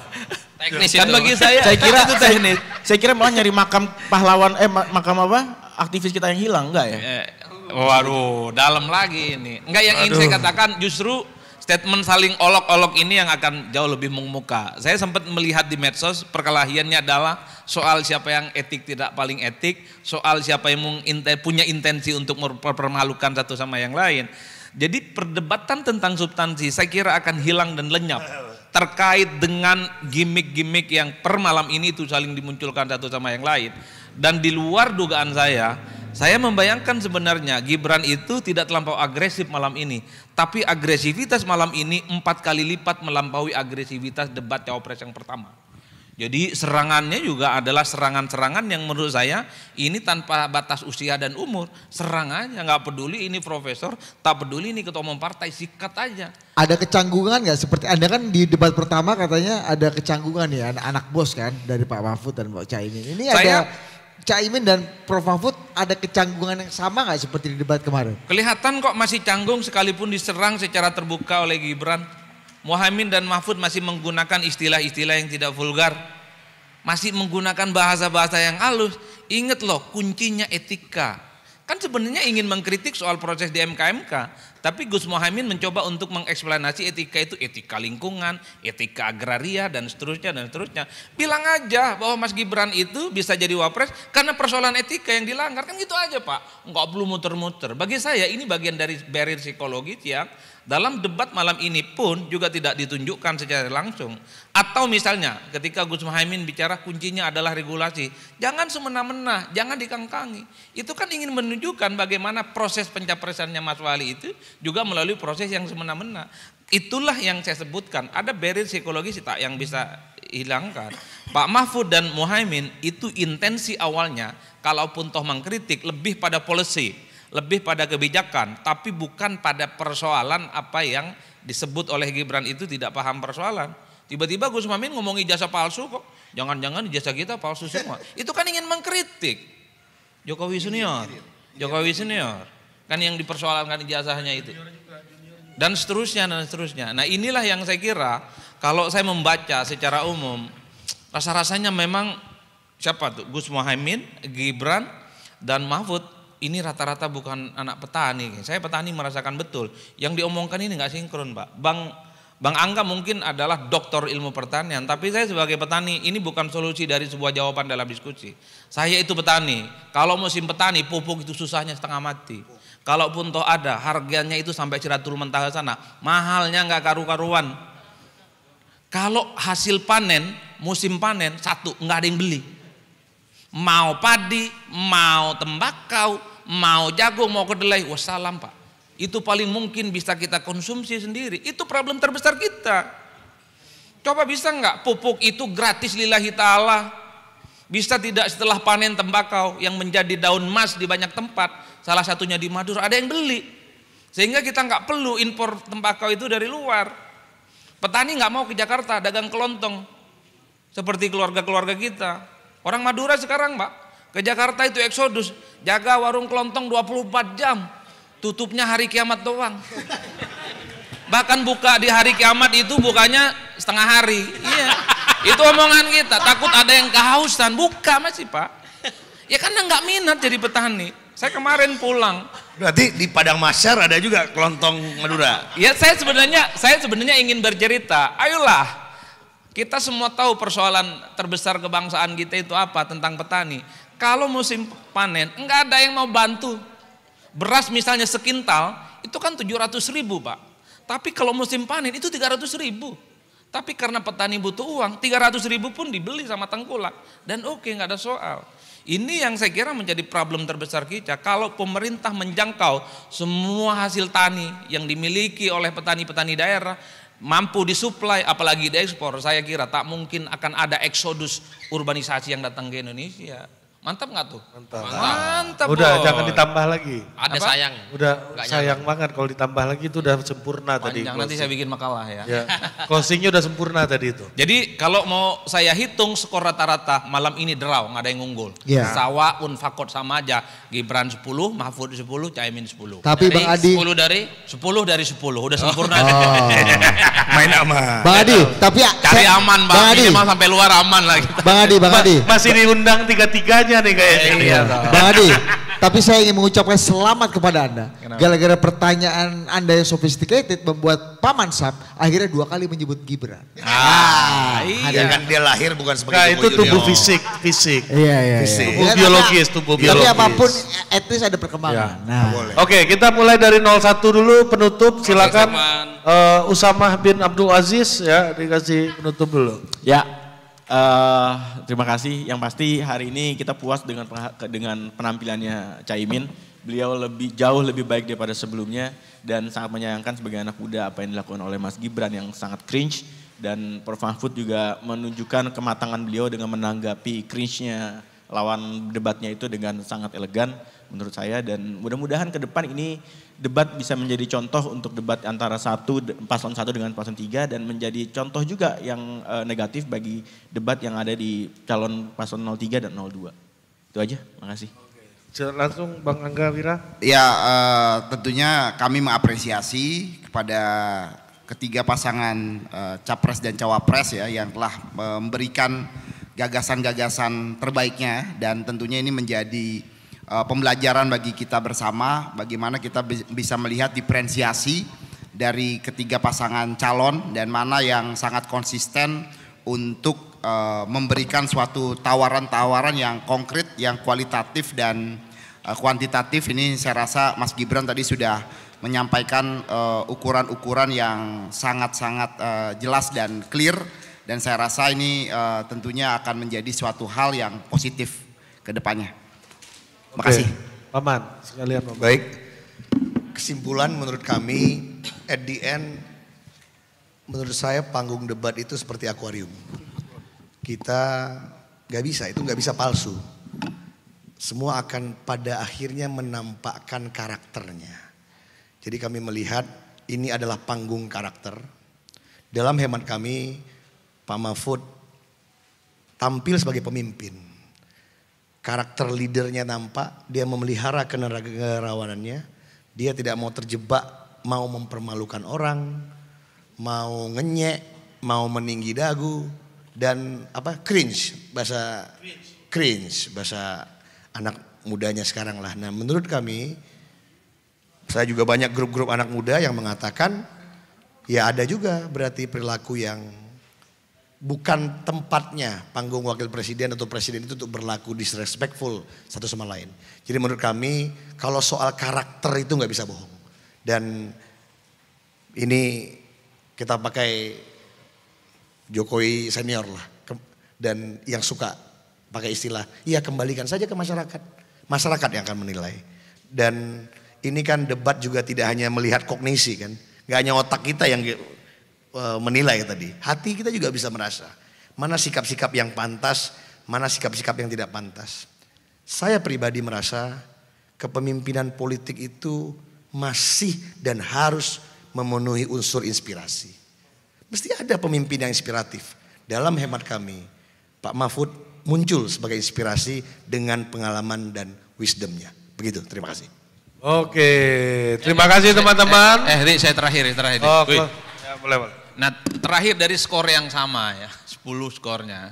teknis kan itu. bagi saya saya kira itu teknis. Saya, kira malah nyari makam pahlawan eh makam apa? aktivis kita yang hilang enggak ya? Eh, Waduh, dalam lagi ini. Enggak yang Aduh. ingin saya katakan justru statement saling olok-olok ini yang akan jauh lebih mengemuka. Saya sempat melihat di medsos perkelahiannya adalah soal siapa yang etik tidak paling etik, soal siapa yang punya intensi untuk mempermalukan satu sama yang lain. Jadi perdebatan tentang substansi saya kira akan hilang dan lenyap terkait dengan gimmick-gimmick yang per malam ini itu saling dimunculkan satu sama yang lain. Dan di luar dugaan saya, saya membayangkan sebenarnya Gibran itu tidak terlampau agresif malam ini, tapi agresivitas malam ini empat kali lipat melampaui agresivitas debat cawapres yang pertama. Jadi serangannya juga adalah serangan-serangan yang menurut saya ini tanpa batas usia dan umur. Serangannya nggak peduli ini profesor, tak peduli ini ketua umum partai, sikat aja. Ada kecanggungan nggak? Seperti Anda kan di debat pertama katanya ada kecanggungan ya anak, -anak bos kan dari Pak Mahfud dan Pak Caimin. Ini saya, ada Caimin dan Prof Mahfud ada kecanggungan yang sama nggak seperti di debat kemarin? Kelihatan kok masih canggung sekalipun diserang secara terbuka oleh Gibran. Mohamin dan Mahfud masih menggunakan istilah-istilah yang tidak vulgar. Masih menggunakan bahasa-bahasa yang halus. Ingat loh kuncinya etika. Kan sebenarnya ingin mengkritik soal proses di MKMK, tapi Gus Mohaimin mencoba untuk mengeksplanasi etika itu etika lingkungan, etika agraria dan seterusnya dan seterusnya. Bilang aja bahwa Mas Gibran itu bisa jadi wapres karena persoalan etika yang dilanggar kan gitu aja Pak. Enggak perlu muter-muter. Bagi saya ini bagian dari barrier psikologis yang dalam debat malam ini pun juga tidak ditunjukkan secara langsung. Atau misalnya ketika Gus Muhaimin bicara kuncinya adalah regulasi. Jangan semena-mena, jangan dikangkangi. Itu kan ingin menunjukkan bagaimana proses pencapresannya Mas Wali itu juga melalui proses yang semena-mena. Itulah yang saya sebutkan. Ada barrier psikologis tak yang bisa hilangkan. Pak Mahfud dan Muhaimin itu intensi awalnya kalaupun toh mengkritik lebih pada policy lebih pada kebijakan, tapi bukan pada persoalan apa yang disebut oleh Gibran itu tidak paham persoalan. Tiba-tiba Gus Mamin ngomong ijazah palsu kok, jangan-jangan ijazah kita palsu semua. Itu kan ingin mengkritik Jokowi senior, Jokowi senior, kan yang dipersoalkan ijazahnya itu. Dan seterusnya dan seterusnya. Nah inilah yang saya kira kalau saya membaca secara umum rasa-rasanya memang siapa tuh Gus Mohaimin, Gibran dan Mahfud ini rata-rata bukan anak petani. Saya petani merasakan betul. Yang diomongkan ini nggak sinkron, Pak. Bang Bang Angga mungkin adalah doktor ilmu pertanian, tapi saya sebagai petani ini bukan solusi dari sebuah jawaban dalam diskusi. Saya itu petani. Kalau musim petani pupuk itu susahnya setengah mati. Kalaupun toh ada, harganya itu sampai ciratul mentah sana, mahalnya nggak karu-karuan. Kalau hasil panen, musim panen satu nggak ada yang beli mau padi, mau tembakau, mau jagung, mau kedelai, wassalam pak. Itu paling mungkin bisa kita konsumsi sendiri. Itu problem terbesar kita. Coba bisa nggak pupuk itu gratis lillahi ta'ala. Bisa tidak setelah panen tembakau yang menjadi daun emas di banyak tempat. Salah satunya di Madura ada yang beli. Sehingga kita nggak perlu impor tembakau itu dari luar. Petani nggak mau ke Jakarta dagang kelontong. Seperti keluarga-keluarga kita Orang Madura sekarang Pak, ke Jakarta itu eksodus, jaga warung kelontong 24 jam, tutupnya hari kiamat doang. Bahkan buka di hari kiamat itu bukanya setengah hari. Iya. Itu omongan kita, takut ada yang kehausan, buka masih Pak. Ya karena nggak minat jadi petani. Saya kemarin pulang. Berarti di Padang Masyar ada juga kelontong Madura. Ya saya sebenarnya saya sebenarnya ingin bercerita. Ayolah, kita semua tahu persoalan terbesar kebangsaan kita itu apa tentang petani. Kalau musim panen, enggak ada yang mau bantu. Beras misalnya sekintal, itu kan 700 ribu Pak. Tapi kalau musim panen itu 300 ribu. Tapi karena petani butuh uang, 300 ribu pun dibeli sama tengkulak. Dan oke okay, nggak ada soal. Ini yang saya kira menjadi problem terbesar kita. Kalau pemerintah menjangkau semua hasil tani yang dimiliki oleh petani-petani daerah, mampu disuplai apalagi diekspor, saya kira tak mungkin akan ada eksodus urbanisasi yang datang ke Indonesia. Mantap nggak tuh? Mantap. Mantap. Mantap udah boy. jangan ditambah lagi. Ada Apa? sayang. Udah Gak sayang nyaman. banget kalau ditambah lagi itu udah sempurna Panjang tadi. Panjang nanti saya bikin makalah ya. ya. Closingnya udah sempurna tadi itu. Jadi kalau mau saya hitung skor rata-rata malam ini draw nggak ada yang unggul. Ya. Sawa, Unfakot sama aja. Gibran 10, Mahfud 10, Caimin 10. Tapi dari Bang Adi. 10 dari? 10 dari 10 udah oh. sempurna. Oh. (laughs) oh. Main aman. Bang Adi, ya, tapi cari saya, aman Bang, Bang Adi. Minimal sampai luar aman lah kita. Bang Adi, Bang Adi. Masih diundang tiga-tiganya semangatnya nih kayaknya. Iya, ya. iya, Bang Adi, tapi saya ingin mengucapkan selamat kepada Anda. Gara-gara pertanyaan Anda yang sophisticated membuat Paman Sap akhirnya dua kali menyebut Gibran. Ah, ah iya. iya. kan dia lahir bukan sebagai nah, itu tubuh junior. fisik, fisik. Iya, iya. iya. Fisik. Iya, tubuh ya, biologis, tubuh biologis. Tapi apapun, at ada perkembangan. Ya. Nah. Boleh. Oke, kita mulai dari 01 dulu penutup. Silakan uh, Usamah bin Abdul Aziz ya dikasih penutup dulu. Ya, Uh, terima kasih. Yang pasti hari ini kita puas dengan dengan penampilannya Caimin. Beliau lebih jauh lebih baik daripada sebelumnya dan sangat menyayangkan sebagai anak muda apa yang dilakukan oleh Mas Gibran yang sangat cringe dan Prof Mahfud juga menunjukkan kematangan beliau dengan menanggapi cringe-nya lawan debatnya itu dengan sangat elegan menurut saya dan mudah-mudahan ke depan ini debat bisa menjadi contoh untuk debat antara satu paslon satu dengan paslon tiga dan menjadi contoh juga yang e, negatif bagi debat yang ada di calon paslon 03 dan 02. Itu aja, makasih. Langsung Bang Angga Wira. Ya e, tentunya kami mengapresiasi kepada ketiga pasangan e, capres dan cawapres ya yang telah memberikan gagasan-gagasan terbaiknya dan tentunya ini menjadi Eh, pembelajaran bagi kita bersama bagaimana kita bisa melihat diferensiasi dari ketiga pasangan calon dan mana yang sangat konsisten untuk uh, memberikan suatu tawaran-tawaran yang konkret, yang kualitatif dan uh, kuantitatif ini saya rasa Mas Gibran tadi sudah menyampaikan ukuran-ukuran uh, yang sangat-sangat uh, jelas dan clear dan saya rasa ini uh, tentunya akan menjadi suatu hal yang positif ke depannya. Makasih. Paman, sekalian Paman. Baik. Kesimpulan menurut kami, at the end, menurut saya panggung debat itu seperti akuarium. Kita nggak bisa, itu nggak bisa palsu. Semua akan pada akhirnya menampakkan karakternya. Jadi kami melihat ini adalah panggung karakter. Dalam hemat kami, Pak Mahfud tampil sebagai pemimpin karakter leadernya nampak, dia memelihara kenegarawanannya, dia tidak mau terjebak, mau mempermalukan orang, mau ngenyek, mau meninggi dagu dan apa cringe bahasa cringe, cringe bahasa anak mudanya sekarang lah. Nah, menurut kami saya juga banyak grup-grup anak muda yang mengatakan ya ada juga berarti perilaku yang bukan tempatnya panggung wakil presiden atau presiden itu untuk berlaku disrespectful satu sama lain. Jadi menurut kami kalau soal karakter itu nggak bisa bohong. Dan ini kita pakai Jokowi senior lah. Dan yang suka pakai istilah, iya kembalikan saja ke masyarakat. Masyarakat yang akan menilai. Dan ini kan debat juga tidak hanya melihat kognisi kan. Gak hanya otak kita yang Eh, menilai tadi. Hati kita juga bisa merasa mana sikap-sikap yang pantas, mana sikap-sikap yang tidak pantas. Saya pribadi merasa kepemimpinan politik itu masih dan harus memenuhi unsur inspirasi. Mesti ada pemimpin yang inspiratif. Dalam hemat kami, Pak Mahfud muncul sebagai inspirasi dengan pengalaman dan wisdomnya. Begitu, terima kasih. Oke, terima kasih teman-teman. Eh, eh, eh, saya terakhir, terakhir. Oh, ya, boleh, boleh. Nah terakhir dari skor yang sama ya, 10 skornya.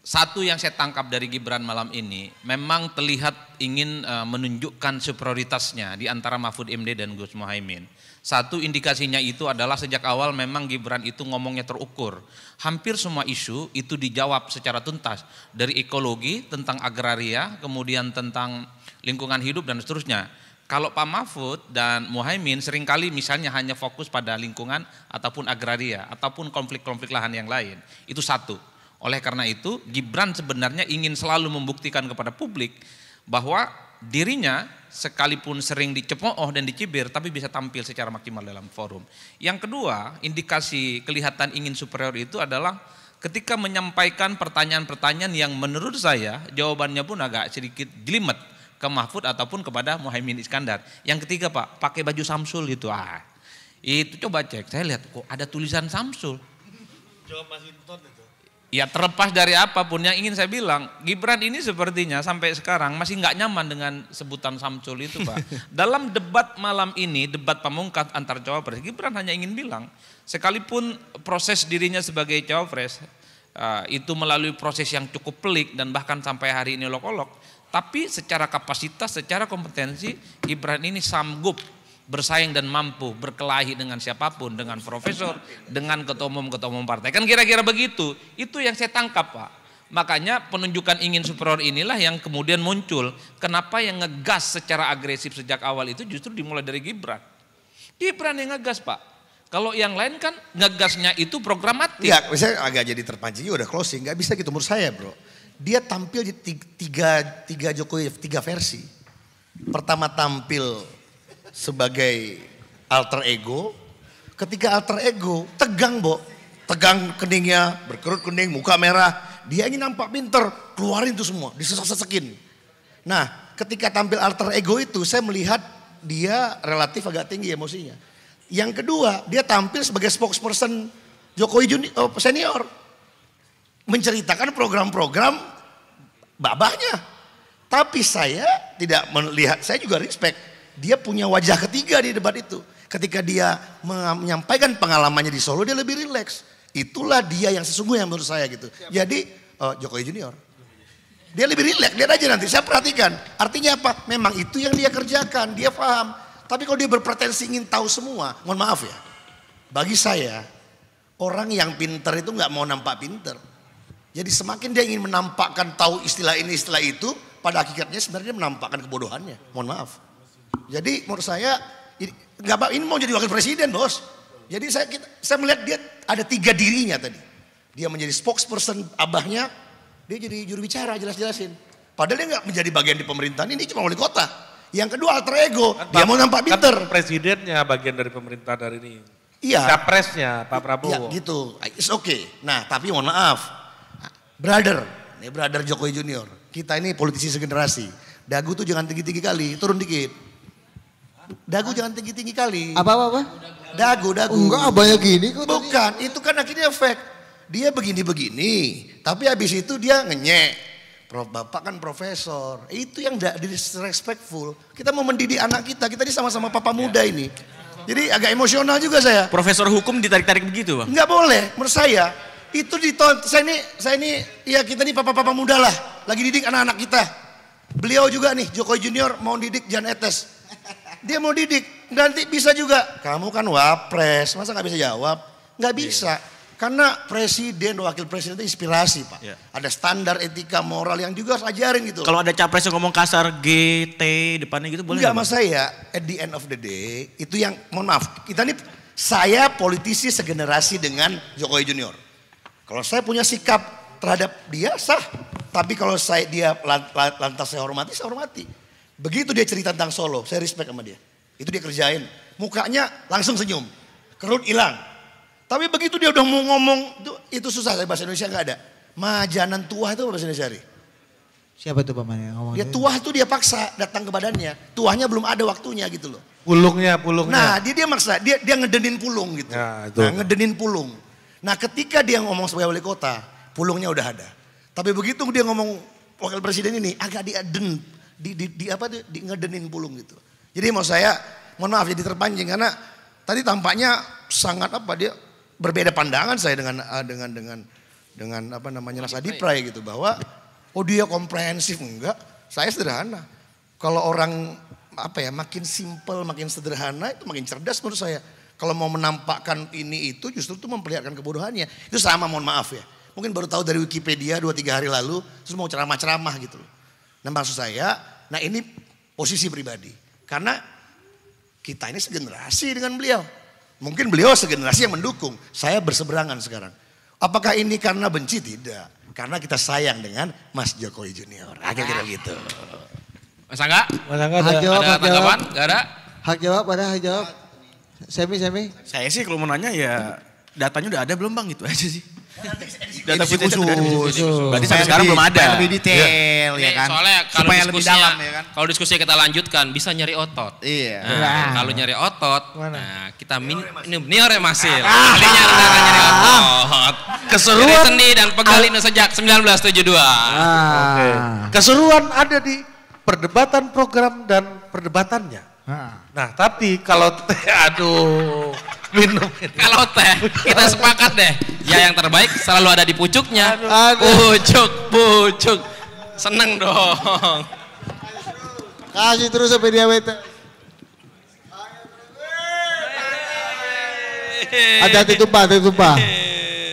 Satu yang saya tangkap dari Gibran malam ini, memang terlihat ingin eh, menunjukkan superioritasnya di antara Mahfud MD dan Gus Mohaimin. Satu indikasinya itu adalah sejak awal memang Gibran itu ngomongnya terukur. Hampir semua isu itu dijawab secara tuntas dari ekologi tentang agraria, kemudian tentang lingkungan hidup dan seterusnya. Kalau Pak Mahfud dan Muhaimin seringkali misalnya hanya fokus pada lingkungan ataupun agraria ataupun konflik-konflik lahan yang lain. Itu satu. Oleh karena itu Gibran sebenarnya ingin selalu membuktikan kepada publik bahwa dirinya sekalipun sering dicemooh dan dicibir tapi bisa tampil secara maksimal dalam forum. Yang kedua, indikasi kelihatan ingin superior itu adalah ketika menyampaikan pertanyaan-pertanyaan yang menurut saya jawabannya pun agak sedikit jelimet ke Mahfud ataupun kepada Muhaimin Iskandar. Yang ketiga Pak, pakai baju Samsul itu. Ah, itu coba cek, saya lihat kok ada tulisan Samsul. coba Mas Winton itu. Ya terlepas dari apapun yang ingin saya bilang, Gibran ini sepertinya sampai sekarang masih nggak nyaman dengan sebutan Samsul itu Pak. (laughs) Dalam debat malam ini, debat pamungkas antar cawapres, Gibran hanya ingin bilang, sekalipun proses dirinya sebagai cawapres, ah, itu melalui proses yang cukup pelik dan bahkan sampai hari ini lokolok. Tapi secara kapasitas, secara kompetensi Gibran ini sanggup bersaing dan mampu berkelahi dengan siapapun, dengan profesor, dengan ketua umum ketua umum partai. Kan kira-kira begitu. Itu yang saya tangkap, Pak. Makanya penunjukan ingin superior inilah yang kemudian muncul. Kenapa yang ngegas secara agresif sejak awal itu justru dimulai dari Gibran. Gibran yang ngegas pak. Kalau yang lain kan ngegasnya itu programatik. Iya, saya agak jadi terpancing, ya udah closing, nggak bisa gitu menurut saya bro dia tampil di tiga, tiga Jokowi, tiga versi. Pertama tampil sebagai alter ego, ketika alter ego tegang Bo, tegang keningnya, berkerut kening, muka merah. Dia ingin nampak pinter, keluarin itu semua, disesek sesekin Nah ketika tampil alter ego itu saya melihat dia relatif agak tinggi emosinya. Yang kedua dia tampil sebagai spokesperson Jokowi junior, eh, senior menceritakan program-program babahnya. Tapi saya tidak melihat, saya juga respect. Dia punya wajah ketiga di debat itu. Ketika dia menyampaikan pengalamannya di Solo, dia lebih rileks. Itulah dia yang sesungguhnya menurut saya gitu. Jadi uh, Jokowi Junior. Dia lebih rileks, Dia aja nanti. Saya perhatikan. Artinya apa? Memang itu yang dia kerjakan, dia paham. Tapi kalau dia berpretensi ingin tahu semua, mohon maaf ya. Bagi saya, orang yang pinter itu nggak mau nampak pinter. Jadi semakin dia ingin menampakkan tahu istilah ini istilah itu, pada akhirnya sebenarnya menampakkan kebodohannya. Mohon maaf. Jadi menurut saya ini, apa ini mau jadi wakil presiden bos. Jadi saya kita, saya melihat dia ada tiga dirinya tadi. Dia menjadi spokesperson abahnya, dia jadi juru bicara jelas-jelasin. Padahal dia nggak menjadi bagian di pemerintahan ini cuma wali kota. Yang kedua alter ego, kan, dia mau nampak kan pinter. Kan presidennya bagian dari pemerintah dari ini. Iya. Capresnya Pak iya, Prabowo. Iya gitu, it's okay. Nah tapi mohon maaf, Brother, ini brother Jokowi Junior. Kita ini politisi segenerasi. Dagu tuh jangan tinggi-tinggi kali, turun dikit. Dagu jangan tinggi-tinggi kali. Apa apa apa? Dagu, dagu. Enggak, banyak gini kok. Bukan, tadi. itu kan akhirnya efek. Dia begini-begini, tapi habis itu dia ngenyek. Prof, bapak kan profesor. Itu yang tidak disrespectful. Kita mau mendidik anak kita. Kita ini sama-sama papa muda ini. Jadi agak emosional juga saya. Profesor hukum ditarik-tarik begitu, Bang? Enggak boleh, menurut saya itu ditonton. Saya ini, saya ini, ya kita ini papa-papa muda lah, lagi didik anak-anak kita. Beliau juga nih, Jokowi Junior mau didik Jan Etes. Dia mau didik, nanti bisa juga. Kamu kan wapres, masa nggak bisa jawab? Nggak iya. bisa. Yeah. Karena presiden, wakil presiden itu inspirasi pak. Yeah. Ada standar etika moral yang juga harus ajarin gitu. Kalau ada capres yang ngomong kasar GT depannya gitu boleh nggak mas saya at the end of the day, itu yang, mohon maaf, kita nih, saya politisi segenerasi dengan Jokowi Junior. Kalau saya punya sikap terhadap dia sah, tapi kalau saya dia lantas saya hormati, saya hormati. Begitu dia cerita tentang Solo, saya respect sama dia. Itu dia kerjain. Mukanya langsung senyum. Kerut hilang. Tapi begitu dia udah mau ngomong, itu, itu susah. Saya bahasa Indonesia nggak ada. Majanan tua itu bahasa Indonesia hari. Siapa tuh pamannya ya, Dia tuah itu dia paksa datang ke badannya. Tuahnya belum ada waktunya gitu loh. Pulungnya, pulungnya. Nah dia dia maksa, dia dia ngedenin pulung gitu. Ya, itu. Nah, ngedenin pulung. Nah ketika dia ngomong sebagai wali kota, pulungnya udah ada. Tapi begitu dia ngomong wakil presiden ini agak diaden, di, di, di apa di, di ngedenin pulung gitu. Jadi mau saya, mohon maaf jadi terpancing karena tadi tampaknya sangat apa dia berbeda pandangan saya dengan eh, dengan dengan dengan apa namanya Mas Adi Pray gitu bahwa oh dia komprehensif enggak, saya sederhana. Kalau orang apa ya makin simpel, makin sederhana itu makin cerdas menurut saya. Kalau mau menampakkan ini itu justru itu memperlihatkan kebodohannya. Itu sama mohon maaf ya. Mungkin baru tahu dari Wikipedia 2-3 hari lalu terus mau ceramah-ceramah gitu Nah maksud saya, nah ini posisi pribadi. Karena kita ini segenerasi dengan beliau. Mungkin beliau segenerasi yang mendukung. Saya berseberangan sekarang. Apakah ini karena benci? Tidak. Karena kita sayang dengan Mas Jokowi Junior. Ah, Akhirnya gitu. Mas Angga? Mas Angga ada, ada, jawab, ada tanggapan? Gak ada? Hak jawab, ada hak jawab. Semi, Semi. Saya sih kalau mau nanya ya datanya udah ada belum bang gitu aja sih. Data putih khusus. Berarti sampai sekarang belum ada. Lebih detail iya. ya kan. Soalnya kalau Supaya lebih dalam ya kan. Kalau diskusi kita lanjutkan bisa nyari otot. Iya. Nah, kalau nyari otot, nah kita min neoremasil. Ahlinya tentang nyari ah. otot. Keseruan seni dan pegalin ah. sejak 1972. Ah. Keseruan ada di perdebatan program dan perdebatannya. Nah, nah tapi kalau teh, (laughs) aduh, minum. ini. Kalau teh, kita sepakat deh. Ya yang terbaik selalu ada di pucuknya. Pucuk, pucuk. Seneng dong. Kasih terus sampai diabetes. wete. Ada titupa, titupa. Oke.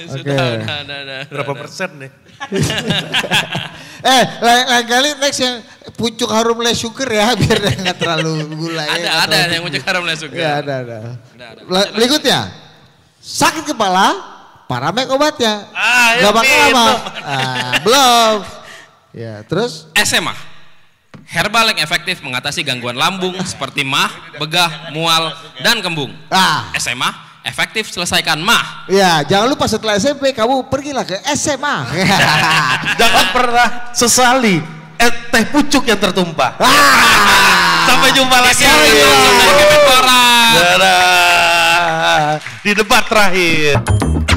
Sudah, Berapa persen nih? (laughs) eh, lain, lain kali next yang pucuk harum le sugar ya (laughs) biar nggak terlalu gula ya. Ada ada yang pucuk harum le sugar. Ya, ada ada. ada. berikutnya sakit kepala, paramek obatnya. Ah, gak iya, bakal gitu. lama. Ah, belum. Ya, terus SMA. Herbal yang efektif mengatasi gangguan lambung seperti mah, begah, mual, dan kembung. Ah. SMA efektif selesaikan mah. Ya, jangan lupa setelah SMP kamu pergilah ke SMA. (laughs) jangan pernah sesali eh, teh pucuk yang tertumpah. Ah. Sampai jumpa lagi. Di debat terakhir.